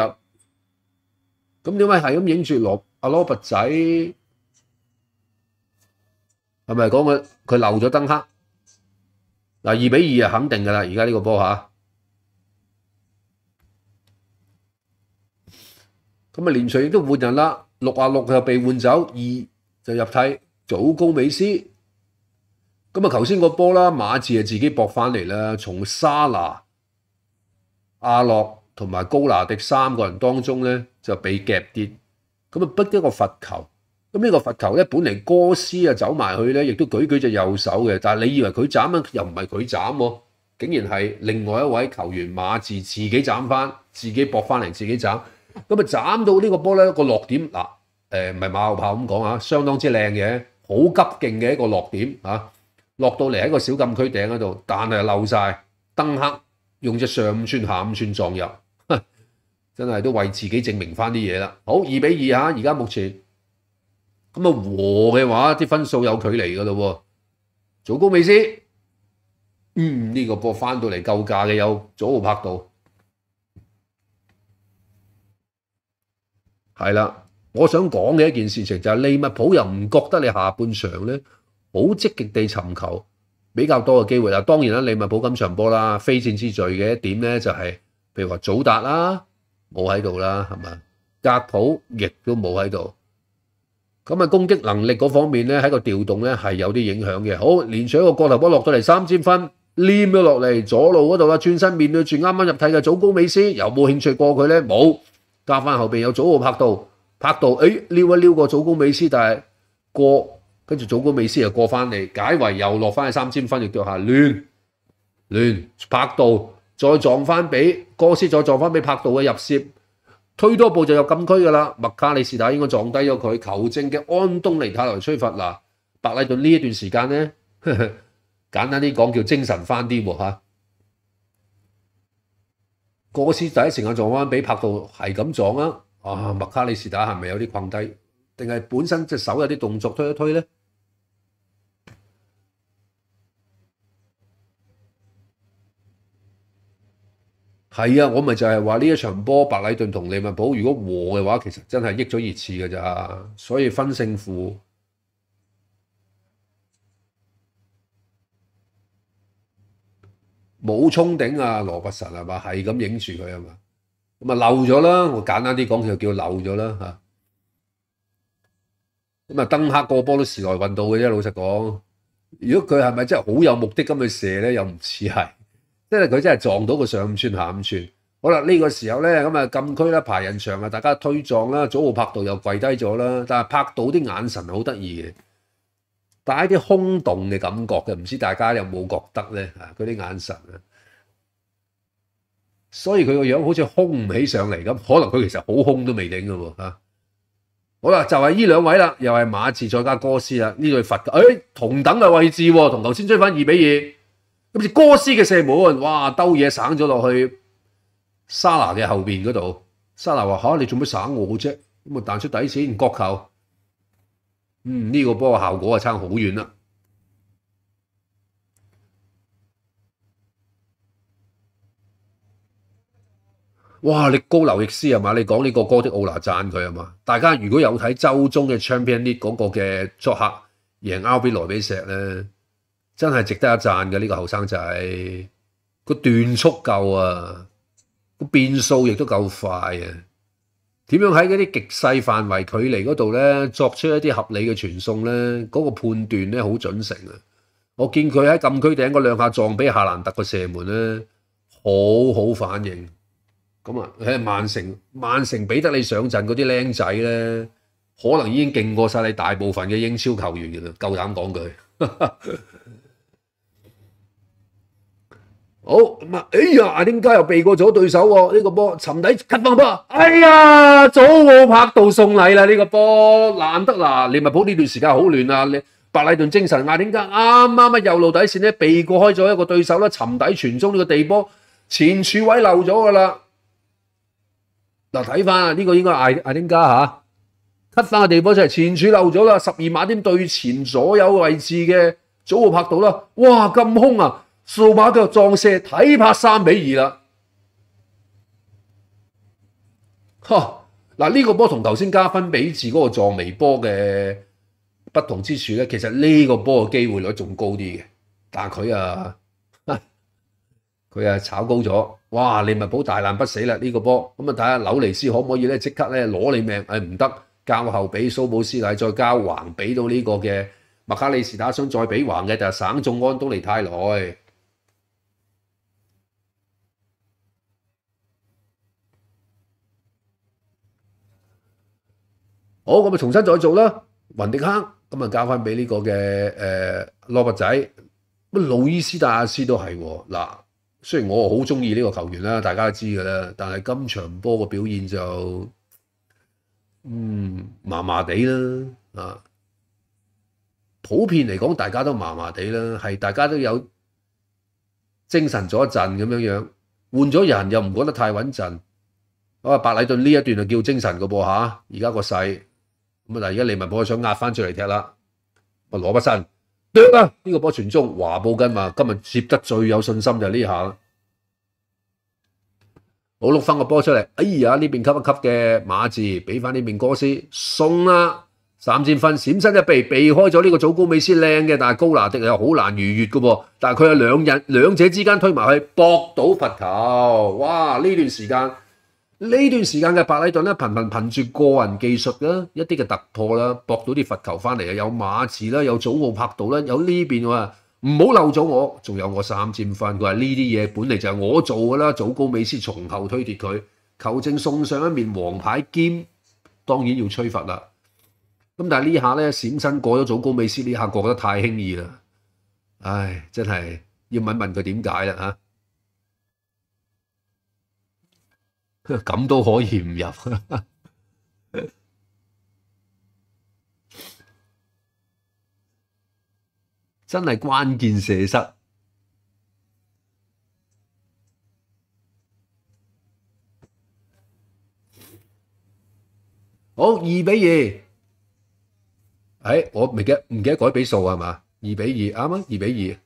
咁點解係咁影住罗阿羅拔仔？係咪講佢佢漏咗登黑？嗱二比二啊，肯定噶啦！而家呢個波吓，咁啊連隨都換人啦，六啊六又被換走，二就入替祖高美斯。咁啊頭先個波啦，馬治啊自己搏翻嚟啦，從沙拿。阿洛同埋高拿迪三個人當中咧就被夾跌，咁啊逼一個罰球，咁呢個罰球咧本嚟哥斯啊走埋去咧，亦都舉舉隻右手嘅，但係你以為佢斬啊，又唔係佢斬，竟然係另外一位球員馬治自己斬翻，自己搏翻嚟自己斬，咁啊斬到呢個波咧個落點嗱，誒唔係馬後炮咁講啊，相當之靚嘅，好急勁嘅一個落點啊，落到嚟喺個小禁區頂嗰度，但係漏晒，燈黑。用只上五寸下五寸撞入，真系都为自己證明翻啲嘢啦。好二比二吓，而家目前咁啊和嘅話，啲分數有距離噶咯喎。左高未先？嗯，呢個波翻到嚟救價嘅有左浩拍到。係啦，我想講嘅一件事情就係利物浦又唔覺得你下半場咧好積極地尋求。比較多嘅機會啦，當然啦，利物浦金場波啦，非戰之罪嘅一點咧就係，譬如話祖達啦冇喺度啦，係咪？格普亦都冇喺度，咁啊攻擊能力嗰方面咧喺個調動咧係有啲影響嘅。好，連一個角頭波落咗嚟三千分，黏咗落嚟左路嗰度啦，轉身面對住啱啱入替嘅祖高美斯，有冇興趣過佢咧？冇，加翻後面有祖奧拍到，拍到，誒撩一撩過祖高美斯，但係過。跟住祖管美斯又過翻嚟，解圍又落翻去三千分，亦都下亂亂拍到，再撞翻俾哥斯再撞翻俾拍道嘅入蝕，推多步就有禁區㗎啦。麥卡利士打應該撞低咗佢，球證嘅安東尼太來吹罰嗱。白禮頓呢一段時間咧，簡單啲講叫精神翻啲喎嚇。哥斯第一時間撞翻俾拍道係咁撞啊！啊麥卡利士打係咪有啲困低？定係本身隻手有啲動作推一推咧？係啊，我咪就係話呢一場波，白禮頓同利物浦如果和嘅話，其實真係益咗熱刺嘅咋，所以分勝負冇衝頂啊，羅蔔神係嘛，係咁影住佢啊嘛，咁啊漏咗啦，我簡單啲講，就叫漏咗啦嚇，咁啊登克個波都時來運到嘅啫，老實講，如果佢係咪真係好有目的咁去射咧，又唔似係。即係佢真系撞到个上五穿下五穿，好啦，呢个时候咧咁啊禁区啦排人墙啊，大家推撞啦，左号拍到又跪低咗啦，但系拍到啲眼神好得意嘅，带啲空洞嘅感觉嘅，唔知大家有冇觉得咧吓佢啲眼神啊？所以佢个样好似空唔起上嚟咁，可能佢其实好空都未顶嘅喎吓。好啦，就系呢两位啦，又系马刺再加哥斯啦，呢对佛，诶同等嘅位置，同头先追翻二比二。咁似哥斯嘅射門，哇兜嘢省咗落去沙拿嘅後邊嗰度。沙拿話嚇，你做咩省我啫？咁啊彈出底線，角球。嗯，呢個波效果啊差好遠啦。哇！你高劉易斯啊嘛，你講呢個哥的奧拿讚佢啊嘛。大家如果有睇周中嘅 champion 啲嗰個嘅作客贏歐比萊比石咧。真係值得一讚嘅呢個後生仔，個段速夠啊，個變數亦都夠快啊。點樣喺嗰啲極細範圍距離嗰度咧，作出一啲合理嘅傳送咧？嗰個判斷咧好準成啊！我見佢喺禁區頂嗰兩下撞俾夏蘭特個射門咧，好好反應。咁啊，誒，曼城曼城俾得你上陣嗰啲僆仔咧，可能已經勁過晒你大部分嘅英超球員㗎啦，夠膽講句。好咁啊！哎呀，阿丁加又避过咗对手喎，呢个波沉底 cut 翻波。哎呀，早奥拍到送礼啦，呢个波难得嗱。利物浦呢段时间好乱啊，你白礼顿精神，阿丁加啱啱啊右路底线咧避过开咗一个对手啦，沉底传中呢个地波前柱位漏咗噶啦。嗱，睇翻啊，呢个应该系艾艾丁加吓，cut 翻个地波出嚟，前柱漏咗啦，十二码点对前左右位置嘅早奥拍到啦，哇咁空啊！數碼佢撞射，睇怕三比二啦。哈，嗱呢個波同頭先加分比字嗰個撞微波嘅不同之處咧，其實呢個波嘅機會率仲高啲嘅。但系佢啊，佢啊炒高咗。哇！利物浦大難不死啦！呢個波咁啊，睇下纽尼斯可唔可以咧即刻咧攞你命？诶唔得，交後俾蘇普斯打，再交横俾到呢個嘅麥卡利斯打，想再俾横嘅就系省眾安东尼泰萊。好，我咪重新再做啦。雲迪克咁啊，交翻俾呢個嘅誒羅伯仔。乜路伊斯達亞斯都係嗱，雖然我好中意呢個球員啦，大家都知嘅啦，但係今場波嘅表現就嗯麻麻地啦啊！普遍嚟講，大家都麻麻地啦，係大家都有精神咗一陣咁樣樣，換咗人又唔覺得太穩陣。啊，白禮頓呢一段就叫精神嘅噃嚇，而家個勢。咁啊！但而家利物浦想壓翻出嚟踢啦，咪羅伯森啊！呢個波傳中華布根嘛，今日接得最有信心就呢下。好碌翻個波出嚟，哎呀！呢邊級一級嘅馬字，俾翻呢邊哥斯送啦，三箭分閃身一避，避開咗呢個組高美斯靚嘅，但係高拿迪又好難逾越嘅喎。但係佢有兩日兩者之間推埋去博到罰球，哇！呢段時間。呢段時間嘅白禮頓咧，頻頻憑住個人技術啦，一啲嘅突破啦，搏到啲罰球翻嚟啊，有馬字啦，有祖奧拍到啦，有呢邊話唔好漏咗我，仲有我三佔分。佢話呢啲嘢本嚟就係我做㗎啦，祖高美斯從後推跌佢，球證送上一面黃牌劍，當然要吹罰啦。咁但係呢下咧閃身過咗祖高美斯呢下過得太輕易啦，唉，真係要問問佢點解啦嚇。咁都可以唔入，真系关键射失，好二比二，哎，我未记唔记得改比数啊？嘛，二比二啱啊，二比二。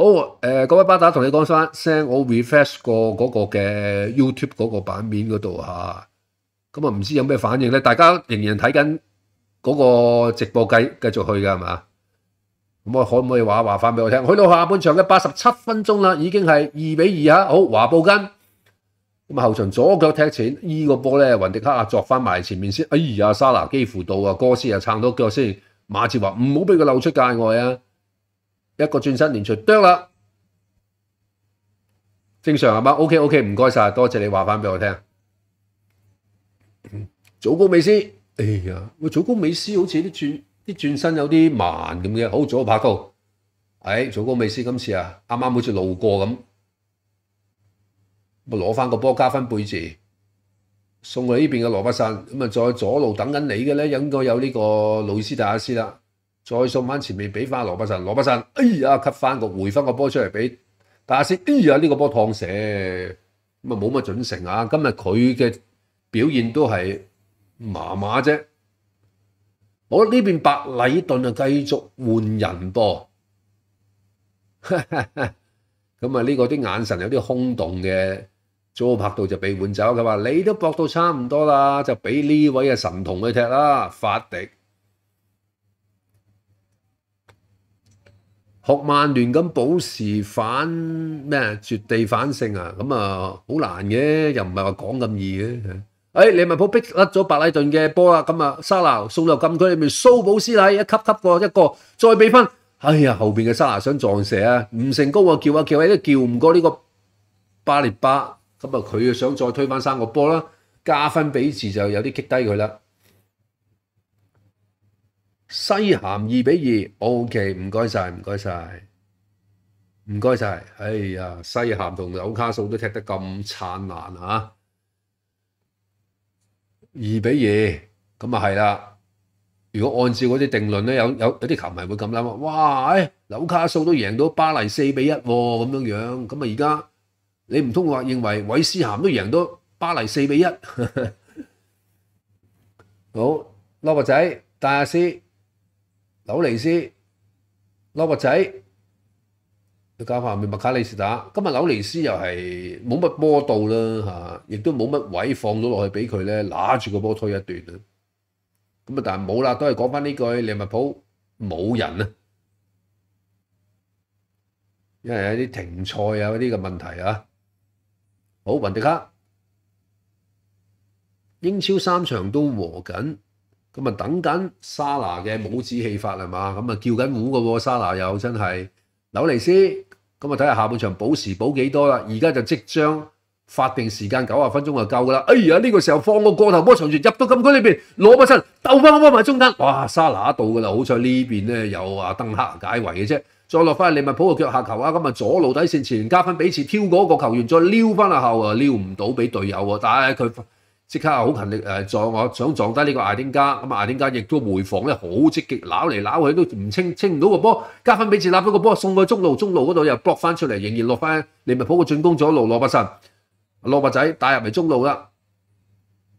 好誒，各位巴打同你講翻聲，我 refresh 過嗰個嘅 YouTube 嗰個版面嗰度嚇，咁啊唔知有咩反應咧？大家仍然睇緊嗰個直播，繼繼續去嘅係嘛？咁啊，可唔可以話話翻俾我聽？去到下半場嘅八十七分鐘啦，已經係二比二啊！好華布根咁後場左腳踢前，依個波咧雲迪克啊作翻埋前面先，哎呀沙拿幾乎到啊，哥斯又撐到腳先，馬哲話唔好俾佢漏出界外啊！一个转身连除啄啦，正常系嘛？O K O K，唔该晒，多谢你话翻俾我听。祖高美斯，哎呀，喂，祖高美斯好似啲转啲转身有啲慢咁嘅，好早拍高，哎，祖高美斯今次啊，啱啱好似路过咁，咪攞翻个波加分背字，送去呢边嘅罗伯逊，咁啊再左路等紧你嘅咧，应该有呢个易斯达斯啦。再送翻前面，俾翻羅伯神，羅伯神，哎呀，吸翻個回翻個波出嚟俾，但系先，哎呀，呢個波烫射，咁啊冇乜準成啊。今日佢嘅表現都係麻麻啫。好，呢邊白禮頓啊，繼續換人噃。咁啊，呢個啲眼神有啲空洞嘅，租拍到就被換走。佢話：你都搏到差唔多啦，就俾呢位啊神童去踢啦，法迪。学曼聯咁保持反咩絕地反勝啊！咁啊好難嘅，又唔係話講咁易嘅。哎，利物浦逼甩咗白禮頓嘅波啦，咁啊沙拿送入禁區裏面，蘇保斯禮一級級過一個，再俾分。哎呀，後面嘅沙拿想撞射啊，唔成功啊，叫啊叫啊，都叫唔過呢個巴列巴。咁啊，佢啊想再推翻三個波啦，加分比時就有啲激低佢啦。西咸二比二，O.K. 唔該晒，唔該晒，唔該晒。哎呀，西咸同紐卡素都踢得咁燦爛啊！二比二，咁啊係啦。如果按照嗰啲定論咧，有有有啲球迷會咁諗：哇，哎，紐卡素都贏到巴黎四比一咁樣樣。咁啊，而家你唔通话認為韦斯咸都贏到巴黎四比一？好，攞個仔大下先。纽利斯、拉伯仔，再加下面物卡利斯打。今日纽利斯又系冇乜波到啦嚇，亦都冇乜位放咗落去俾佢咧，拿住個波推一段啦。咁啊，但系冇啦，都系講翻呢句利物浦冇人啊，因為有啲停賽啊嗰啲嘅問題啊。好，云迪卡，英超三場都和緊。咁啊，等緊沙拿嘅拇指氣法係嘛？咁啊，叫緊舞個喎，沙拿又真係。紐尼斯，咁啊，睇下下半場保時保幾多啦？而家就即將法定時間九啊分鐘就夠噶啦。哎呀，呢個時候放個過頭波長傳入到禁區裏邊，攞不身鬥翻波埋中間。哇，沙拿到噶啦！好彩呢邊咧有阿登克解圍嘅啫。再落翻嚟利物浦個腳下球啊！咁啊，左路底線前加分比次挑嗰個球員，再撩翻下後啊，撩唔到俾隊友喎。但係佢。即刻好勤力誒撞，我想撞低呢個艾丁加，咁啊艾丁加亦都回防咧好積極，攪嚟攪去都唔清清唔到個波，加分俾自立，咗個波，送去中路，中路嗰度又 block 翻出嚟，仍然落翻，你咪浦嘅進攻左路，蘿伯神蘿伯仔帶入嚟中路啦，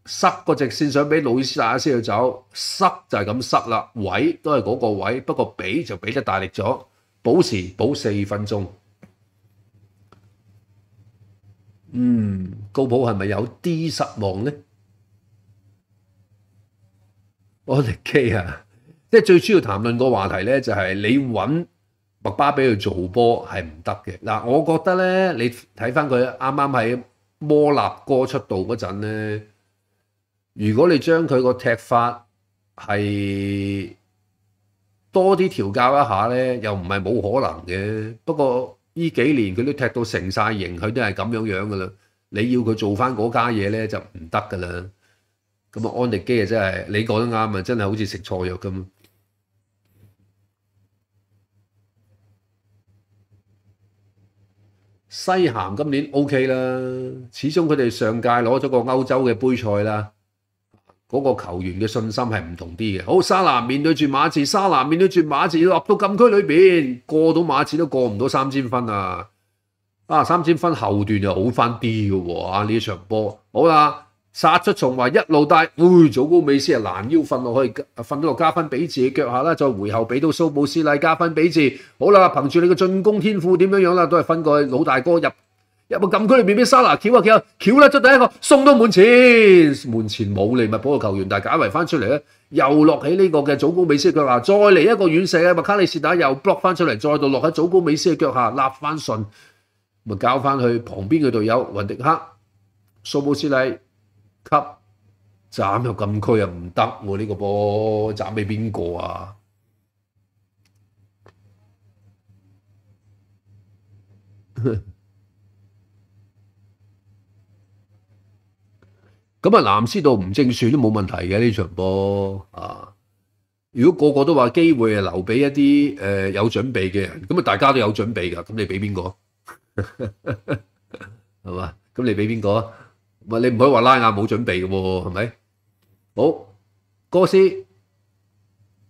塞個直線想俾魯斯亞先去走，塞就係咁塞啦，位都係嗰個位，不過俾就俾得大力咗，保持保四分鐘。嗯，高普係咪有啲失望呢？我哋 K 啊，即係最主要談論個話題呢，就係你揾麦巴比去做波係唔得嘅。嗱，我覺得呢，你睇翻佢啱啱喺摩納哥出道嗰陣呢，如果你將佢個踢法係多啲調教一下呢，又唔係冇可能嘅。不過，呢幾年佢都踢到成晒型，佢都係咁樣樣噶啦。你要佢做翻嗰家嘢咧就唔得噶啦。咁啊安迪基啊真係你講得啱啊，真係好似食錯藥咁。西咸今年 O K 啦，始終佢哋上屆攞咗個歐洲嘅杯賽啦。嗰個球員嘅信心係唔同啲嘅。好，沙拿面對住馬刺，沙拿面對住馬刺，落到禁區裏面，過到馬刺都過唔到三千分啊！啊，三千分後段又好翻啲嘅喎啊！呢一場波好啦，殺出重圍，一路帶，會早高美斯啊，攔腰瞓落去，瞓到落加分俾自己腳下啦，再回後俾到蘇布斯拉加分俾字。好啦，憑住你嘅進攻天賦點樣樣啦，都係分個老大哥入。入埋禁區裏边俾沙拿橋啊橋啊橋啦！出第一個送到門前，門前冇利物浦嘅球員，但系解圍翻出嚟咧，又落喺呢個嘅祖高美斯嘅腳下，再嚟一個遠射嘅麥卡利士打又 block 翻出嚟，再度落喺祖高美斯嘅腳下，立翻順，咪交翻去旁邊嘅隊友云迪克、蘇布斯礼給斩入禁區又唔得喎呢個波，斬俾邊個啊？咁啊，藍斯道唔正算都冇問題嘅呢場波啊！如果個個都話機會係留俾一啲誒有準備嘅人，咁啊大家都有準備㗎，咁你俾邊個系 嘛？咁你俾邊個啊？唔你唔可以話拉亞冇準備喎，係咪？好哥斯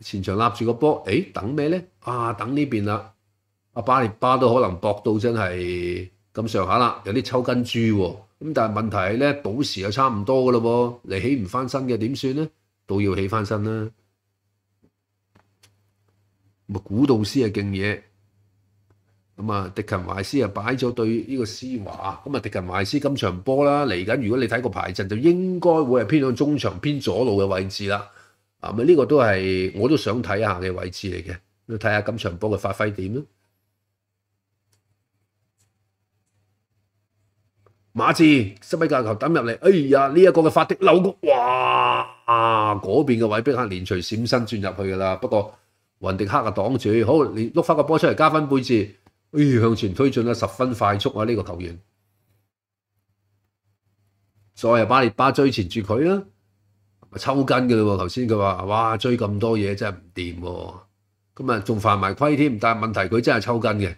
前場立住個波，诶，等咩咧？啊等呢邊啦！阿巴列巴都可能搏到真係咁上下啦，有啲抽筋豬喎。咁但係問題係咧，保時又差唔多嘅咯喎，你起唔翻身嘅點算咧？都要起翻身啦。啊，古道師係勁嘢，咁啊迪勤懷斯啊擺咗對呢個斯華，咁啊迪勤懷斯今場波啦，嚟緊如果你睇個排陣，就應該會係偏向中場偏左路嘅位置啦。啊咪呢個都係我都想睇下嘅位置嚟嘅，睇下今場波嘅發揮點啦。馬刺塞米界球等入嚟，哎呀呢一個嘅發的扭局，哇！嗰邊嘅位逼克連隨閃身轉入去噶啦。不過雲迪克啊擋住，好，你碌翻個波出嚟加分背置，哎，向前推進啦，十分快速啊呢個球員。再又巴列巴追前住佢啦，抽筋嘅啦喎！頭先佢話：，哇，追咁多嘢真係唔掂，咁啊仲犯埋規添。但係問題佢真係抽筋嘅。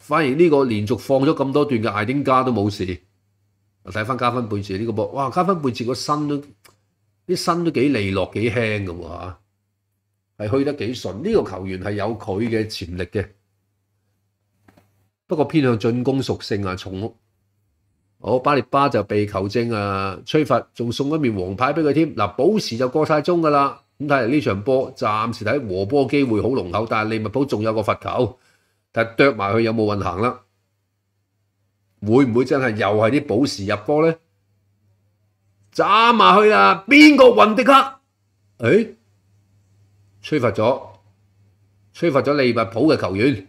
反而呢個連續放咗咁多段嘅艾丁加都冇事，睇翻加分背字呢個波，哇！加分背字個身都啲身都幾利落，幾輕咁喎係去得幾順。呢個球員係有佢嘅潛力嘅，不過偏向進攻屬性啊重。好巴列巴就被球證啊吹罰，仲送一面黃牌俾佢添。嗱，保時就過晒鐘㗎啦。咁睇嚟呢場波暫時睇和波機會好濃厚，但係利物浦仲有個罰球。但系啄埋佢有冇运行啦？会唔会真系又系啲保石入波咧？斩埋去啊！边个运的克？诶，吹罚咗，吹罚咗利物浦嘅球员。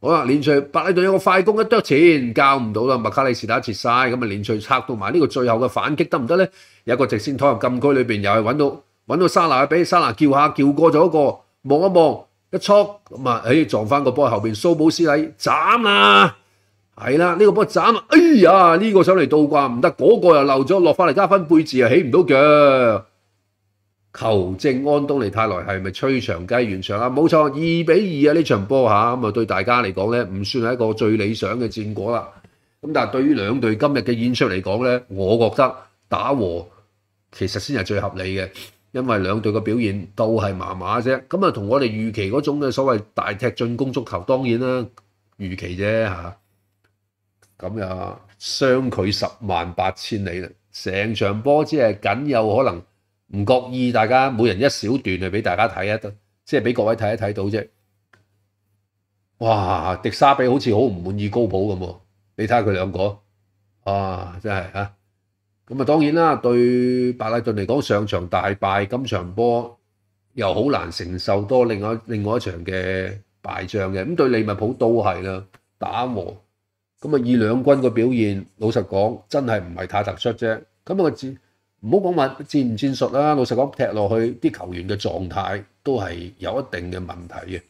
好啦，连串白里顿有个快攻一啄前，教唔到啦，麦卡利士打切晒，咁啊连串拆到埋呢个最后嘅反击得唔得咧？有个直线拖入禁区里边，又系搵到搵到沙拿俾沙拿叫下叫过咗一个望一望。一速咁啊，哎撞翻个波后边苏博斯礼斩啊，系啦呢个波斩哎呀呢个上嚟倒挂唔得，嗰个又漏咗落翻嚟加分背字又起唔到脚，球证安东尼泰来系咪吹长鸡完场啊？冇错二比二啊呢场波吓，咁啊对大家嚟讲咧唔算系一个最理想嘅战果啦。咁但系对于两队今日嘅演出嚟讲咧，我觉得打和其实先系最合理嘅。因為兩隊嘅表現都係麻麻啫，咁啊同我哋預期嗰種嘅所謂大踢進攻足球，當然啦，預期啫嚇，咁啊相距十萬八千里啦，成場波只係僅有可能唔覺意，大家每人一小段嚟俾大家睇一得，即係俾各位睇一睇到啫。哇！迪沙比好似好唔滿意高普咁喎，你睇下佢兩個，哇！真係啊～咁啊，當然啦，對白禮頓嚟講，上場大敗，今場波又好難承受多另外另外一場嘅敗仗嘅。咁對利物浦都係啦，打磨。咁啊，以兩軍嘅表現，老實講，真係唔係太突出啫。咁啊，戰唔好講話戰唔戰術啦。老實講，踢落去啲球員嘅狀態都係有一定嘅問題嘅。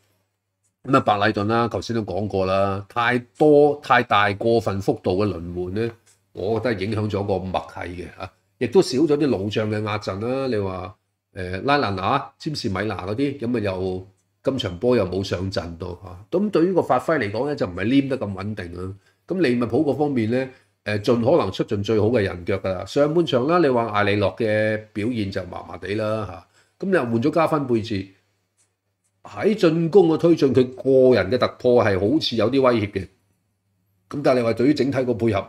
咁啊，白禮頓啦，頭先都講過啦，太多太大過分幅度嘅輪換咧。我覺得影響咗個默契嘅嚇，亦都少咗啲老將嘅壓陣啦。你話誒拉蘭娜、詹士米拿嗰啲，咁咪又今場波又冇上陣到嚇。咁對於個發揮嚟講咧，就唔係黏得咁穩定啦。咁利物浦嗰方面咧，誒盡可能出盡最好嘅人腳㗎啦。上半場啦，你話艾利諾嘅表現就麻麻地啦嚇。咁你又換咗加分配置，喺進攻嘅推進，佢個人嘅突破係好似有啲威脅嘅。咁但係你話對於整體個配合？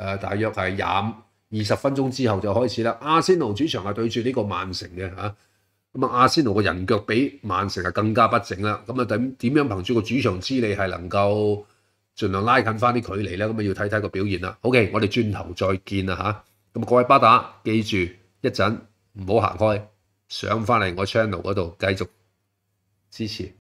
誒，大約係廿二十分鐘之後就開始啦。阿仙奴主場係對住呢個曼城嘅嚇，咁啊阿仙奴個人腳比曼城係更加不整啦。咁啊點點樣憑住個主場之利係能夠盡量拉近翻啲距離咧？咁啊要睇睇個表現啦。OK，我哋轉頭再見啦嚇。咁各位巴打，記住一陣唔好行開，上翻嚟我 channel 嗰度繼續支持。